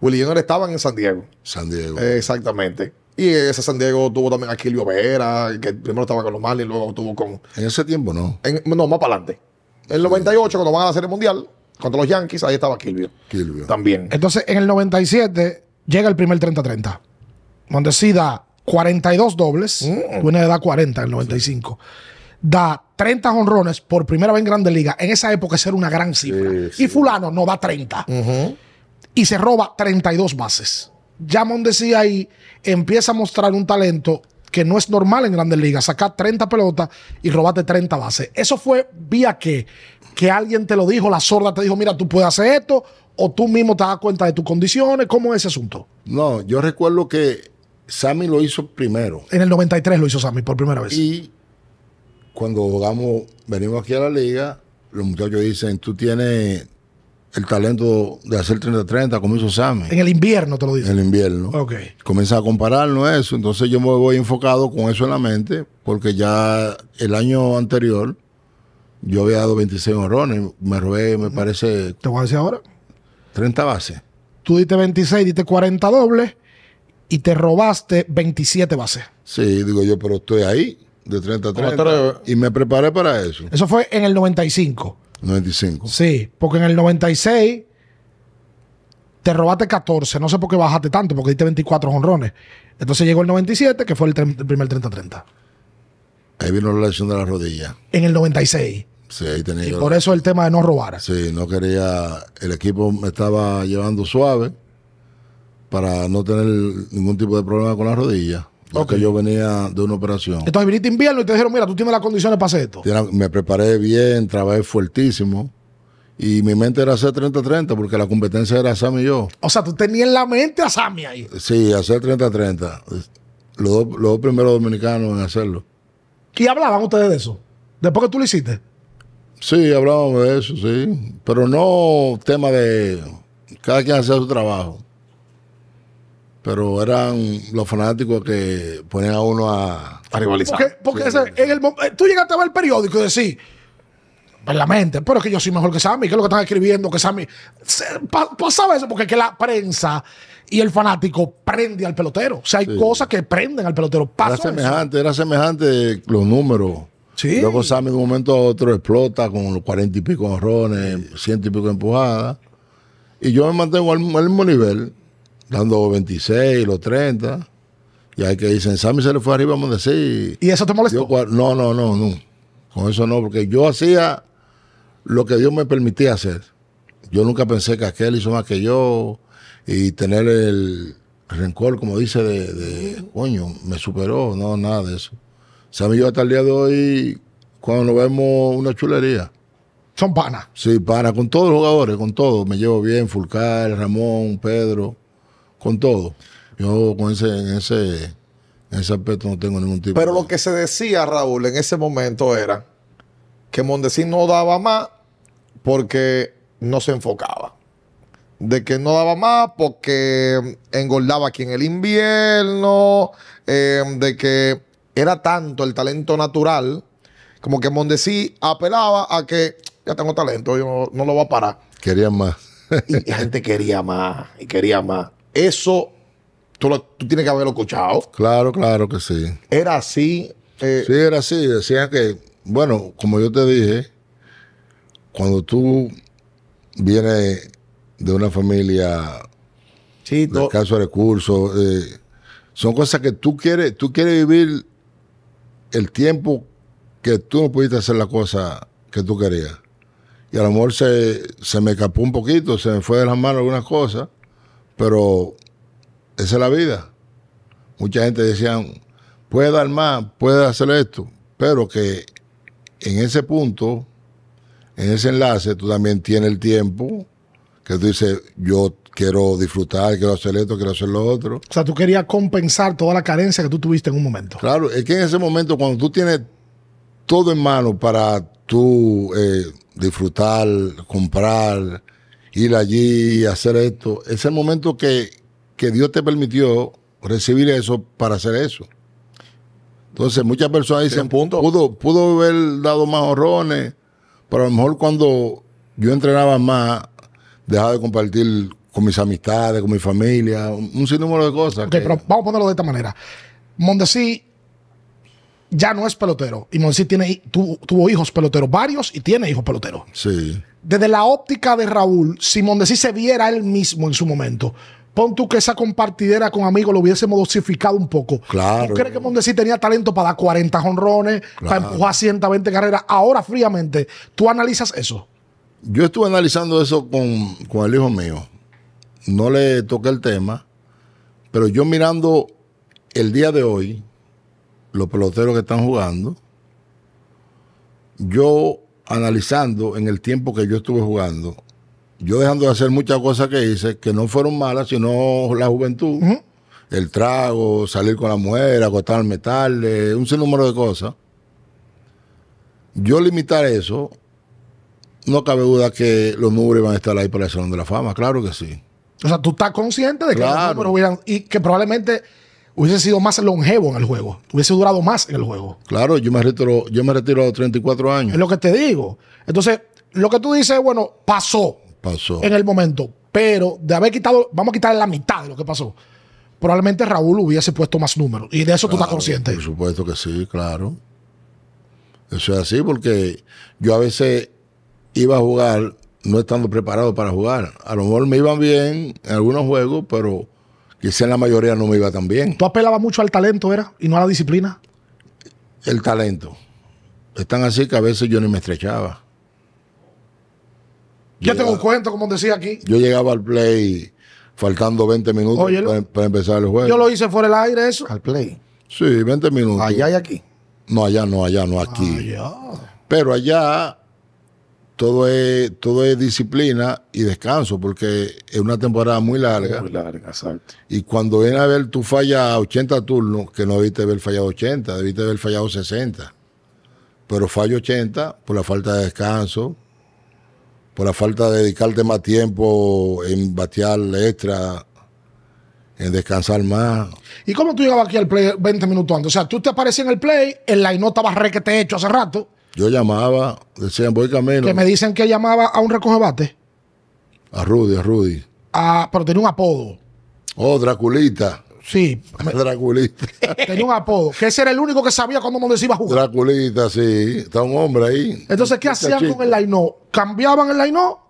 Willy Junior estaban en San Diego. San Diego. Eh, exactamente. Y ese San Diego tuvo también a Kilvio Vera, que primero estaba con los Marlins, luego tuvo con. En ese tiempo no. no, más para adelante. En el 98, cuando van a la el Mundial, contra los Yankees, ahí estaba Kilvio. Kilvio. También. Entonces, en el 97 llega el primer 30-30, donde da 42 dobles, mm. de edad 40 en el 95. Da 30 honrones por primera vez en Grandes Ligas. En esa época, esa era una gran cifra. y Fulano no da 30 y se roba 32 bases. Ya decía ahí, empieza a mostrar un talento que no es normal en grandes ligas, sacar 30 pelotas y robarte 30 bases. Eso fue vía que, que alguien te lo dijo, la sorda te dijo, mira, tú puedes hacer esto, o tú mismo te das cuenta de tus condiciones, ¿cómo es ese asunto? No, yo recuerdo que Sammy lo hizo primero. En el 93 lo hizo Sammy por primera vez. Y cuando jugamos, venimos aquí a la liga, los muchachos dicen, tú tienes el talento de hacer 30-30, como hizo Sammy. En el invierno, te lo dice. En el invierno. Ok. Comienza a compararnos eso. Entonces yo me voy enfocado con eso en la mente, porque ya el año anterior yo había dado 26 honrones. Me robé, me parece. ¿Te voy a decir ahora? 30 bases. Tú diste 26, diste 40 dobles y te robaste 27 bases. Sí, digo yo, pero estoy ahí de 30 a 30. Y me preparé para eso. Eso fue en el 95. 95. Sí, porque en el 96 te robaste 14. No sé por qué bajaste tanto, porque diste 24 honrones. Entonces llegó el 97, que fue el, primer 30-30. Ahí vino la lesión de las rodilla. En el 96. Sí, ahí tenía y por eso el tema de no robar. Sí, no quería. El equipo me estaba llevando suave para no tener ningún tipo de problema con la rodilla. Porque yo venía de una operación. Entonces viniste invierno y te dijeron, mira, tú tienes las condiciones para hacer esto. Me preparé bien, trabajé fuertísimo. Y mi mente era hacer 30-30 porque la competencia era Sammy y yo. O sea, tú tenías en la mente a Sammy ahí. Sí, hacer 30-30. Los dos, primeros dominicanos en hacerlo. ¿Y hablaban ustedes de eso? Después que tú lo hiciste. Sí, hablábamos de eso, sí. Pero no tema de... Cada quien hace su trabajo pero eran los fanáticos que ponían a uno a, rivalizar. Porque, eh, tú llegaste a ver el periódico y decís, en pues la mente, pero es que yo soy mejor que Sammy, que es lo que están escribiendo, que Sammy. Se, pues, eso porque es que la prensa y el fanático prende al pelotero. O sea, hay cosas que prenden al pelotero. era semejante, era semejante los números. Sí. Luego Sammy de un momento a otro explota con los cuarenta y pico rones, ciento y pico empujadas. Y yo me mantengo al mismo nivel dando 26, los 30. Y hay que dicen, Sammy se le fue arriba a decir. ¿Y eso te molestó? no, no, no, no. Con eso no, porque yo hacía lo que Dios me permitía hacer. Yo nunca pensé que aquel hizo más que yo y tener el rencor, como dice, de, coño, me superó, no, nada de eso. Sammy yo hasta el día de hoy, cuando nos vemos, una chulería. Son panas. Sí, panas, con todos los jugadores, con todos. Me llevo bien, Fulcar, Ramón, Pedro con todo. Yo con ese, en ese, en ese aspecto no tengo ningún tipo Pero lo que se decía, Raúl, en ese momento era que Mondesín no daba más porque no se enfocaba. De que no daba más porque engordaba aquí en el invierno, em, de que era tanto el talento natural, como que Mondesí apelaba a que ya tengo talento, yo no, lo voy a parar. Querían más. y la gente quería más, y quería más. Eso tú, tienes que haberlo escuchado. Claro, claro que sí. Era así. Eh, sí, era así. decía que, bueno, como yo te dije, cuando tú vienes de una familia sí, de recursos, eh, son cosas que tú quieres, tú quieres vivir el tiempo que tú no pudiste hacer la cosa que tú querías. Y a lo mejor se, se me escapó un poquito, se me fue de las manos algunas cosas. Pero esa es la vida. Mucha gente decía, puede dar más, puede hacer esto, pero que en ese punto, en ese enlace, tú también tienes el tiempo que tú dices, yo quiero disfrutar, quiero hacer esto, quiero hacer lo otro. O sea, tú querías compensar toda la carencia que tú tuviste en un momento. Claro, es que en ese momento, cuando tú tienes todo en mano para tú eh, disfrutar, comprar, ir allí y hacer esto. Es el momento que, Dios te permitió recibir eso para hacer eso. Entonces muchas personas dicen, punto? Pudo, pudo haber dado más horrones, pero a lo mejor cuando yo entrenaba más, dejaba de compartir con mis amistades, con mi familia, un, sinnúmero de cosas. Ok, pero vamos a ponerlo de esta manera. Mondesi ya no es pelotero y Mondesi tiene, tuvo, tuvo hijos peloteros, varios, y tiene hijos peloteros. Sí desde la óptica de Raúl, si Mondesi se viera él mismo en su momento. Pon tú que esa compartidera con amigos lo hubiese modificado un poco. Claro. ¿Tú crees que Mondesi tenía talento para dar 40 jonrones, para empujar 120 carreras? Ahora, fríamente, ¿tú analizas eso? Yo estuve analizando eso con, con el hijo mío. No le toqué el tema, pero yo mirando el día de hoy, los peloteros que están jugando, yo analizando en el tiempo que yo estuve jugando, yo dejando de hacer muchas cosas que hice, que no fueron malas, sino la juventud, el trago, salir con la mujer, acostarme tarde, un sinnúmero de cosas. Yo limitar eso, no cabe duda que los números van a estar ahí para el Salón de la Fama, claro que sí. O sea, tú estás consciente de que claro. los hubieran, y que probablemente hubiese sido más longevo en el juego, hubiese durado más en el juego. Claro, yo me retiro, yo me retiro a los 34 años. Es lo que te digo. Entonces, lo que tú dices, bueno, pasó. Pasó. En el momento. Pero de haber quitado, vamos a quitar la mitad de lo que pasó. Probablemente Raúl hubiese puesto más números. Y de eso tú estás consciente. Por supuesto que sí, claro. Eso es así, porque yo a veces iba a jugar no estando preparado para jugar. A lo mejor me iban bien en algunos juegos, pero Quizá en la mayoría no me iba tan bien. ¿Tú apelabas mucho al talento, era? ¿Y no a la disciplina? El talento. Están así que a veces yo ni me estrechaba. Yo tengo un cuento, como decía aquí. Yo llegaba al play faltando 20 minutos em-, para, empezar el juego. Yo lo hice fuera del aire, eso. Al play. Sí, 20 minutos. Allá y aquí. No, allá no, allá no, aquí. Ah, Pero allá todo es, todo es disciplina y descanso, porque es una temporada muy larga. Muy larga, exacto. Y cuando viene a ver, tú fallas 80 turnos, que no debiste haber fallado 80, debiste haber fallado 60. Pero fallo 80 por la falta de descanso, por la falta de dedicarte más tiempo en batear extra, en descansar más. ¿Y cómo tú llegabas aquí al play 20 minutos antes? O sea, tú te aparecías en el play, en la no estaba que te he hecho hace rato. Yo llamaba, decían, voy camino. Que me dicen que llamaba a un recogebate. A Rudy, a Rudy. Ah, pero tenía un apodo. Oh, Draculita. Sí. Draculita. tenía un apodo. Que ese era el único que sabía cuando nos decía jugar. Draculita, sí. Está un hombre ahí. Entonces, ¿qué hacían con el Aino? ¿Cambiaban el Aino?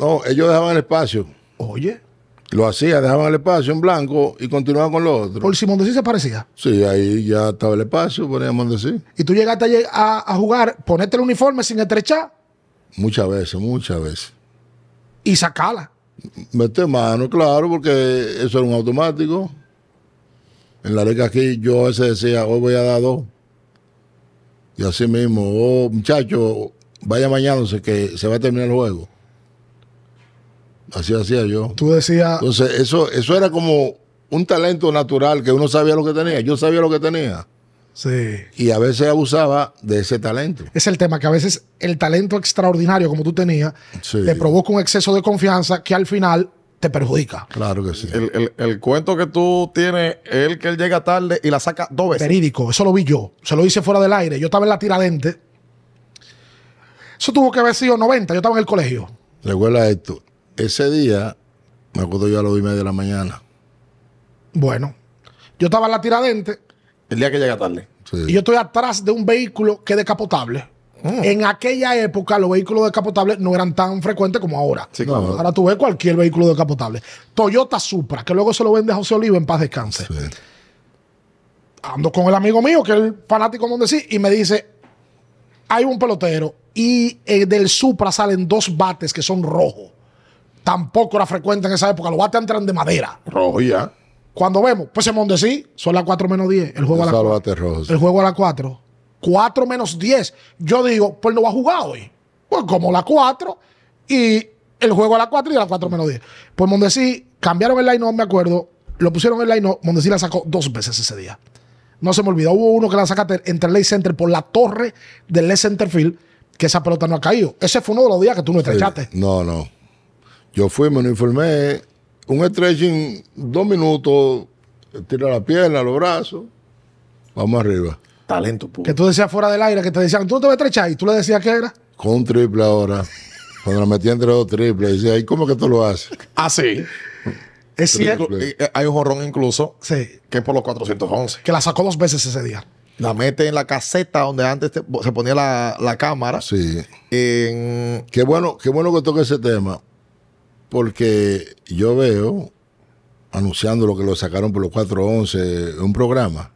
No, ellos dejaban el espacio. Oye. Lo hacía, dejaban el espacio en blanco y continuaban con lo otro. ¿Por si Mondesí se parecía? Sí, ahí ya estaba el espacio, ponía Mondesí. ¿Y tú llegaste a, jugar, ponerte el uniforme sin estrechar? Muchas veces, muchas veces. ¿Y sacala? Mete mano, claro, porque eso era un automático. En la liga aquí yo a veces decía, hoy voy a dar dos. Y así mismo, oh muchacho, vaya mañana, que se va a terminar el juego. Así hacía yo. Tú decías. Entonces, eso, eso era como un talento natural que uno sabía lo que tenía. Yo sabía lo que tenía. Sí. Y a veces abusaba de ese talento. Es el tema, que a veces el talento extraordinario como tú tenías te provoca un exceso de confianza que al final te perjudica. Claro que sí. El, cuento que tú tienes, el que él llega tarde y la saca dos veces. Verídico, eso lo vi yo. Se lo hice fuera del aire. Yo estaba en la tiradente. Eso tuvo que haber sido 90, yo estaba en el colegio. Recuerda esto, ese día me acuerdo yo a las 2 y media de la mañana. Bueno, yo estaba en la tiradente. El día que llega tarde. Y yo estoy atrás de un vehículo que es decapotable. Mm. En aquella época los vehículos decapotables no eran tan frecuentes como ahora. Ahora tú ves cualquier vehículo decapotable. Toyota Supra, que luego se lo vende a José Oliva en paz descanse. Ando con el amigo mío, que es el fanático donde sí, y me dice, hay un pelotero y eh, del Supra salen dos bates que son rojos tampoco era frecuente en esa época. Los bates entran de madera. Rojo ya. Cuando vemos, pues en Mondesí son las 4 menos 10. El juego a la 4. El juego a la 4. 4 menos 10. Yo digo, pues no va a jugar hoy. Pues como la 4 y el juego a la 4 y a las 4 menos 10. Pues Mondesí cambiaron el line no me acuerdo. Lo pusieron en line up. Mondesí la sacó dos veces ese día. No se me olvida. Hubo uno que la sacaste entre el ley center por la torre del ley center field, que esa pelota no ha caído. Ese fue uno de los días que tú no estrechaste. No, no. Yo fui, me uniformé, un stretching, dos minutos, tira la pierna, los brazos, vamos arriba. Talento puro. Que tú decías fuera del aire, que te decían, tú no te vas a estrechar, y tú le decías que era. Con un triple ahora. Cuando la metí entre dos triples, decía, ¿y cómo que tú lo haces? Ah, sí. Es cierto. Eh, hay un jorrón incluso sí. que es por los 411. Que la sacó dos veces ese día. La mete en la caseta donde antes se ponía la, cámara. Sí. Qué, bueno, qué bueno que toque ese tema porque yo veo, anunciando lo que lo sacaron por los 411, un programa.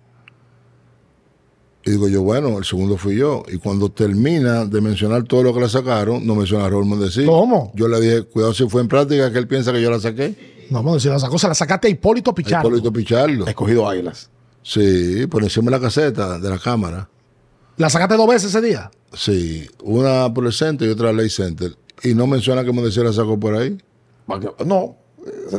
Y digo yo, bueno, el segundo fui yo. Y cuando termina de mencionar todo lo que la sacaron, no menciona a Raúl de ¿Cómo? Yo le dije, cuidado si fue en práctica, que él piensa que yo la saqué. No, no, la la sacaste a Hipólito Pichardo. Hipólito Pichardo. Escogido Águilas. Sí, por encima la caseta de la cámara. ¿La sacaste dos veces ese día? Sí, una por el center y otra ley center. Y no menciona que Mondesí la sacó por ahí. No,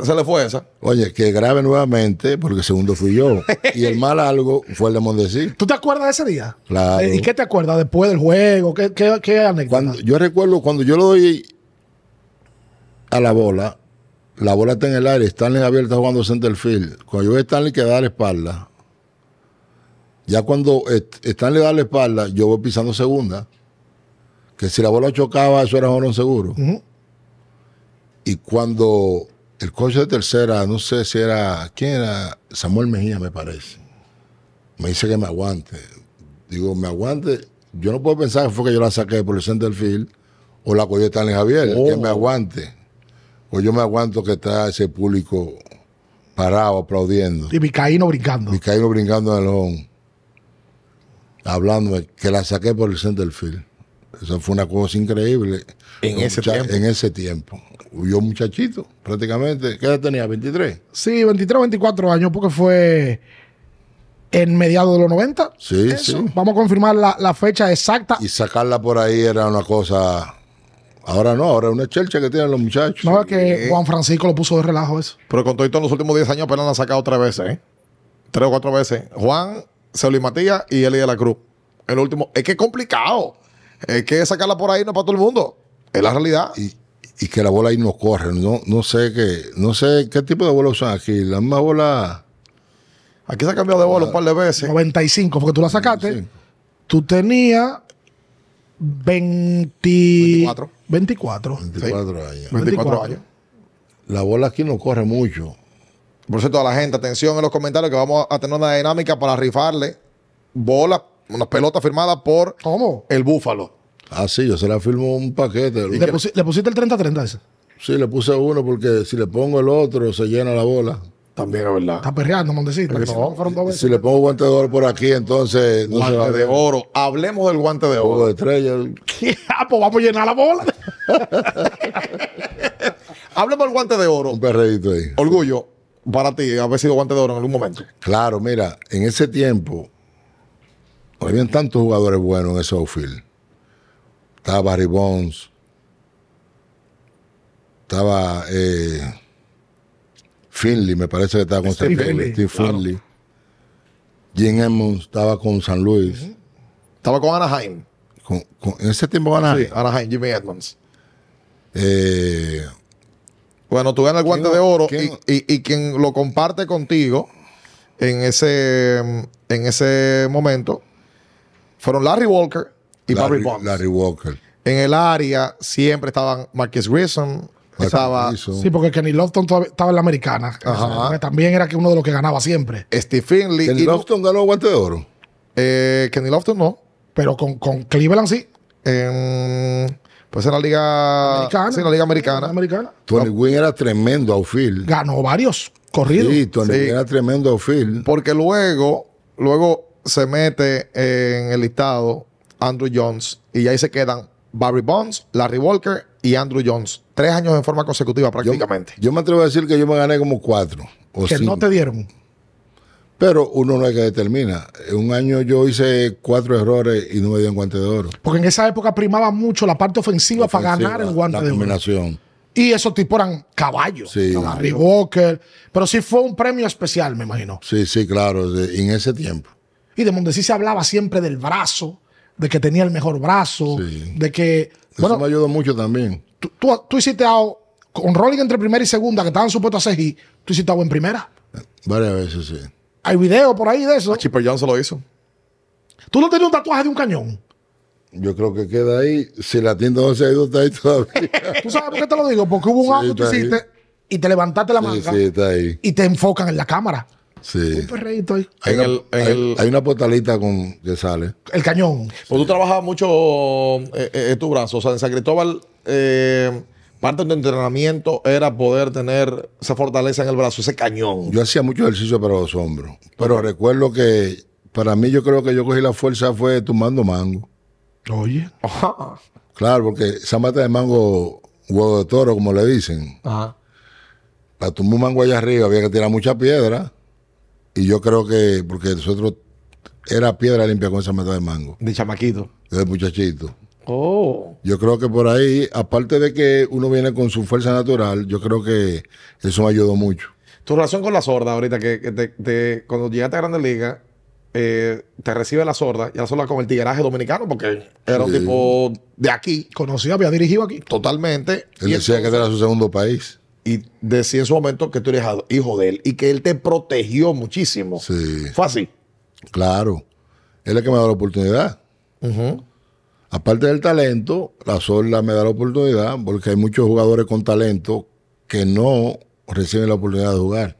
se le fue esa. Oye, que grabe nuevamente, porque segundo fui yo. y el mal algo fue el de Mondesí. ¿Tú te acuerdas de ese día? Eh, ¿Y qué te acuerdas después del juego? ¿Qué, qué, anécdota? Cuando, yo recuerdo cuando yo lo doy a la bola, la bola está en el aire, Stanley abierta jugando center field. Cuando yo veo a Stanley que da la espalda, ya cuando Stanley da la espalda, yo voy pisando segunda. Que si la bola chocaba, eso era un seguro. Y cuando el coche de tercera, no sé si era, ¿quién era? Samuel Mejía, me parece. Me dice que me aguante. Digo, me aguante. Yo no puedo pensar que fue que yo la saqué por el center o la cogió Stanley Javier, oh. que me aguante. O yo me aguanto que está ese público parado aplaudiendo. Y Micaíno brincando. Micaíno brincando en el home. Hablándome que la saqué por el center field. Eso fue una cosa increíble. En ese tiempo. En ese Yo muchachito, prácticamente. ¿Qué edad tenía? ¿23? Sí, 23 24 años, porque fue en mediados de los 90. Sí, sí. Vamos a confirmar la, fecha exacta. Y sacarla por ahí era una cosa... Ahora no, ahora es una chelcha que tienen los muchachos. No, es que Juan Francisco lo puso de relajo eso. Pero con todo esto en los últimos 10 años apenas la han sacado tres veces, ¿eh? Tres o cuatro veces. Juan, y Matías y Eli de la Cruz. El último. Es que es complicado. Es que sacarla por ahí no es para todo el mundo es la realidad y, que la bola ahí no corre. No, no sé qué, no sé qué tipo de bola usan aquí. La más bola. Aquí se ha cambiado de bola un par de veces. 95, porque tú la sacaste. Tú tenías 24. 24. 24 años. 24 años. La bola aquí no corre mucho. Por cierto, a la gente, atención en los comentarios que vamos a tener una dinámica para rifarle Bola, una pelota firmada por ¿Cómo? el Búfalo. Ah, sí, yo se la firmo un paquete. ¿Le, ¿Le, pusiste el 30-30 ese? Sí, le puse uno porque si le pongo el otro se llena la bola. También es verdad. Está perreando, mondecito. si, le pongo guante de oro por aquí, entonces. No guante de oro. Hablemos del guante de oro. de estrella. ¿Qué? Ah, pues vamos a llenar la bola. Hablemos del guante de oro. Un perreíto ahí. Orgullo para ti haber sido guante de oro en algún momento. Claro, mira, en ese tiempo habían tantos jugadores buenos en ese outfield estaba Barry Bones, estaba eh, Finley, me parece que estaba con Steve, Finley, Steve Finley. Jim Edmonds estaba con San Luis. Estaba con Anaheim. en ese tiempo Anaheim. Anaheim, Jimmy Edmonds. Eh, bueno, tú ganas el guante de oro Y, y, quien lo comparte contigo en ese, en ese momento fueron Larry Walker, y Larry, Walker. En el área siempre estaban Marcus Grissom, Sí, porque Kenny Lofton estaba en la americana. También era que uno de los que ganaba siempre. Steve Finley. ¿Kenny Lofton ganó guante de oro? Eh, Kenny Lofton no. Pero con, con Cleveland sí. pues en la liga americana. en la liga americana. americana. Tony Wynn era tremendo outfield. Ganó varios corridos. Sí, Tony era tremendo outfield. Porque luego, luego se mete en el listado Andrew Jones. Y ahí se quedan Barry Bonds, Larry Walker y Andrew Jones. Tres años en forma consecutiva prácticamente. Yo, me atrevo a decir que yo me gané como cuatro. O que no te dieron. Pero uno no es que determina. un año yo hice cuatro errores y no me dieron guante de oro. Porque en esa época primaba mucho la parte ofensiva, para ganar el guante de oro. Y esos tipos eran caballos. Sí, Larry Walker. Pero sí fue un premio especial, me imagino. Sí, sí, claro. en ese tiempo. Y de sí se hablaba siempre del brazo de que tenía el mejor brazo, de que... Bueno, Eso me ayudó mucho también. Tú, tú, hiciste algo con rolling entre primera y segunda, que estaban supuestos a seguir tú hiciste algo en primera. Varias veces, sí. Hay video por ahí de eso. A ah, Chipper se lo hizo. ¿Tú no tenías un tatuaje de un cañón? Yo creo que queda ahí. Si la tienda no se ha ido, está ahí todavía. ¿Tú sabes por qué te lo digo? Porque hubo un sí, que tú hiciste y te levantaste la manga y te enfocan en la cámara. Sí. Un perrito ahí. Hay, una, portalita con, que sale. El cañón. Pues tú trabajabas mucho eh, eh tu brazo. O sea, en San Cristóbal, eh, parte de tu entrenamiento era poder tener esa fortaleza en el brazo, ese cañón. Yo hacía mucho ejercicio para los hombros. Pero recuerdo que para mí yo creo que yo cogí la fuerza fue tumando mango. Oye. Claro, porque esa mata de mango, huevo de toro, como le dicen. Ajá. Para tumbar un mango allá arriba había que tirar mucha piedra. Y yo creo que, porque nosotros era piedra limpia con esa mata de mango. De chamaquito. De muchachito. Oh. Yo creo que por ahí, aparte de que uno viene con su fuerza natural, yo creo que eso me ayudó mucho. Tu relación con la sorda ahorita, que, te, cuando llegaste a Grandes Liga, eh, te recibe la sorda, ya sola con el tigueraje dominicano, porque era un tipo de aquí. conocido, había dirigido aquí. Totalmente. Él decía que era su segundo país y decía en su momento que tú eres hijo de él y que él te protegió muchísimo. Sí. Fue así. Claro. Él es el que me da la oportunidad. Aparte del talento, la Sola me da la oportunidad porque hay muchos jugadores con talento que no reciben la oportunidad de jugar.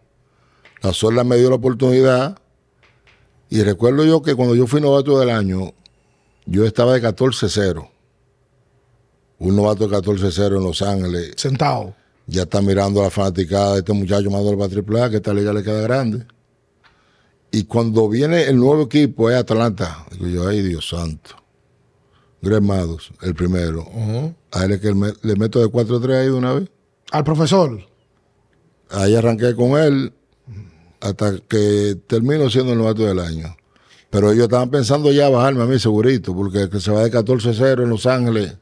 La Sola me dio la oportunidad y recuerdo yo que cuando yo fui novato del año, yo estaba de 14-0. Un novato de 14-0 en Los Ángeles. Sentado ya está mirando la fanaticada de este muchacho más la triple A, que esta liga le queda grande. Y cuando viene el nuevo equipo, es Atlanta. Digo yo, ay Dios santo. Gremados, el primero. A él es que le meto de 4-3 ahí de una vez. Al profesor. Ahí arranqué con él hasta que termino siendo el novato del año. Pero ellos estaban pensando ya bajarme a mí segurito, porque que se va de 14-0 en Los Ángeles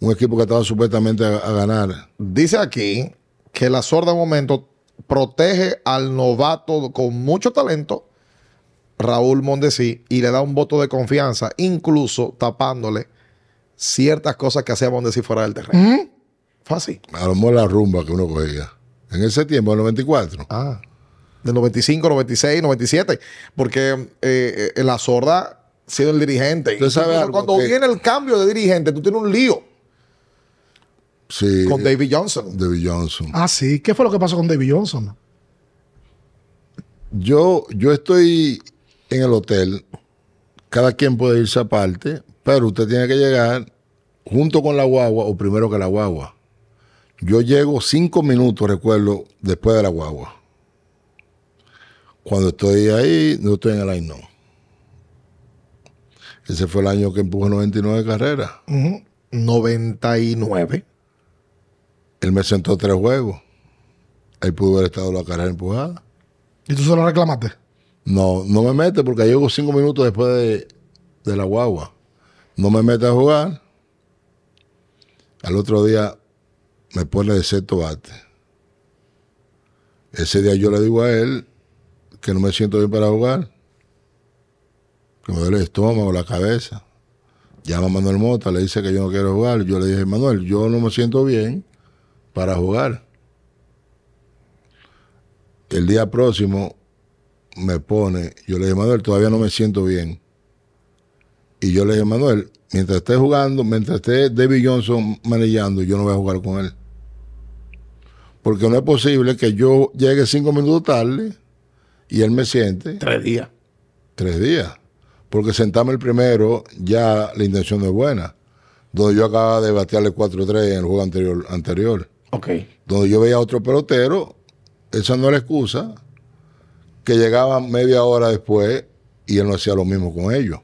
un equipo que estaba supuestamente a, ganar. Dice aquí que la sorda de momento protege al novato con mucho talento, Raúl Mondesi y le da un voto de confianza, incluso tapándole ciertas cosas que hacía Mondesi fuera del terreno. Fácil. A lo mejor la rumba que uno cogía. En ese tiempo, en el 94. Ah. Del 95, 96, 97. Porque eh, eh, la sorda sido el dirigente. ¿Tú sabes cuando viene el cambio de dirigente, tú tienes un lío. Sí. Con David Johnson. David Johnson. Ah, sí. ¿Qué fue lo que pasó con David Johnson? Yo, yo estoy en el hotel. Cada quien puede irse aparte, pero usted tiene que llegar junto con la guagua o primero que la guagua. Yo llego cinco minutos, recuerdo, después de la guagua. Cuando estoy ahí, no estoy en el no Ese fue el año que empujó 99 carreras. Uh 99. Él me sentó tres juegos. Ahí pudo haber estado la carrera empujada. ¿Y tú solo reclamaste? No, no me mete porque llego cinco minutos después de, la guagua. No me mete a jugar. Al otro día me pone de sexto bate. Ese día yo le digo a él que no me siento bien para jugar, que me duele el estómago, la cabeza. Llama a Manuel Mota, le dice que yo no quiero jugar. Yo le dije, Manuel, yo no me siento bien, para jugar. El día próximo me pone, yo le dije, Manuel, todavía no me siento bien. Y yo le dije, Manuel, mientras esté jugando, mientras esté David Johnson manejando, yo no voy a jugar con él. Porque no es posible que yo llegue cinco minutos tarde y él me siente. Tres días. Tres días. Porque sentarme el primero, ya la intención no es buena. Donde yo acababa de batearle 4-3 en el juego anterior. anterior. Donde yo veía a otro pelotero, esa no era excusa, que llegaba media hora después y él no hacía lo mismo con ellos.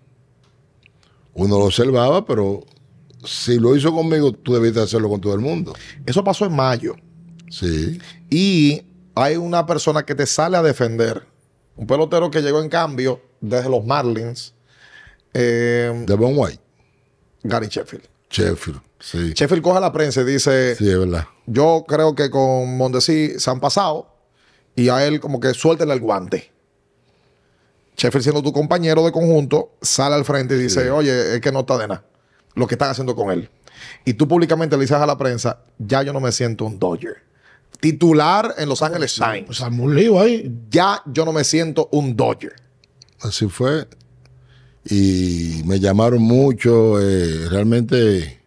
Uno lo observaba, pero si lo hizo conmigo, tú debiste hacerlo con todo el mundo. Eso pasó en mayo. Sí. Y hay una persona que te sale a defender. Un pelotero que llegó en cambio desde los Marlins. de eh, Devon White. Gary Sheffield. Sheffield, sí. Sheffield coge la prensa y dice... Sí, es verdad. Yo creo que con Mondesi se han pasado y a él como que suéltele el guante. Sheffield siendo tu compañero de conjunto, sale al frente y dice, oye, es que no está de nada lo que están haciendo con él. Y tú públicamente le dices a la prensa, ya yo no me siento un Dodger. Titular en Los Ángeles Times. O un ahí. Ya yo no me siento un Dodger. Así fue. Y me llamaron mucho. Eh, realmente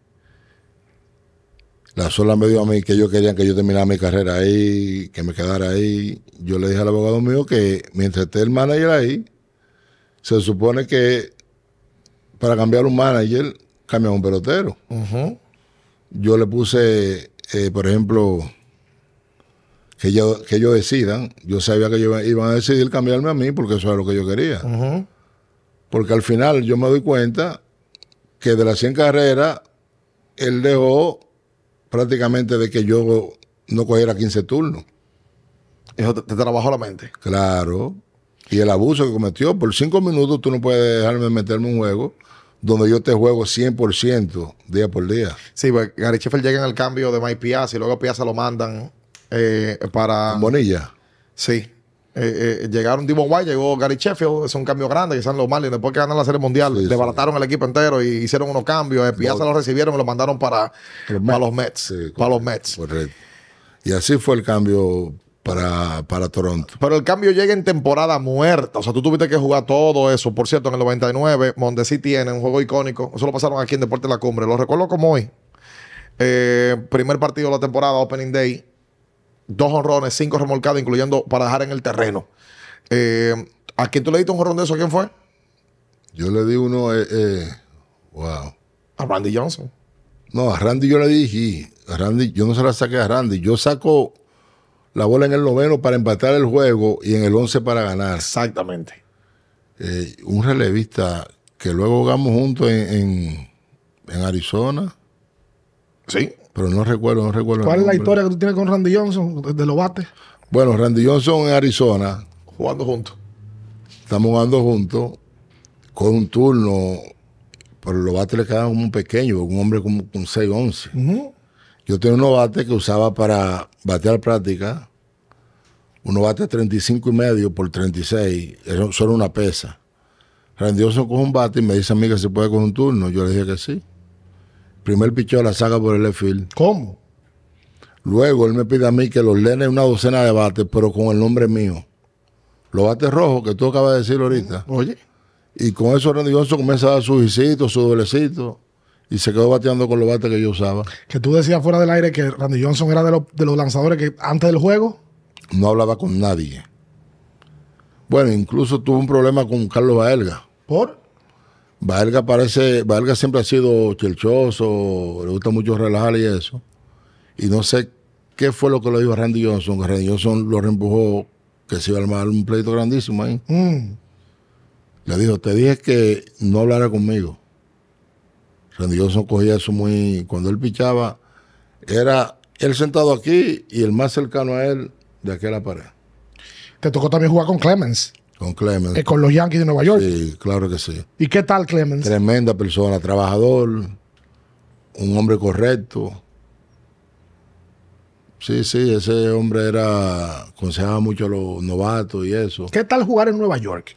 la sola me dio a mí que ellos querían que yo terminara mi carrera ahí, que me quedara ahí. Yo le dije al abogado mío que mientras esté el manager ahí, se supone que para cambiar un manager, cambia un pelotero. Yo le puse, eh, por ejemplo, que, yo, que ellos decidan. Yo sabía que ellos iban a decidir cambiarme a mí porque eso era lo que yo quería. Porque al final yo me doy cuenta que de las 100 carreras, él dejó prácticamente de que yo no cogiera 15 turnos. Eso te, trabajó la mente. Claro. Y el abuso que cometió, por cinco minutos tú no puedes dejarme meterme un juego donde yo te juego 100% día por día. Sí, pues Gary Sheffield llega en el cambio de Mike Piazza y luego a Piazza lo mandan eh, para... Bonilla? Sí. Eh, eh, llegaron Devon White, llegó Gary Sheffield, es un cambio grande, que están los Marlins, después que ganan la Serie Mundial, desbarataron el equipo entero y hicieron unos cambios, Piazza eh, lo recibieron y lo mandaron para los Mets, para los Mets. Y así fue el cambio para, para, Toronto. Pero el cambio llega en temporada muerta. O sea, tú tuviste que jugar todo eso. Por cierto, en el 99, Mondesi tiene un juego icónico. Eso lo pasaron aquí en Deporte de la Cumbre. Lo recuerdo como hoy. primer partido de la temporada, Opening Day dos honrones, cinco remolcadas, incluyendo para dejar en el terreno. Eh, ¿A quién tú le diste un honrón de eso? ¿A quién fue? Yo le di uno, eh, eh, wow. A Randy Johnson. No, a Randy yo le dije, Randy, yo no se la saqué a Randy, yo saco la bola en el noveno para empatar el juego y en el once para ganar. Exactamente. un relevista que luego jugamos juntos en, en Arizona. Sí, pero no recuerdo, no recuerdo. ¿Cuál es la historia que tú tienes con Randy Johnson de los bates? Bueno, Randy Johnson en Arizona. Jugando juntos. Estamos jugando juntos con un turno. Pero los bates le quedaban como un pequeño, un hombre como con 6, 11. Yo tenía un bates que usaba para batear práctica. Unos bate 35 y medio por 36. Era solo una pesa. Randy Johnson coge un bate y me dice a mí que se puede con un turno. Yo le dije que sí. Primer picheo la saga por el field. ¿Cómo? Luego él me pide a mí que los lene una docena de bates, pero con el nombre mío. Los bates rojos que tú acabas de decir ahorita. Oye. Y con eso Randy Johnson comenzaba a dar su doblecito Y se quedó bateando con los bates que yo usaba. Que tú decías fuera del aire que Randy Johnson era de los, de los lanzadores que antes del juego. No hablaba con nadie. Bueno, incluso tuvo un problema con Carlos Aelga. ¿Por? Valga parece, Valga siempre ha sido chelchoso, le gusta mucho relajar y eso. Y no sé qué fue lo que le dijo a Randy Johnson, que Randy Johnson lo reempujó, que se iba a armar un pleito grandísimo ahí. Mm. Le dijo, te dije que no hablara conmigo. Randy Johnson cogía eso muy, cuando él pichaba, era él sentado aquí y el más cercano a él de aquella pared. Te tocó también jugar con Clemens. Con Clemens. Eh, con los Yankees de Nueva York. Sí, claro que sí. ¿Y qué tal Clemens? Tremenda persona, trabajador, un hombre correcto. Sí, sí, ese hombre era consejaba mucho a los novatos y eso. ¿Qué tal jugar en Nueva York?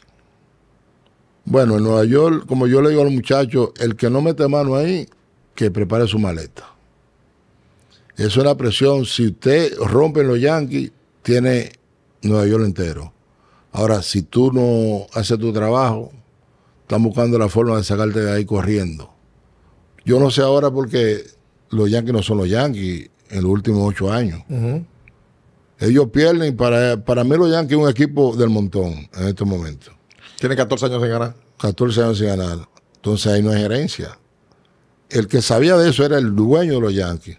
Bueno, en Nueva York, como yo le digo a los muchachos, el que no mete mano ahí, que prepare su maleta. Eso es la presión. Si usted rompe los Yankees, tiene Nueva York entero. Ahora, si tú no haces tu trabajo, están buscando la forma de sacarte de ahí corriendo. Yo no sé ahora porque los Yankees no son los Yankees en los últimos ocho años. Ellos pierden para, para mí los Yankees es un equipo del montón en estos momentos. Tiene 14 años sin ganar. 14 años sin ganar. Entonces ahí no hay gerencia. El que sabía de eso era el dueño de los Yankees.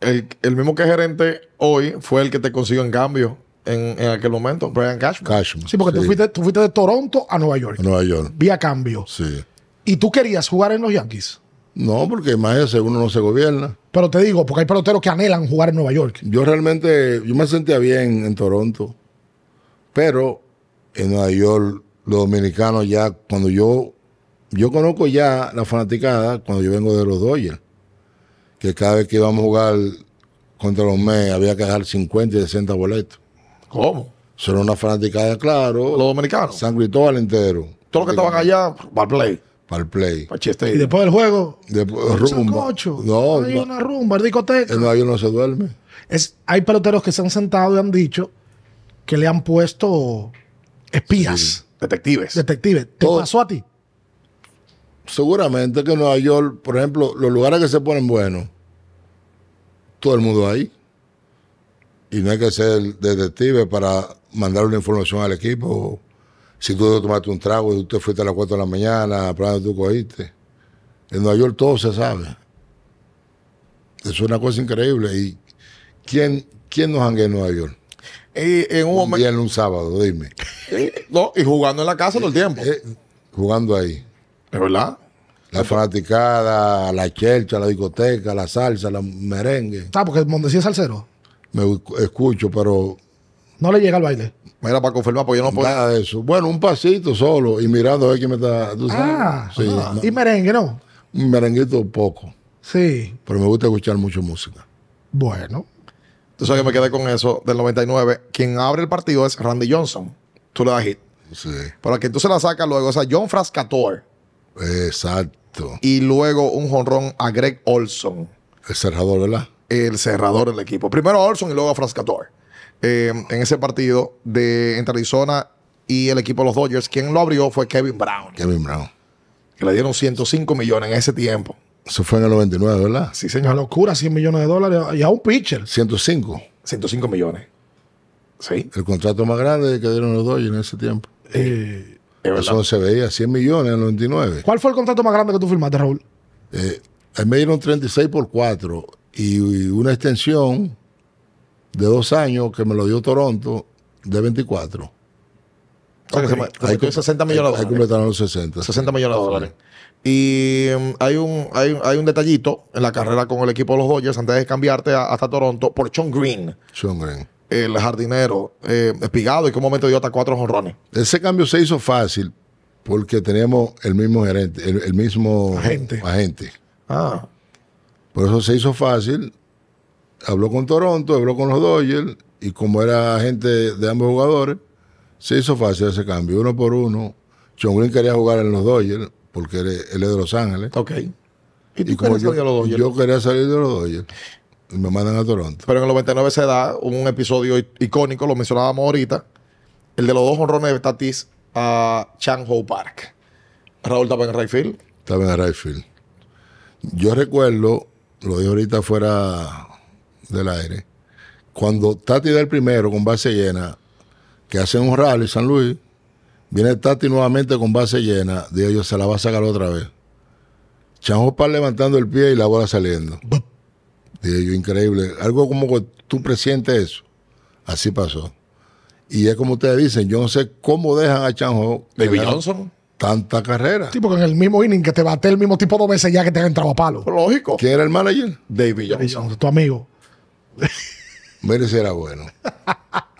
El, el mismo que es gerente hoy fue el que te consiguió en cambio en, aquel momento, Brian Cashman. sí, porque Tú, fuiste, tú, fuiste, de Toronto a Nueva York. Nueva York. Vía cambio. Sí. ¿Y tú querías jugar en los Yankees? No, porque más imagínese, uno no se gobierna. Pero te digo, porque hay peloteros que anhelan jugar en Nueva York. Yo realmente, yo me sentía bien en Toronto. Pero en Nueva York, los dominicanos ya, cuando yo, yo conozco ya la fanaticada cuando yo vengo de los Dodgers. Que cada vez que íbamos a jugar contra los Mets había que dejar 50 y 60 boletos. ¿Cómo? Son una de claro. Los dominicanos. San al entero. Todos los que estaban allá, para el play. Para play. Y después del juego. Después, rumba. No. Hay una rumba, discoteca. En Nueva York no se duerme. Es, hay peloteros que se han sentado y han dicho que le han puesto espías. Detectives. Detectives. ¿Te Todo. pasó a ti? Seguramente que en Nueva York, por ejemplo, los lugares que se ponen buenos, todo el mundo ahí. Y no hay que ser detective para mandar una información al equipo. Si tú tomaste un trago y tú te fuiste a las 4 de la mañana, para tú cogiste. En Nueva York todo se sabe. Es una cosa increíble. ¿Y quién, quién nos hangue en Nueva York? Y en un, en un sábado, dime. no, y jugando en la casa todo el tiempo. Eh, eh, jugando ahí. ¿Es verdad? La fanaticada, la chelcha, la discoteca, la salsa, la merengue. Ah, porque Mondesí es salsero me escucho, pero... No le llega al baile. Mira, para confirmar, porque yo no puedo nada de eso. Bueno, un pasito solo y mirando a ver quién me está. Ah, sí, y merengue, ¿no? Un merenguito poco. Sí. Pero me gusta escuchar mucho música. Bueno. entonces sabes que me quedé con eso del 99. Quien abre el partido es Randy Johnson. Tú le das hit. Sí. Para que tú se la sacas luego, esa sea, John Frascator. Exacto. Y luego un jonrón a Greg Olson. El cerrador, ¿verdad? el cerrador del equipo. Primero a Olson y luego a Frascator. Eh, en ese partido de entre Arizona y el equipo de los Dodgers, quien lo abrió fue Kevin Brown. Kevin Brown. Que le dieron 105 millones en ese tiempo. Eso fue en el 99, ¿verdad? Sí, señor. locura, 100 millones de dólares y a un pitcher. 105. 105 millones. Sí. El contrato más grande que dieron los Dodgers en ese tiempo. Eh, Eso se veía, 100 millones en el 99. ¿Cuál fue el contrato más grande que tú firmaste, Raúl? Eh, me dieron 36 por 4 y una extensión de dos años que me lo dio Toronto de 24. Hay, 60 millones dólares. los 60. 60 millones de dólares. Y em, hay, un, hay, hay, un detallito en la carrera con el equipo de los Dodgers antes de cambiarte hasta Toronto por Sean Green. Sean Green. El jardinero eh, espigado y que un momento dio hasta cuatro jonrones. Ese cambio se hizo fácil porque teníamos el mismo gerente, el, mismo agente. agente. Ah. Por eso se hizo fácil. Habló con Toronto, habló con los Dodgers, y como era gente de ambos jugadores, se hizo fácil ese cambio, uno por uno. John Green quería jugar en los Dodgers, porque él, es de Los Ángeles. Ok. ¿Y, tú yo, de los Dodgers? yo quería salir de los Dodgers y me mandan a Toronto. Pero en el 99 se da un episodio icónico, lo mencionábamos ahorita, el de los dos honrones de Tatis a Chang Ho Park. Raúl estaba en Rayfield. Estaba en Rayfield. Yo recuerdo lo dijo ahorita fuera del aire, cuando Tati da el primero con base llena, que hace un rally San Luis, viene Tati nuevamente con base llena, de ellos se la va a sacar otra vez. par levantando el pie y la bola saliendo. Dije yo, increíble. Algo como que tú presientes eso. Así pasó. Y es como ustedes dicen, yo no sé cómo dejan a Chanjo. ¿Baby Johnson? tanta carrera. Sí, porque en el mismo inning que te bate el mismo tipo dos veces ya que te han entrado a palo. Lógico. ¿Quién era el manager? David tu amigo. Merece era bueno.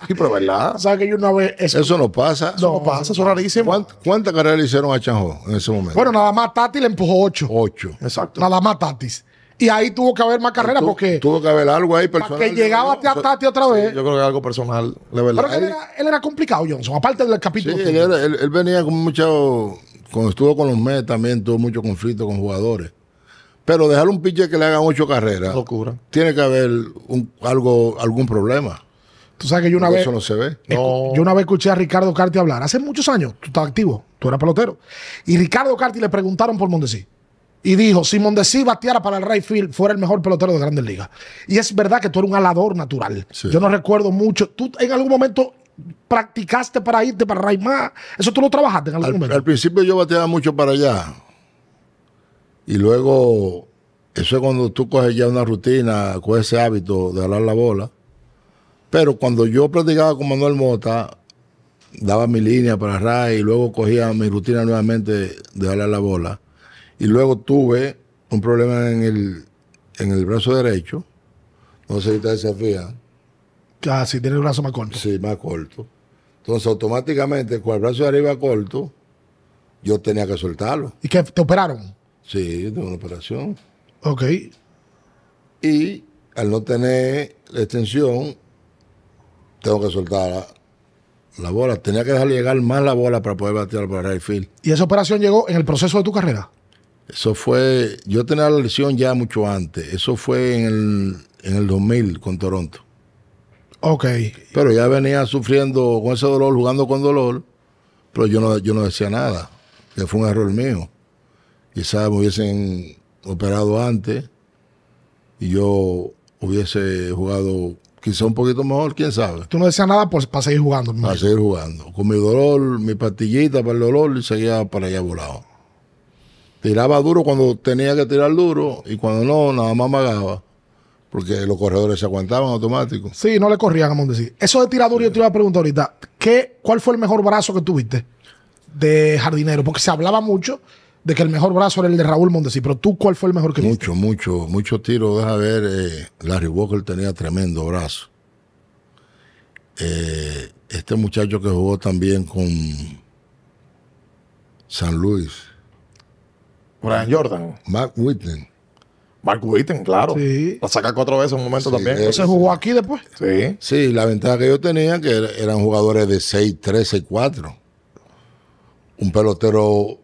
Sí, pero verdad. ¿Sabes que yo una vez. Eso, no pasa. Eso no, pasa, eso es rarísimo. cuánta carrera le hicieron a Chanjo en ese momento? Bueno, nada más Tati le empujó ocho. Ocho. Exacto. Nada más Tatis. Y ahí tuvo que haber más carreras, porque. Tuvo que haber algo ahí personal. que llegaba a Tati otra vez. yo creo que algo personal, la verdad. Pero él era, él era, complicado, Johnson, aparte del capítulo. él, venía con mucho. Cuando estuvo con los Mets también tuvo mucho conflicto con jugadores. Pero dejar un pitcher que le hagan ocho carreras. Locura. Tiene que haber algo, algún problema. Tú sabes que yo una vez. Eso no se ve. Yo una vez escuché a Ricardo Carti hablar. Hace muchos años, tú estabas activo, tú eras pelotero. Y Ricardo Carti le preguntaron por Mondesi y dijo, si de bateara para el Rayfield, fuera el mejor pelotero de Grandes Ligas. Y es verdad que tú eres un alador natural. Yo no recuerdo mucho. Tú en algún momento practicaste para irte para más? Eso tú lo trabajaste en algún momento. Al principio yo bateaba mucho para allá. Y luego, eso es cuando tú coges ya una rutina, coges ese hábito de jalar la bola. Pero cuando yo practicaba con Manuel Mota, daba mi línea para Ray y luego cogía mi rutina nuevamente de jalar la bola y luego tuve un problema en el, brazo derecho. No sé si te desafía Ah, sí, tiene el brazo más corto. Sí, más corto. Entonces, automáticamente, con el brazo de arriba corto, yo tenía que soltarlo. ¿Y qué? ¿Te operaron? Sí, tuve una operación. Ok. Y al no tener la extensión, tengo que soltar la, bola. Tenía que dejar llegar más la bola para poder batear para el ¿Y esa operación llegó en el proceso de tu carrera? Eso fue, yo tenía la lesión ya mucho antes. Eso fue en el, 2000 con Toronto. Ok. Pero ya venía sufriendo con ese dolor, jugando con dolor, pero yo no, yo no decía nada, que fue un error mío. Quizás me hubiesen operado antes y yo hubiese jugado quizá un poquito mejor, quién sabe. Tú no decías nada por, para seguir jugando. Para seguir jugando. Con mi dolor, mi pastillita para el dolor, y seguía para allá volado. Tiraba duro cuando tenía que tirar duro y cuando no, nada más magaba. Porque los corredores se aguantaban automático. Sí, no le corrían a Mondesi. Eso de tirar duro, yo te iba a preguntar ahorita, ¿qué, ¿cuál fue el mejor brazo que tuviste de jardinero? Porque se hablaba mucho de que el mejor brazo era el de Raúl Mondesi, pero tú, ¿cuál fue el mejor que tuviste? Mucho, mucho, mucho tiro. Deja ver, eh, Larry Walker tenía tremendo brazo. Eh, este muchacho que jugó también con San Luis Brian Jordan. Mark Whitten. Mark Whitten, claro. Sí. La saca cuatro veces en un momento también. Eh, es, se jugó aquí después. Sí. Sí, la ventaja que yo tenía que eran jugadores de 6, 3, 6, 4. Un pelotero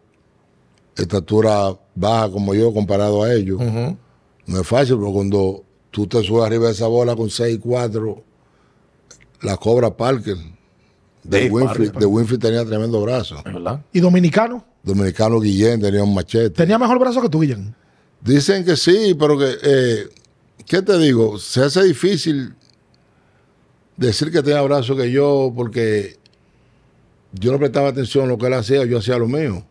de estatura baja como yo comparado a ellos. No es fácil, pero cuando tú te subes arriba de esa bola con 6, 4, la cobra Parker. De Winfrey de Winfield tenía tremendo brazo. ¿Es ¿Verdad? ¿Y dominicano? Dominicano Guillén tenía un machete. ¿Tenía mejor brazo que tú, Guillén? Dicen que sí, pero que, eh, ¿qué te digo? Se hace difícil decir que tenía brazo que yo, porque yo no prestaba atención a lo que él hacía, yo hacía lo mío.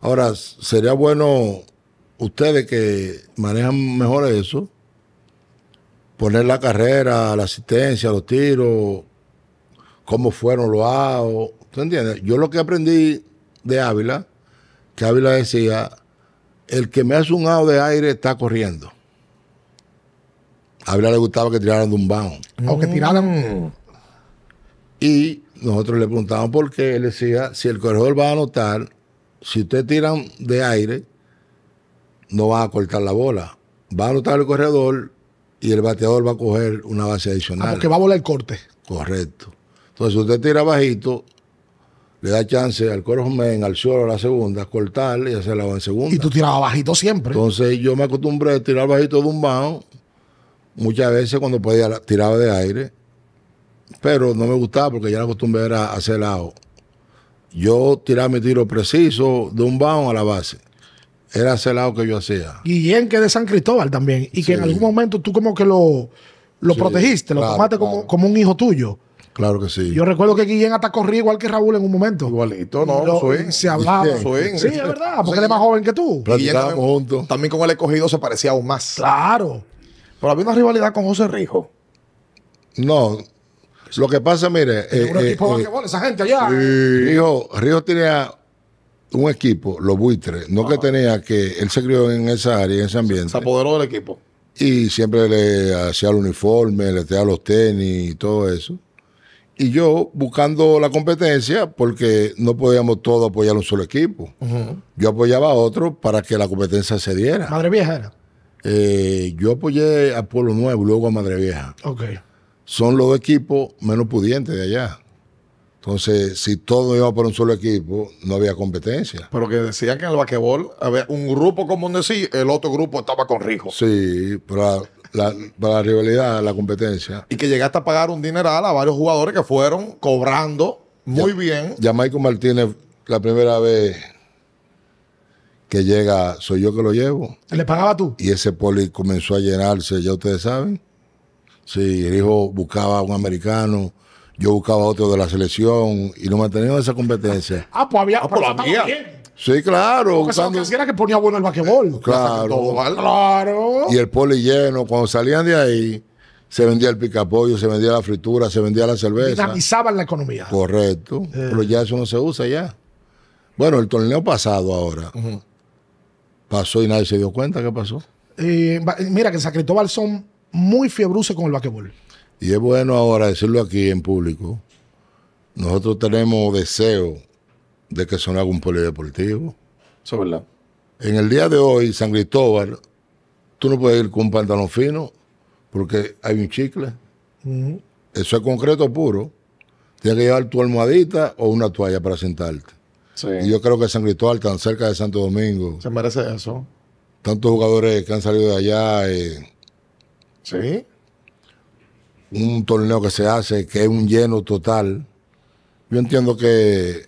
Ahora, sería bueno ustedes que manejan mejor eso, poner la carrera, la asistencia, los tiros, cómo fueron los hago. ¿Tú entiendes? Yo lo que aprendí de Ávila que decía, el que me hace un ao de aire está corriendo. A Ávila le gustaba que tiraran de un bajo. Aunque tiraran. Mm. Y nosotros le preguntábamos por qué. Él decía, si el corredor va a anotar, si usted tiran de aire, no va a cortar la bola. Va a anotar el corredor y el bateador va a coger una base ah, adicional. Ah, porque va a volar el corte. Correcto. Entonces, si usted tira bajito, le da chance al coro men, al suelo, a la segunda, cortarle y hacer lado en segunda. Y tú tirabas bajito siempre. Entonces yo me acostumbré a tirar bajito de un bajo, muchas veces cuando podía tiraba de aire, pero no me gustaba porque ya la costumbre era hacer lado. Yo tiraba mi tiro preciso de un bajo a la base. Era ese lado que yo hacía. Y Guillén, que de San Cristóbal también, y que en algún momento tú como que lo, lo protegiste, lo tomaste como un hijo tuyo. Claro que sí. Yo recuerdo que Guillén hasta corría igual que Raúl en un momento. Igualito, no, Se hablaba. Sí, es verdad, porque él es más joven que tú. También con el escogido se parecía aún más. Claro. Pero había una rivalidad con José Rijo. No. Lo que pasa, mire. Eh, un eh, equipo eh, esa gente allá. Sí. Rijo, tenía un equipo, los buitres. No que ah. tenía que. Él se crió en esa área, en ese ambiente. Se apoderó del equipo. Y siempre le hacía el uniforme, le traía los tenis y todo eso y yo buscando la competencia porque no podíamos todos apoyar un solo equipo. Yo apoyaba a otro para que la competencia se diera. ¿Madre Vieja era? Eh, yo apoyé a Pueblo Nuevo, luego a Madre Vieja. Ok. Son los dos equipos menos pudientes de allá. Entonces, si todos íbamos por un solo equipo, no había competencia. Pero que decían que en el vaquebol había un grupo como de sí, el otro grupo estaba con Rijo. Sí, pero la, la, rivalidad, la competencia. Y que llegaste a pagar un dineral a varios jugadores que fueron cobrando muy bien. Ya Michael Martínez, la primera vez que llega, soy yo que lo llevo. ¿Le pagaba tú? Y ese poli comenzó a llenarse, ya ustedes saben. Sí, el hijo buscaba a un americano, yo buscaba otro de la selección y no manteníamos esa competencia. Ah, pues había. Ah, pues había. Sí, claro. cuando... era que ponía bueno el basquetbol. Claro. Claro. Y el poli lleno, cuando salían de ahí, se vendía el picapollo, se vendía la fritura, se vendía la cerveza. Dinamizaban la economía. Correcto. Eh. Pero ya eso no se usa ya. Bueno, el torneo pasado ahora pasó y nadie se dio cuenta qué pasó. Eh, mira que en San Cristóbal son muy fiebruces con el basquetbol. Y es bueno ahora decirlo aquí en público. Nosotros tenemos deseo de que son un polideportivo. Eso es verdad. En el día de hoy, San Cristóbal, tú no puedes ir con un pantalón fino porque hay un chicle. Eso es concreto puro. Tienes que llevar tu almohadita o una toalla para sentarte. Sí. Y yo creo que San Cristóbal, tan cerca de Santo Domingo. Se merece eso. Tantos jugadores que han salido de allá. Eh, sí. Un torneo que se hace, que es un lleno total. Yo entiendo que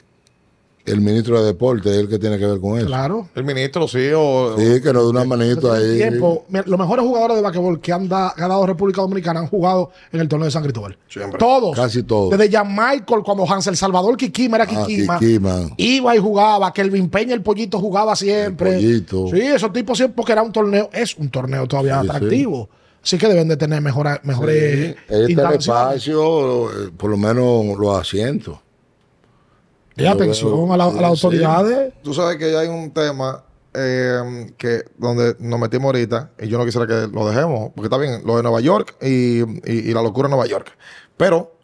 el ministro de Deporte es el que tiene que ver con eso. Claro. El ministro, sí, Sí, que nos da una manito ahí. los mejores jugadores de básquetbol que han, ganado República Dominicana han jugado en el torneo de San Cristóbal. Todos. Casi todos. Desde Jan Michael, cuando Hansel Salvador Kikima era ah, Kikima. Iba y jugaba. que Kelvin Peña, el pollito, jugaba siempre. pollito. Sí, esos tipos siempre, porque era un torneo, es un torneo todavía atractivo. Sí. Así que deben de tener mejor, mejores. Sí. Este espacio, por lo menos los asientos y atención a, las autoridades. Tú sabes que hay un tema em, que donde nos metimos ahorita, y yo no quisiera que lo dejemos, porque está bien, lo de Nueva York y, la locura de Nueva York. Pero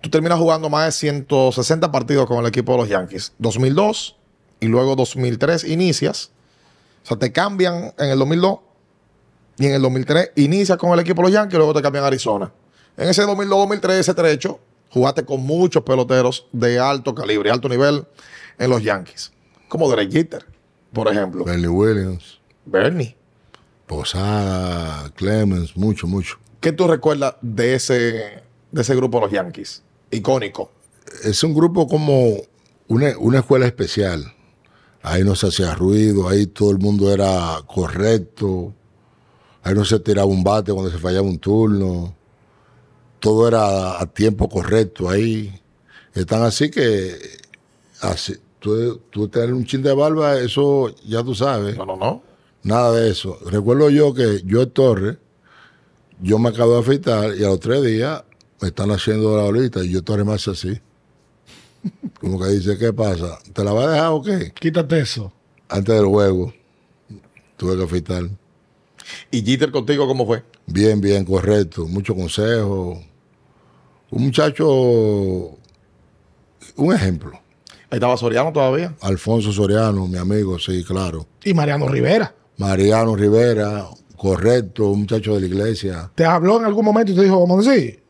tú terminas jugando más de 160 partidos con el equipo de los Yankees. 2002 y luego 2003 inicias. O sea, te cambian en el 2002 y en el 2003 inicias con el equipo de los Yankees y luego te cambian a Arizona. En ese 2002-2003, ese trecho, Jugaste con muchos peloteros de alto calibre, alto nivel en los Yankees. Como Derek Jeter, por ejemplo. Bernie Williams. Bernie. Posada, Clemens, mucho, mucho. ¿Qué tú recuerdas de ese, de ese grupo de los Yankees? Icónico. Es un grupo como una, una escuela especial. Ahí no se hacía ruido, ahí todo el mundo era correcto. Ahí no se tiraba un bate cuando se fallaba un turno todo era a tiempo correcto ahí. Están así que así, tú, te tener un chin de barba, eso ya tú sabes. No, no, no. Nada de eso. Recuerdo yo que yo Torres, yo me acabo de afeitar y a los tres días me están haciendo la bolita y yo Torres más así. Como que dice, ¿qué pasa? ¿Te la va a dejar o qué? Quítate eso. Antes del juego, tuve que afeitarme. ¿Y Jeter contigo cómo fue? Bien, bien, correcto. Mucho consejo. Un muchacho, un ejemplo. Ahí estaba Soriano todavía. Alfonso Soriano, mi amigo, sí, claro. Y Mariano Rivera. Mariano Rivera, correcto, un muchacho de la iglesia. ¿Te habló en algún momento y te dijo, vamos a decir?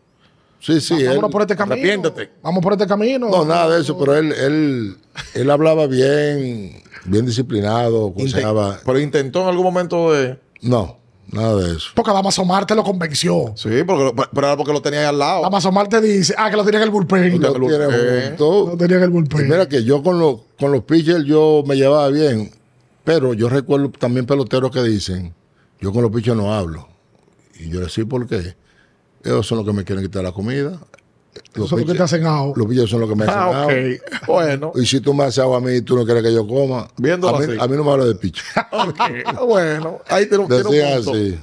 Sí, sí. Vamos por este camino. Vamos por este camino. No, nada de eso, pero él, él, él hablaba bien, bien disciplinado, aconsejaba. Pero intentó en algún momento de. No, nada de eso. Porque Damaso te lo convenció. Sí, porque, pero era porque lo tenía ahí al lado. Damaso te dice, ah, que lo tenía en el bullpen. Lo, tiene eh, tenía en el bullpen. mira que yo con, los con los pitchers yo me llevaba bien, pero yo recuerdo también peloteros que dicen, yo con los pitchers no hablo. Y yo le decía, ¿por qué? Ellos son los que me quieren quitar la comida. Los son que hacen ajo. Los son los que me hacen agua ah, Bueno. Y si tú me haces ajo a mí y tú no quieres que yo coma, a, mí, a mí no me hablo de picho. Ah, bueno, ahí te lo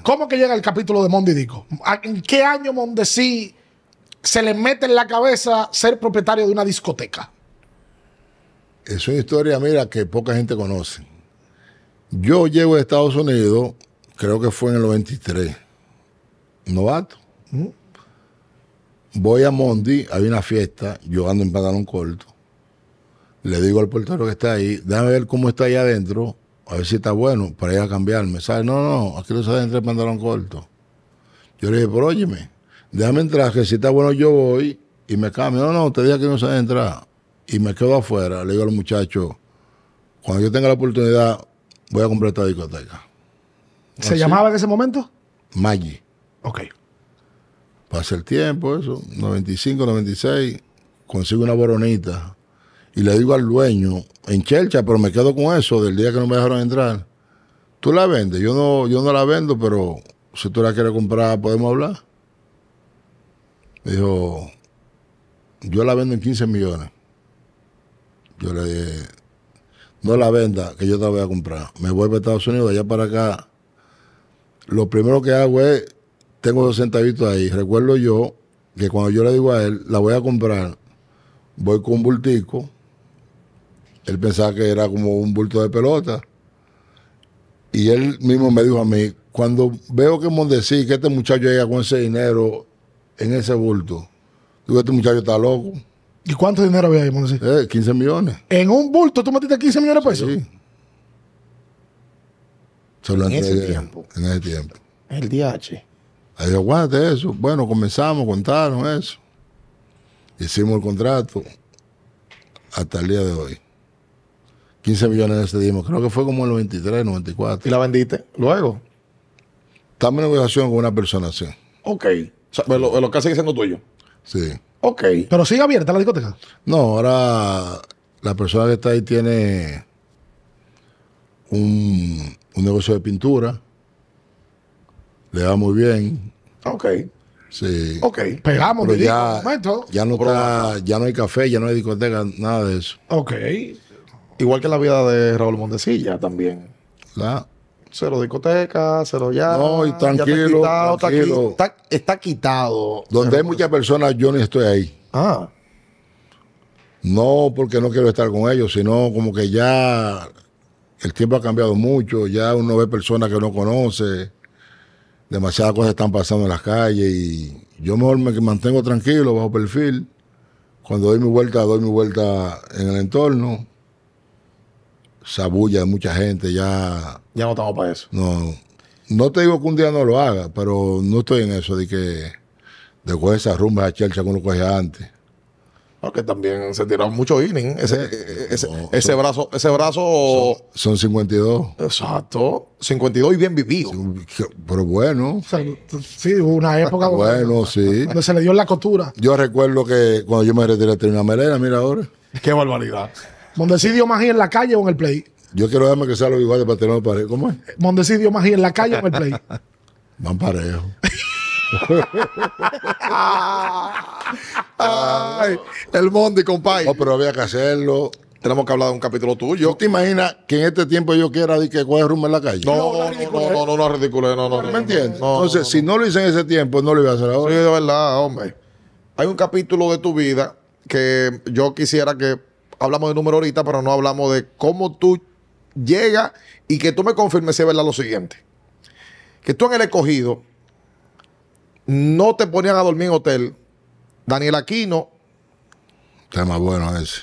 ¿Cómo que llega el capítulo de Mondidico? ¿En qué año Mondesí se le mete en la cabeza ser propietario de una discoteca? Es una historia, mira, que poca gente conoce. Yo llego a Estados Unidos, creo que fue en el 93, novato. Mm. Voy a Mondi, hay una fiesta, yo ando en pantalón corto. Le digo al portero que está ahí, déjame ver cómo está ahí adentro, a ver si está bueno, para ir a cambiarme. ¿Sabes? No, no, aquí no se entrar en pantalón corto. Yo le dije, pero óyeme, déjame entrar, que si está bueno yo voy y me cambio. No, no, te dice que no se entrar. Y me quedo afuera. Le digo al muchacho, cuando yo tenga la oportunidad, voy a comprar esta discoteca. ¿Se ¿Ah, llamaba en ese momento? Maggi. Ok. Pasa el tiempo, eso, 95, 96, consigo una boronita y le digo al dueño, en Chelcha, pero me quedo con eso del día que no me dejaron entrar. Tú la vendes, yo no, yo no la vendo, pero si tú la quieres comprar, podemos hablar. Me dijo, yo la vendo en 15 millones. Yo le dije, no la venda, que yo te la voy a comprar. Me voy para Estados Unidos, allá para acá. Lo primero que hago es tengo dos centavitos ahí. Recuerdo yo que cuando yo le digo a él, la voy a comprar, voy con un bultico. Él pensaba que era como un bulto de pelota. Y él mismo me dijo a mí, cuando veo que Mondesí, que este muchacho llega con ese dinero en ese bulto, digo, este muchacho está loco. ¿Y cuánto dinero había ahí, Mondesí? 15 eh, millones. ¿En un bulto tú metiste 15 millones de pesos? Sí. Solo en ese tiempo. En ese tiempo. El DH. Ahí dijo, aguante eso. Bueno, comenzamos, contaron eso. Hicimos el contrato hasta el día de hoy. 15 millones cedimos, creo que fue como en los 23, 94. ¿Y la vendiste luego? Estamos en negociación con una persona así. Ok. O lo, que Sigue siendo tuyo. Sí. Ok. ¿Pero sigue abierta la discoteca? No, ahora la persona que está ahí tiene un negocio de pintura le va muy bien. Ok. Sí. Ok. Pegamos, Pero ya, ya no está, ya no hay café, ya no hay discoteca, nada de eso. Ok. Igual que la vida de Raúl Mondesilla también. La. Cero discoteca, cero ya. No, y tranquilo. está, quitado, Está, está, está, quitado. Donde hay muchas personas, yo ni estoy ahí. Ah. No porque no quiero estar con ellos, sino como que ya el tiempo ha cambiado mucho, ya uno ve personas que no conoce demasiadas cosas están pasando en las calles y yo mejor me mantengo tranquilo, bajo perfil. Cuando doy mi vuelta, doy mi vuelta en el entorno. Sabulla de mucha gente, ya. Ya no estamos para eso. No. No te digo que un día no lo haga, pero no estoy en eso de que después de esa rumba a Chelcha que uno coge antes. Ah, que también se tiraron muchos inning. Ese, eh, eh, ese, brazo, ese brazo. Son, 52. Exacto. 52 y bien vivido. pero bueno. sí, hubo una época. bueno, sí. Donde se le dio la costura. Yo recuerdo que cuando yo me retiré tenía una melena, mira ahora. Qué barbaridad. más ahí en la calle o en el play? Yo quiero verme que sea lo igual de Paterno Parejo. ¿Cómo es? más ahí en la calle o en el play? Van parejo. Ay, el Mondi, compadre. No, pero había que hacerlo. Tenemos que hablar de un capítulo tuyo. ¿No te imaginas que en este tiempo yo quiera decir que coge rumbo en la calle? No, no, no, no, no, no, ridículo, no, no. ¿Me entiendes? Entonces, si no lo hice en ese tiempo, no lo iba a hacer ahora. de verdad, hombre. Hay un capítulo de tu vida que yo quisiera que hablamos de número ahorita, pero no hablamos de cómo tú llegas y que tú me confirmes si es verdad lo siguiente. Que tú en el escogido no te ponían a dormir en hotel. Daniel Aquino. Tema bueno ese.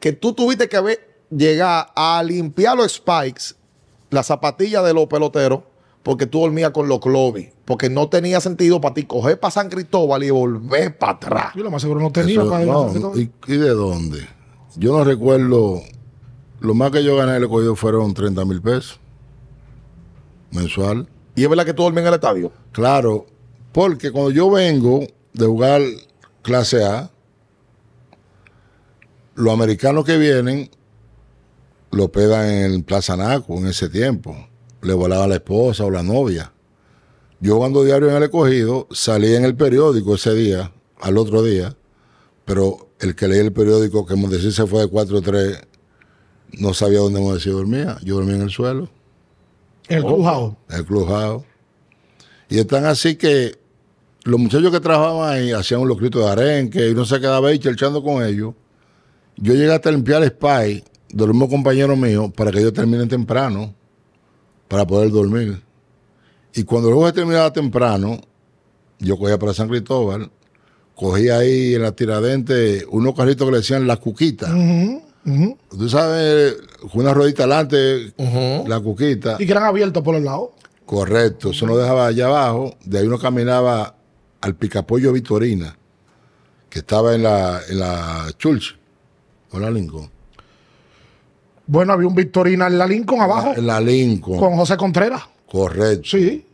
Que tú tuviste que ver, llegar a limpiar los spikes, las zapatillas de los peloteros, porque tú dormías con los clovis. Porque no tenía sentido para ti coger para San Cristóbal y volver para atrás. Yo lo más seguro no tenía ¿y, de dónde? Yo no recuerdo. Lo más que yo gané el cogido fueron 30 mil pesos mensual. ¿Y es verdad que todo en el estadio? Claro, porque cuando yo vengo de jugar clase A, los americanos que vienen lo pedan en Plaza Naco en ese tiempo. Le a la esposa o la novia. Yo cuando diario en el escogido, salí en el periódico ese día, al otro día, pero el que leía el periódico que Montesí se fue de 4 3, no sabía dónde Montesí dormía. Yo dormía en el suelo. El oh. Clubhouse. El Clubhouse. Y están así que los muchachos que trabajaban ahí hacían los gritos de arenque y no se quedaba ahí cherchando con ellos. Yo llegué hasta limpiar el spy de los mismos compañeros míos para que ellos terminen temprano para poder dormir. Y cuando luego he terminaba temprano, yo cogía para San Cristóbal, cogía ahí en la tiradente unos carritos que le decían las cuquitas. Tú sabes, con una ruedita adelante, la cuquita. Y que eran abiertos por los lados. Correcto, eso lo dejaba allá abajo. De ahí uno caminaba al Picapollo Vitorina, que estaba en la, en la Church, o la Lincoln. Bueno, había un Victorina en la Lincoln abajo. En la Lincoln. Con José Contreras. Correcto. Sí.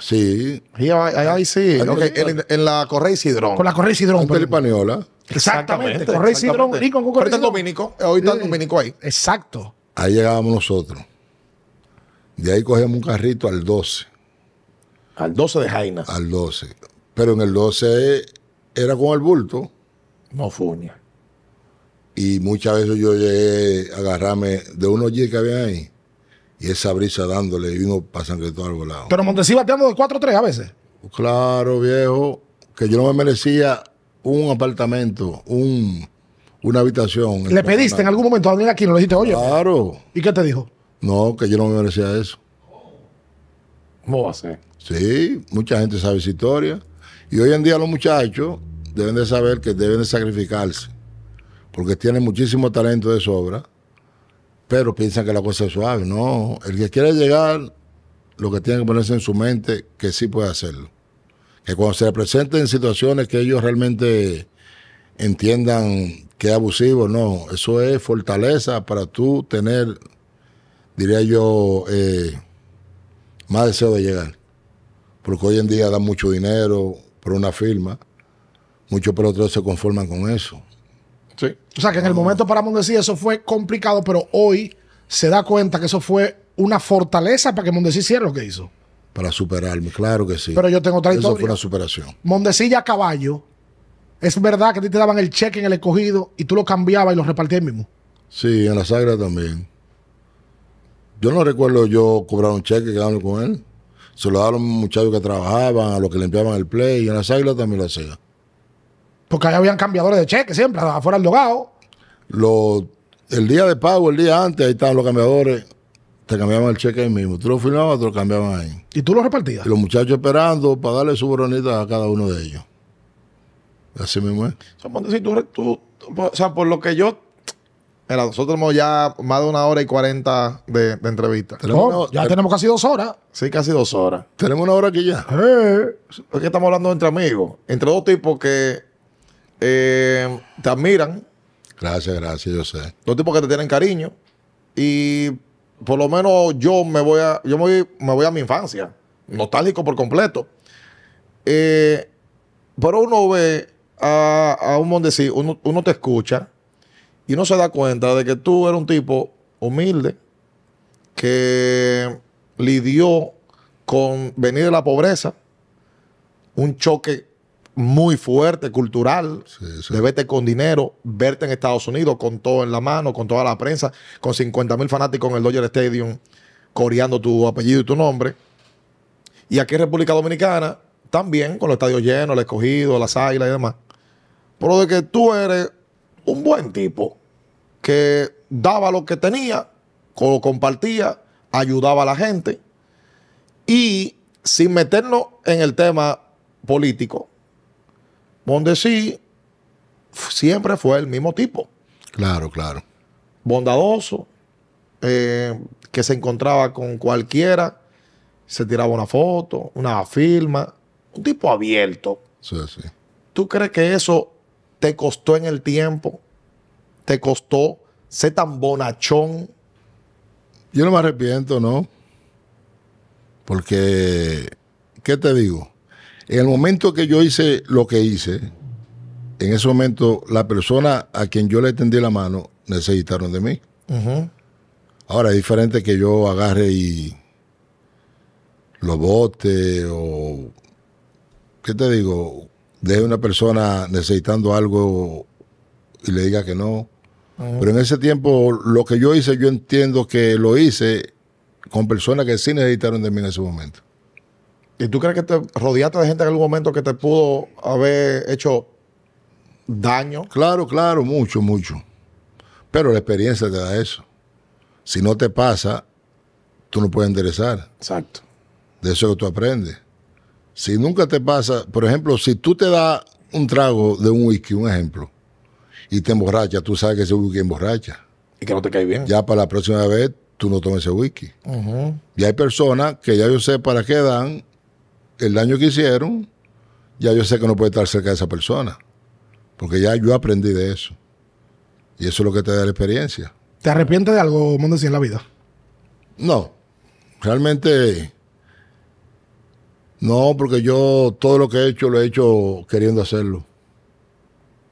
Sí. Ahí, sí. En, la Correa Con la Correa Isidrón. Con la Exactamente. Correy y con dominico, eh, hoy está el dominico ahí. Exacto. Ahí llegábamos nosotros. De ahí cogemos un carrito al 12. Al 12 de Jaina. Al 12. Pero en el 12 era con el bulto. No, Funia. Y muchas veces yo llegué a agarrarme de unos y que había ahí. Y esa brisa dándole y uno pasando de todo al lado. Pero Montesí bateando de 4-3 a veces. Claro, viejo. Que yo no me merecía un apartamento, un, una habitación. ¿Le pediste en algún momento a alguien Daniel no Le dijiste, oye. Claro. ¿Y qué te dijo? No, que yo no me merecía eso. ¿Cómo va a ser? Sí, mucha gente sabe su historia. Y hoy en día los muchachos deben de saber que deben de sacrificarse, porque tienen muchísimo talento de sobra, pero piensan que la cosa es suave. No, el que quiere llegar, lo que tiene que ponerse en su mente, que sí puede hacerlo que cuando se presenten situaciones que ellos realmente entiendan que es abusivo, no, eso es fortaleza para tú tener, diría yo, eh, más deseo de llegar. Porque hoy en día dan mucho dinero por una firma, muchos otros se conforman con eso. O sea que en el momento para Mondesi eso fue complicado, pero hoy se da cuenta que eso fue una fortaleza para que Mondesi hiciera lo que hizo para superarme, claro que sí. Pero yo tengo otra historia. Eso fue una superación. a Caballo, ¿es verdad que a ti te daban el cheque en el escogido y tú lo cambiabas y lo repartías mismo? Sí, en la sagra también. Yo no recuerdo yo cobrar un cheque quedándome con él. Se lo daban a los muchachos que trabajaban, a los que limpiaban el play, y en la sagra también lo hacía. Porque allá habían cambiadores de cheque siempre, afuera del logado Lo, el día de pago, el día antes, ahí estaban los cambiadores se cambiaban el cheque ahí mismo. Tú lo firmabas, te lo cambiaban ahí. ¿Y tú lo repartías? Y los muchachos esperando para darle su bronita a cada uno de ellos. Así mismo es. O sea, por lo que yo Mira, nosotros tenemos ya más de una hora y cuarenta de, entrevistas. entrevista. ya tenemos casi dos horas. Sí, casi dos horas. Tenemos una hora aquí ya. Eh. Es que estamos hablando entre amigos, entre dos tipos que eh, te admiran. Gracias, gracias, yo sé. Dos tipos que te tienen cariño y por lo menos yo me voy a, yo me voy, a mi infancia, nostálgico por completo. Eh, pero uno ve a, a un mondesí, uno, uno, te escucha y uno se da cuenta de que tú eres un tipo humilde que lidió con venir de la pobreza, un choque muy fuerte, cultural, de verte con dinero, verte en Estados Unidos con todo en la mano, con toda la prensa, con 50 mil fanáticos en el Dodger Stadium coreando tu apellido y tu nombre. Y aquí en República Dominicana, también con los estadios llenos, el escogido, las águilas y demás. Pero de que tú eres un buen tipo que daba lo que tenía, lo compartía, ayudaba a la gente y sin meternos en el tema político, Bondesí siempre fue el mismo tipo. Claro, claro. Bondadoso, eh, que se encontraba con cualquiera, se tiraba una foto, una firma, un tipo abierto. Sí, sí. ¿Tú crees que eso te costó en el tiempo? ¿Te costó ser tan bonachón? Yo no me arrepiento, ¿no? Porque, ¿qué te digo? En el momento que yo hice lo que hice, en ese momento la persona a quien yo le tendí la mano necesitaron de mí. Ahora es diferente que yo agarre y lo bote o, ¿qué te digo? Deje una persona necesitando algo y le diga que no. Pero en ese tiempo lo que yo hice, yo entiendo que lo hice con personas que sí necesitaron de mí en ese momento. ¿Y tú crees que te rodeaste de gente en algún momento que te pudo haber hecho daño? Claro, claro, mucho, mucho. Pero la experiencia te da eso. Si no te pasa, tú no puedes enderezar. Exacto. De eso que tú aprendes. Si nunca te pasa, por ejemplo, si tú te das un trago de un whisky, un ejemplo, y te emborracha, tú sabes que ese whisky emborracha. Y que no te cae bien. Ya para la próxima vez, tú no tomes ese whisky. Y hay personas que ya yo sé para qué dan el daño que hicieron, ya yo sé que no puede estar cerca de esa persona. Porque ya yo aprendí de eso. Y eso es lo que te da la experiencia. ¿Te arrepientes de algo, Mondesi, en la vida? No. Realmente. No, porque yo todo lo que he hecho lo he hecho queriendo hacerlo.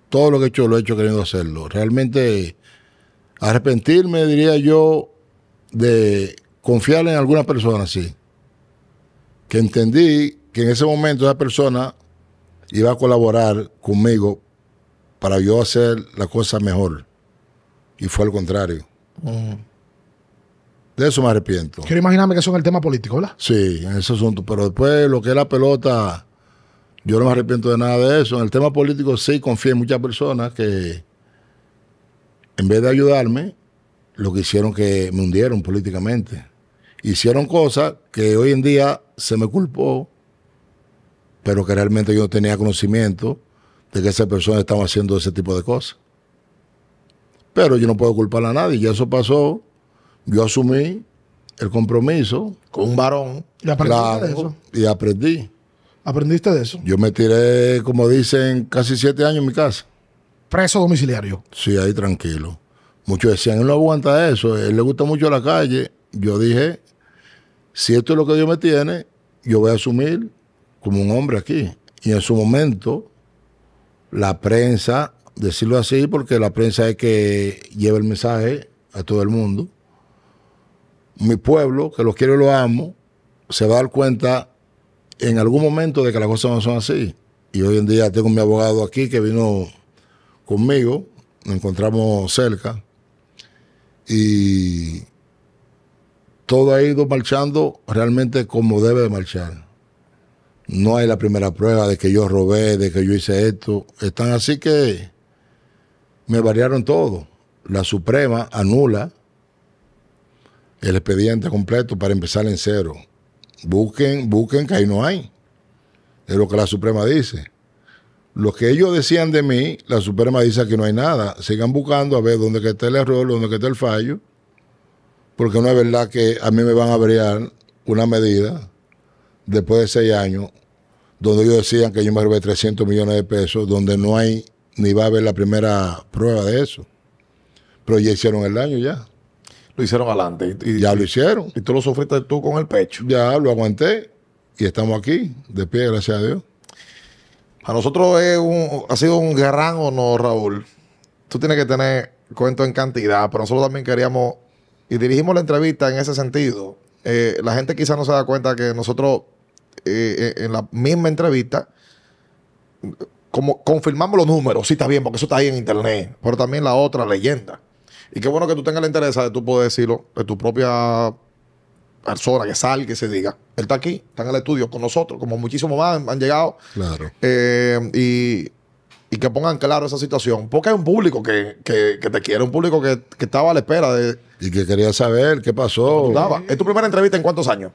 Todo lo que he hecho lo he hecho queriendo hacerlo. Realmente arrepentirme, diría yo, de confiar en alguna persona, sí. Que entendí que en ese momento esa persona iba a colaborar conmigo para yo hacer la cosa mejor. Y fue al contrario. De eso me arrepiento. Quiero imaginarme que eso en el tema político, ¿verdad? Sí, en ese asunto. Pero después lo que es la pelota, yo no me arrepiento de nada de eso. En el tema político sí confío en muchas personas que en vez de ayudarme, lo que hicieron que me hundieron políticamente. Hicieron cosas que hoy en día se me culpó pero que realmente yo no tenía conocimiento de que esa persona estaban haciendo ese tipo de cosas. Pero yo no puedo culpar a nadie, Y eso pasó. Yo asumí el compromiso con un varón. ¿Y de eso? Y aprendí. ¿Aprendiste de eso? Yo me tiré, como dicen, casi siete años en mi casa. ¿Preso domiciliario? Sí, ahí tranquilo. Muchos decían, él no aguanta eso, él le gusta mucho la calle. Yo dije, si esto es lo que Dios me tiene, yo voy a asumir como un hombre aquí. Y en su momento, la prensa, decirlo así, porque la prensa es que lleva el mensaje a todo el mundo, mi pueblo, que lo quiero y lo amo, se va a dar cuenta en algún momento de que las cosas no son así. Y hoy en día tengo mi abogado aquí que vino conmigo, nos encontramos cerca, y todo ha ido marchando realmente como debe de marchar no hay la primera prueba de que yo robé, de que yo hice esto. Están así que me variaron todo. La Suprema anula el expediente completo para empezar en cero. Busquen, busquen que ahí no hay. Es lo que la Suprema dice. Lo que ellos decían de mí, la Suprema dice que no hay nada. Sigan buscando a ver dónde está el error, dónde que está el fallo, porque no es verdad que a mí me van a variar... una medida después de seis años, donde ellos decían que yo me robé 300 millones de pesos, donde no hay ni va a haber la primera prueba de eso. Pero ya hicieron el daño ya. Lo hicieron adelante. ya lo hicieron. Y tú lo sufriste tú con el pecho. Ya lo aguanté y estamos aquí, de pie, gracias a Dios. A nosotros es un, ha sido un gran honor, Raúl. Tú tienes que tener cuento en cantidad, pero nosotros también queríamos y dirigimos la entrevista en ese sentido. Eh, la gente quizás no se da cuenta que nosotros eh, eh, en la misma entrevista, como confirmamos los números, sí está bien, porque eso está ahí en internet, pero también la otra leyenda. Y qué bueno que tú tengas la interés de tú poder decirlo, de tu propia persona que salga, que se diga. Él está aquí, está en el estudio con nosotros, como muchísimos más han, llegado. Claro. Eh, y, que pongan claro esa situación. Porque hay un público que, te quiere, un público que, que, estaba a la espera de. Y que quería saber qué pasó. ¿Es tu primera entrevista en cuántos años?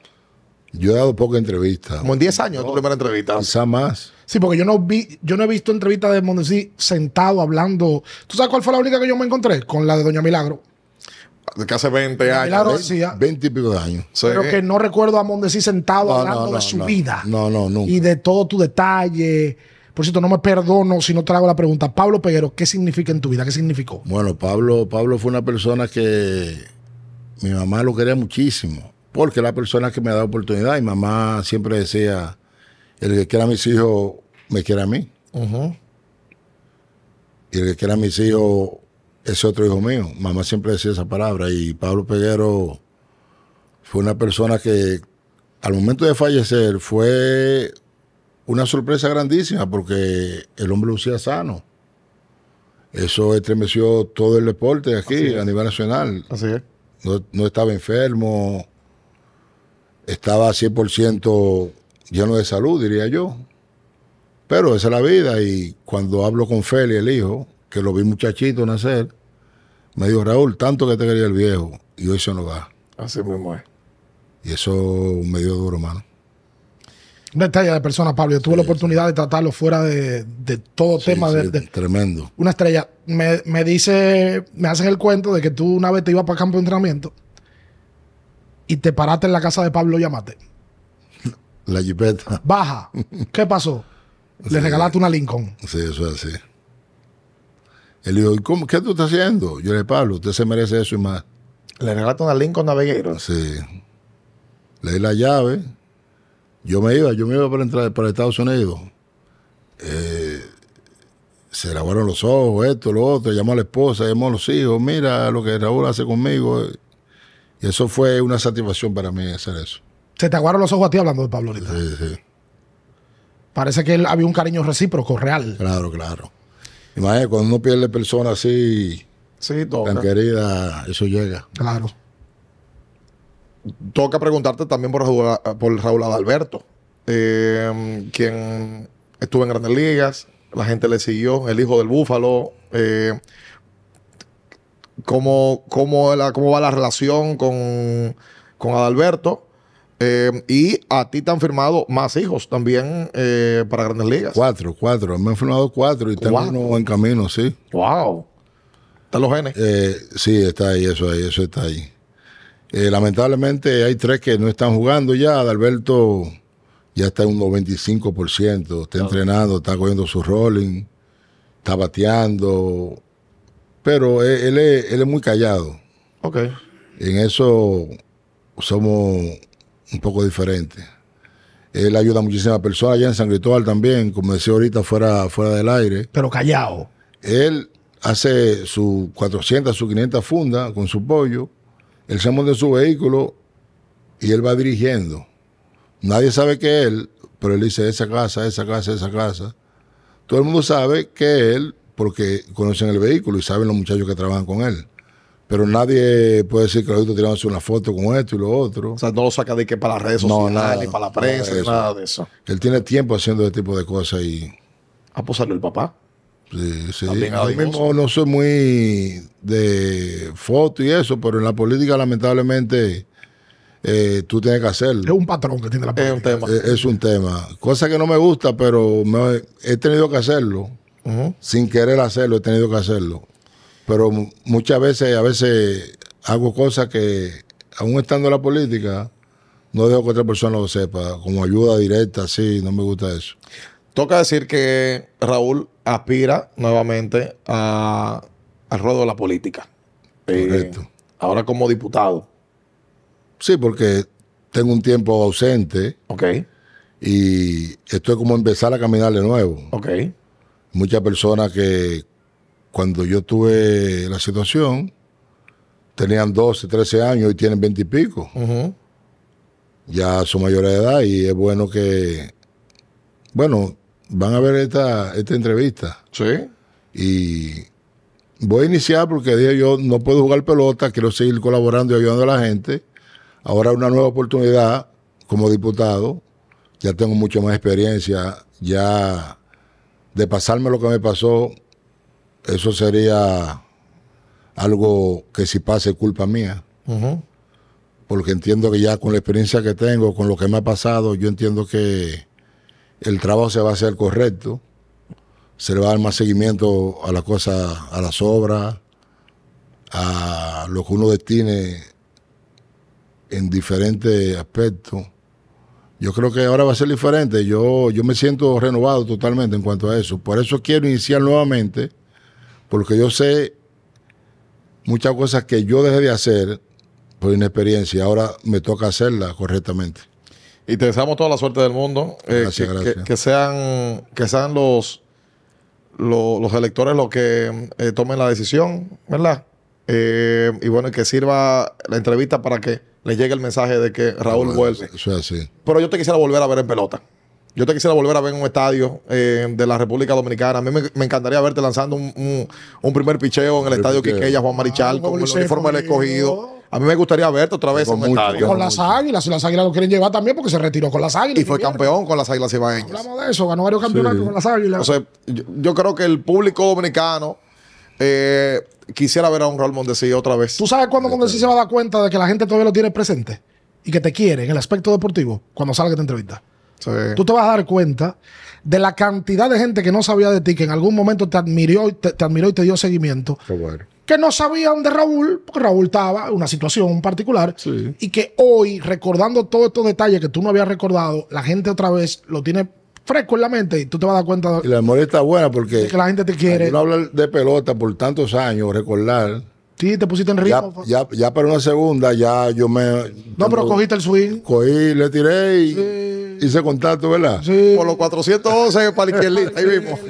Yo he dado pocas entrevistas. Como en 10 años, tu primera entrevista. Quizá más. Sí, porque yo no vi, yo no he visto entrevistas de Mondesí sentado hablando. ¿Tú sabes cuál fue la única que yo me encontré? Con la de Doña Milagro. De hace 20 años. 20 ah. y pico de años. Pero que no recuerdo a Mondesi sentado hablando de su vida. No, no, no. Y de todo tu detalle. Por cierto, no me perdono si no te hago la pregunta. Pablo Peguero, ¿qué significa en tu vida? ¿Qué significó? Bueno, Pablo, Pablo fue una persona que mi mamá lo quería muchísimo porque la persona que me ha dado oportunidad, y mamá siempre decía, el que quiera a mis hijos, me quiera a mí. Y el que quiera a mis hijos es otro hijo mío. Mamá siempre decía esa palabra. Y Pablo Peguero fue una persona que al momento de fallecer fue una sorpresa grandísima porque el hombre lucía sano. Eso estremeció todo el deporte aquí a nivel nacional. Así es. No, no, estaba enfermo, estaba 100% lleno de salud, diría yo. Pero esa es la vida y cuando hablo con Feli, el hijo, que lo vi muchachito nacer, me dijo, Raúl, tanto que te quería el viejo y hoy se nos va. Así muy mal. Y eso me dio duro, hermano. Una estrella de persona, Pablo. Yo tuve la oportunidad de tratarlo fuera de, todo tema. de, tremendo. Una estrella. Me, dice, me hacen el cuento de que tú una vez te ibas para campo de entrenamiento y te paraste en la casa de Pablo llamate La jipeta. Baja. ¿Qué pasó? Le regalaste una Lincoln. Sí, eso es así. Él dijo, ¿cómo, ¿qué tú estás haciendo? Yo le dije Pablo, usted se merece eso y más. Le regalaste una Lincoln Naveguero. Sí. Le di la llave. Yo me iba, yo me iba para entrar para Estados Unidos. Eh, se lavaron los ojos, esto, lo otro, llamó a la esposa, llamó a los hijos, mira lo que Raúl hace conmigo. Eh". Y eso fue una satisfacción para mí hacer eso. Se te aguaron los ojos a ti hablando de Pablo Sí, sí. Parece que él, había un cariño recíproco, real. Claro, claro. Imagínate, cuando uno pierde personas así, sí, tan querida eso llega. Claro. Toca preguntarte también por Raúl, por Adalberto, eh, quien estuvo en Grandes Ligas, la gente le siguió, el hijo del Búfalo. Eh, cómo, cómo, cómo va la relación con, con Adalberto. Eh, y a ti te han firmado más hijos también eh, para Grandes Ligas. Cuatro, cuatro. Me han firmado cuatro y tengo uno en camino, sí. ¡Wow! ¿Están los genes? Eh, sí, está ahí, eso ahí, eso está ahí. lamentablemente hay tres que no están jugando ya. Adalberto ya está en un 95%. Está entrenando, está cogiendo su rolling, está bateando. Pero e, él, es, muy callado. Ok. En eso somos un poco diferentes. Él ayuda a muchísimas personas allá en San Cristóbal también, como decía ahorita, fuera, fuera del aire. Pero callado. Él hace sus 400, sus 500 fundas con su pollo. Él se monta en su vehículo y él va dirigiendo. Nadie sabe que él, pero él dice esa casa, esa casa, esa casa. Todo el mundo sabe que él porque conocen el vehículo y saben los muchachos que trabajan con él. Pero nadie puede decir que Claudito tirándose una foto con esto y lo otro. O sea, no lo saca de que para las redes sociales, no, ni para la prensa, ni nada de, eso. Él tiene tiempo haciendo ese tipo de cosas y. ¿A ah, posarle pues el papá. Sí, sí. Yo mismo no soy muy de foto y eso, pero en la política, lamentablemente, eh, tú tienes que hacerlo. Es un patrón que tiene la política. Es un tema. Eh, un tema. Cosa que no me gusta, pero he tenido que hacerlo sin querer hacerlo, he tenido que hacerlo. Pero muchas veces, a veces hago cosas que, aún estando en la política, no dejo que otra persona lo sepa, como ayuda directa, sí, no me gusta eso. Toca decir que Raúl aspira nuevamente al ruedo de la política. Eh, Correcto. ahora como diputado. Sí, porque tengo un tiempo ausente. Ok. Y estoy como empezar a caminar de nuevo. Ok muchas personas que cuando yo tuve la situación tenían 12, 13 años y tienen 20 y pico. Ya son mayores de edad y es bueno que, bueno, van a ver esta, esta entrevista. Sí. Y voy a iniciar porque dije yo no puedo jugar pelota, quiero seguir colaborando y ayudando a la gente. Ahora una nueva oportunidad como diputado, ya tengo mucha más experiencia, ya de pasarme lo que me pasó, eso sería algo que si pase culpa mía. Porque entiendo que ya con la experiencia que tengo, con lo que me ha pasado, yo entiendo que el trabajo se va a hacer correcto, se le va a dar más seguimiento a las cosas, a las obras, a lo que uno destine en diferentes aspectos yo creo que ahora va a ser diferente. Yo, yo me siento renovado totalmente en cuanto a eso. Por eso quiero iniciar nuevamente, porque yo sé muchas cosas que yo dejé de hacer por inexperiencia. Ahora me toca hacerlas correctamente. Y te deseamos toda la suerte del mundo. Eh, que, gracias. Que, sean, que sean los, los, electores los que eh, tomen la decisión, ¿verdad? Eh, y bueno, que sirva la entrevista para que le llegue el mensaje de que ah, Raúl vuelve. Pero yo te quisiera volver a ver en pelota. Yo te quisiera volver a ver en un estadio eh, de la República Dominicana. A mí me, encantaría verte lanzando un, primer picheo en el, estadio Quiqueya, Juan ah, Marichal, con el uniforme del escogido. A mí me gustaría verte otra vez en un estadio. Con las águilas, si las águilas lo quieren llevar también, porque se retiró con las águilas. Y fue campeón con las águilas ibaeñas. Hablamos de eso, ganó varios campeonatos con las águilas. O yo, yo creo que el público dominicano eh, quisiera ver a un Raúl Mondesi otra vez. ¿Tú sabes cuándo eh, Mondesí eh. se va a dar cuenta de que la gente todavía lo tiene presente y que te quiere en el aspecto deportivo? Cuando salga te entrevista. Tú te vas a dar cuenta de la cantidad de gente que no sabía de ti, que en algún momento te admiró, te, te admiró y te dio seguimiento. que no sabían de Raúl, porque Raúl estaba en una situación particular, y que hoy, recordando todos estos detalles que tú no habías recordado, la gente otra vez lo tiene fresco en la mente y tú te vas a dar cuenta. Y la memoria está buena porque. que la gente te quiere. No hablar de pelota por tantos años, recordar. Sí, te pusiste en ritmo. Ya, ya, para una segunda, ya yo me. No, pero cogiste el swing. Cogí, le tiré y hice contacto, ¿verdad? Sí. Por los 411 para ahí vimos.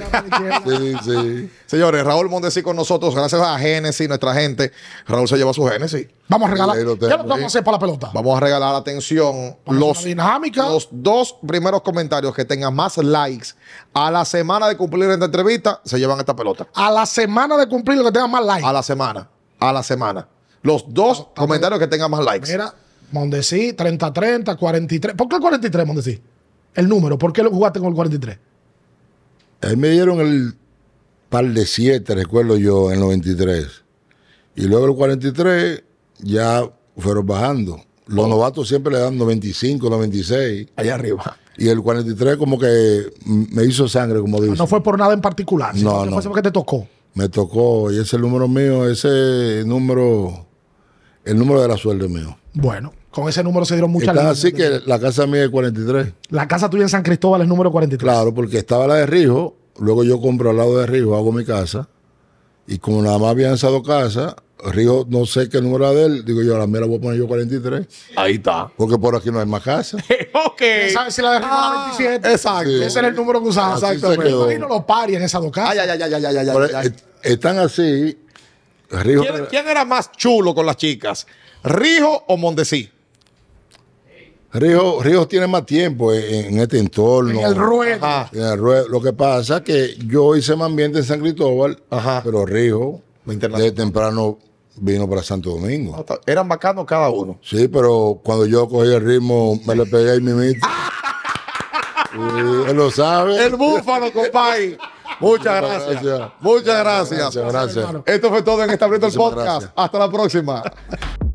sí, sí. Señores, Raúl y con nosotros, gracias a Génesis, nuestra gente. Raúl se lleva su Génesis. Vamos a regalar. ¿Qué vamos a hacer para la pelota? Vamos a regalar, atención, los, dinámica. los dos primeros comentarios que tengan más likes a la semana de cumplir esta entrevista, se llevan esta pelota. A la semana de cumplir lo que tengan más likes. A la semana. A la semana. Los dos comentarios que tengan más likes. Mira. Mondesi, 30-30, 43. ¿Por qué el 43, Mondesi? El número, ¿por qué lo jugaste con el 43? Ahí me dieron el par de 7, recuerdo yo, en el 93. Y luego el 43 ya fueron bajando. Los oh. novatos siempre le dan 95, 96. Allá arriba. Y el 43 como que me hizo sangre, como digo. Ah, no fue por nada en particular, sino que fue porque te tocó. Me tocó, y ese número mío, ese número, el número de la suerte mío. Bueno, con ese número se dieron muchas Está líneas. Así que la casa mía es 43. La casa tuya en San Cristóbal es número 43. Claro, porque estaba la de Rijo, luego yo compro al lado de Rijo, hago mi casa, y como nada más habían esa dos casas, Rijo, no sé qué número era de él. Digo yo, a la mía la voy a poner yo 43. Ahí está. Porque por aquí no hay más casa. ok. ¿Sabes si la de Rijo ah, 27? Exacto. Ese era el número que usaba. Exacto. no lo pari en esa dos casas. Ay, ay, ay, ay, ay, ay, e-, Están así. Rijo ¿Quién, ¿Quién, era más chulo con las chicas? ¿Rijo o Mondesí? Ríos, tiene más tiempo en, este entorno. En el ruedo. Lo que pasa es que yo hice más ambiente en San Cristóbal, pero Rijo de temprano vino para Santo Domingo. Eran bacanos cada uno. Sí, pero cuando yo cogí el ritmo, me le pegué ahí mimito. él lo sabe. El búfalo, compadre. Muchas gracias. Muchas gracias. gracias. Esto fue todo en este el Podcast. Hasta la próxima.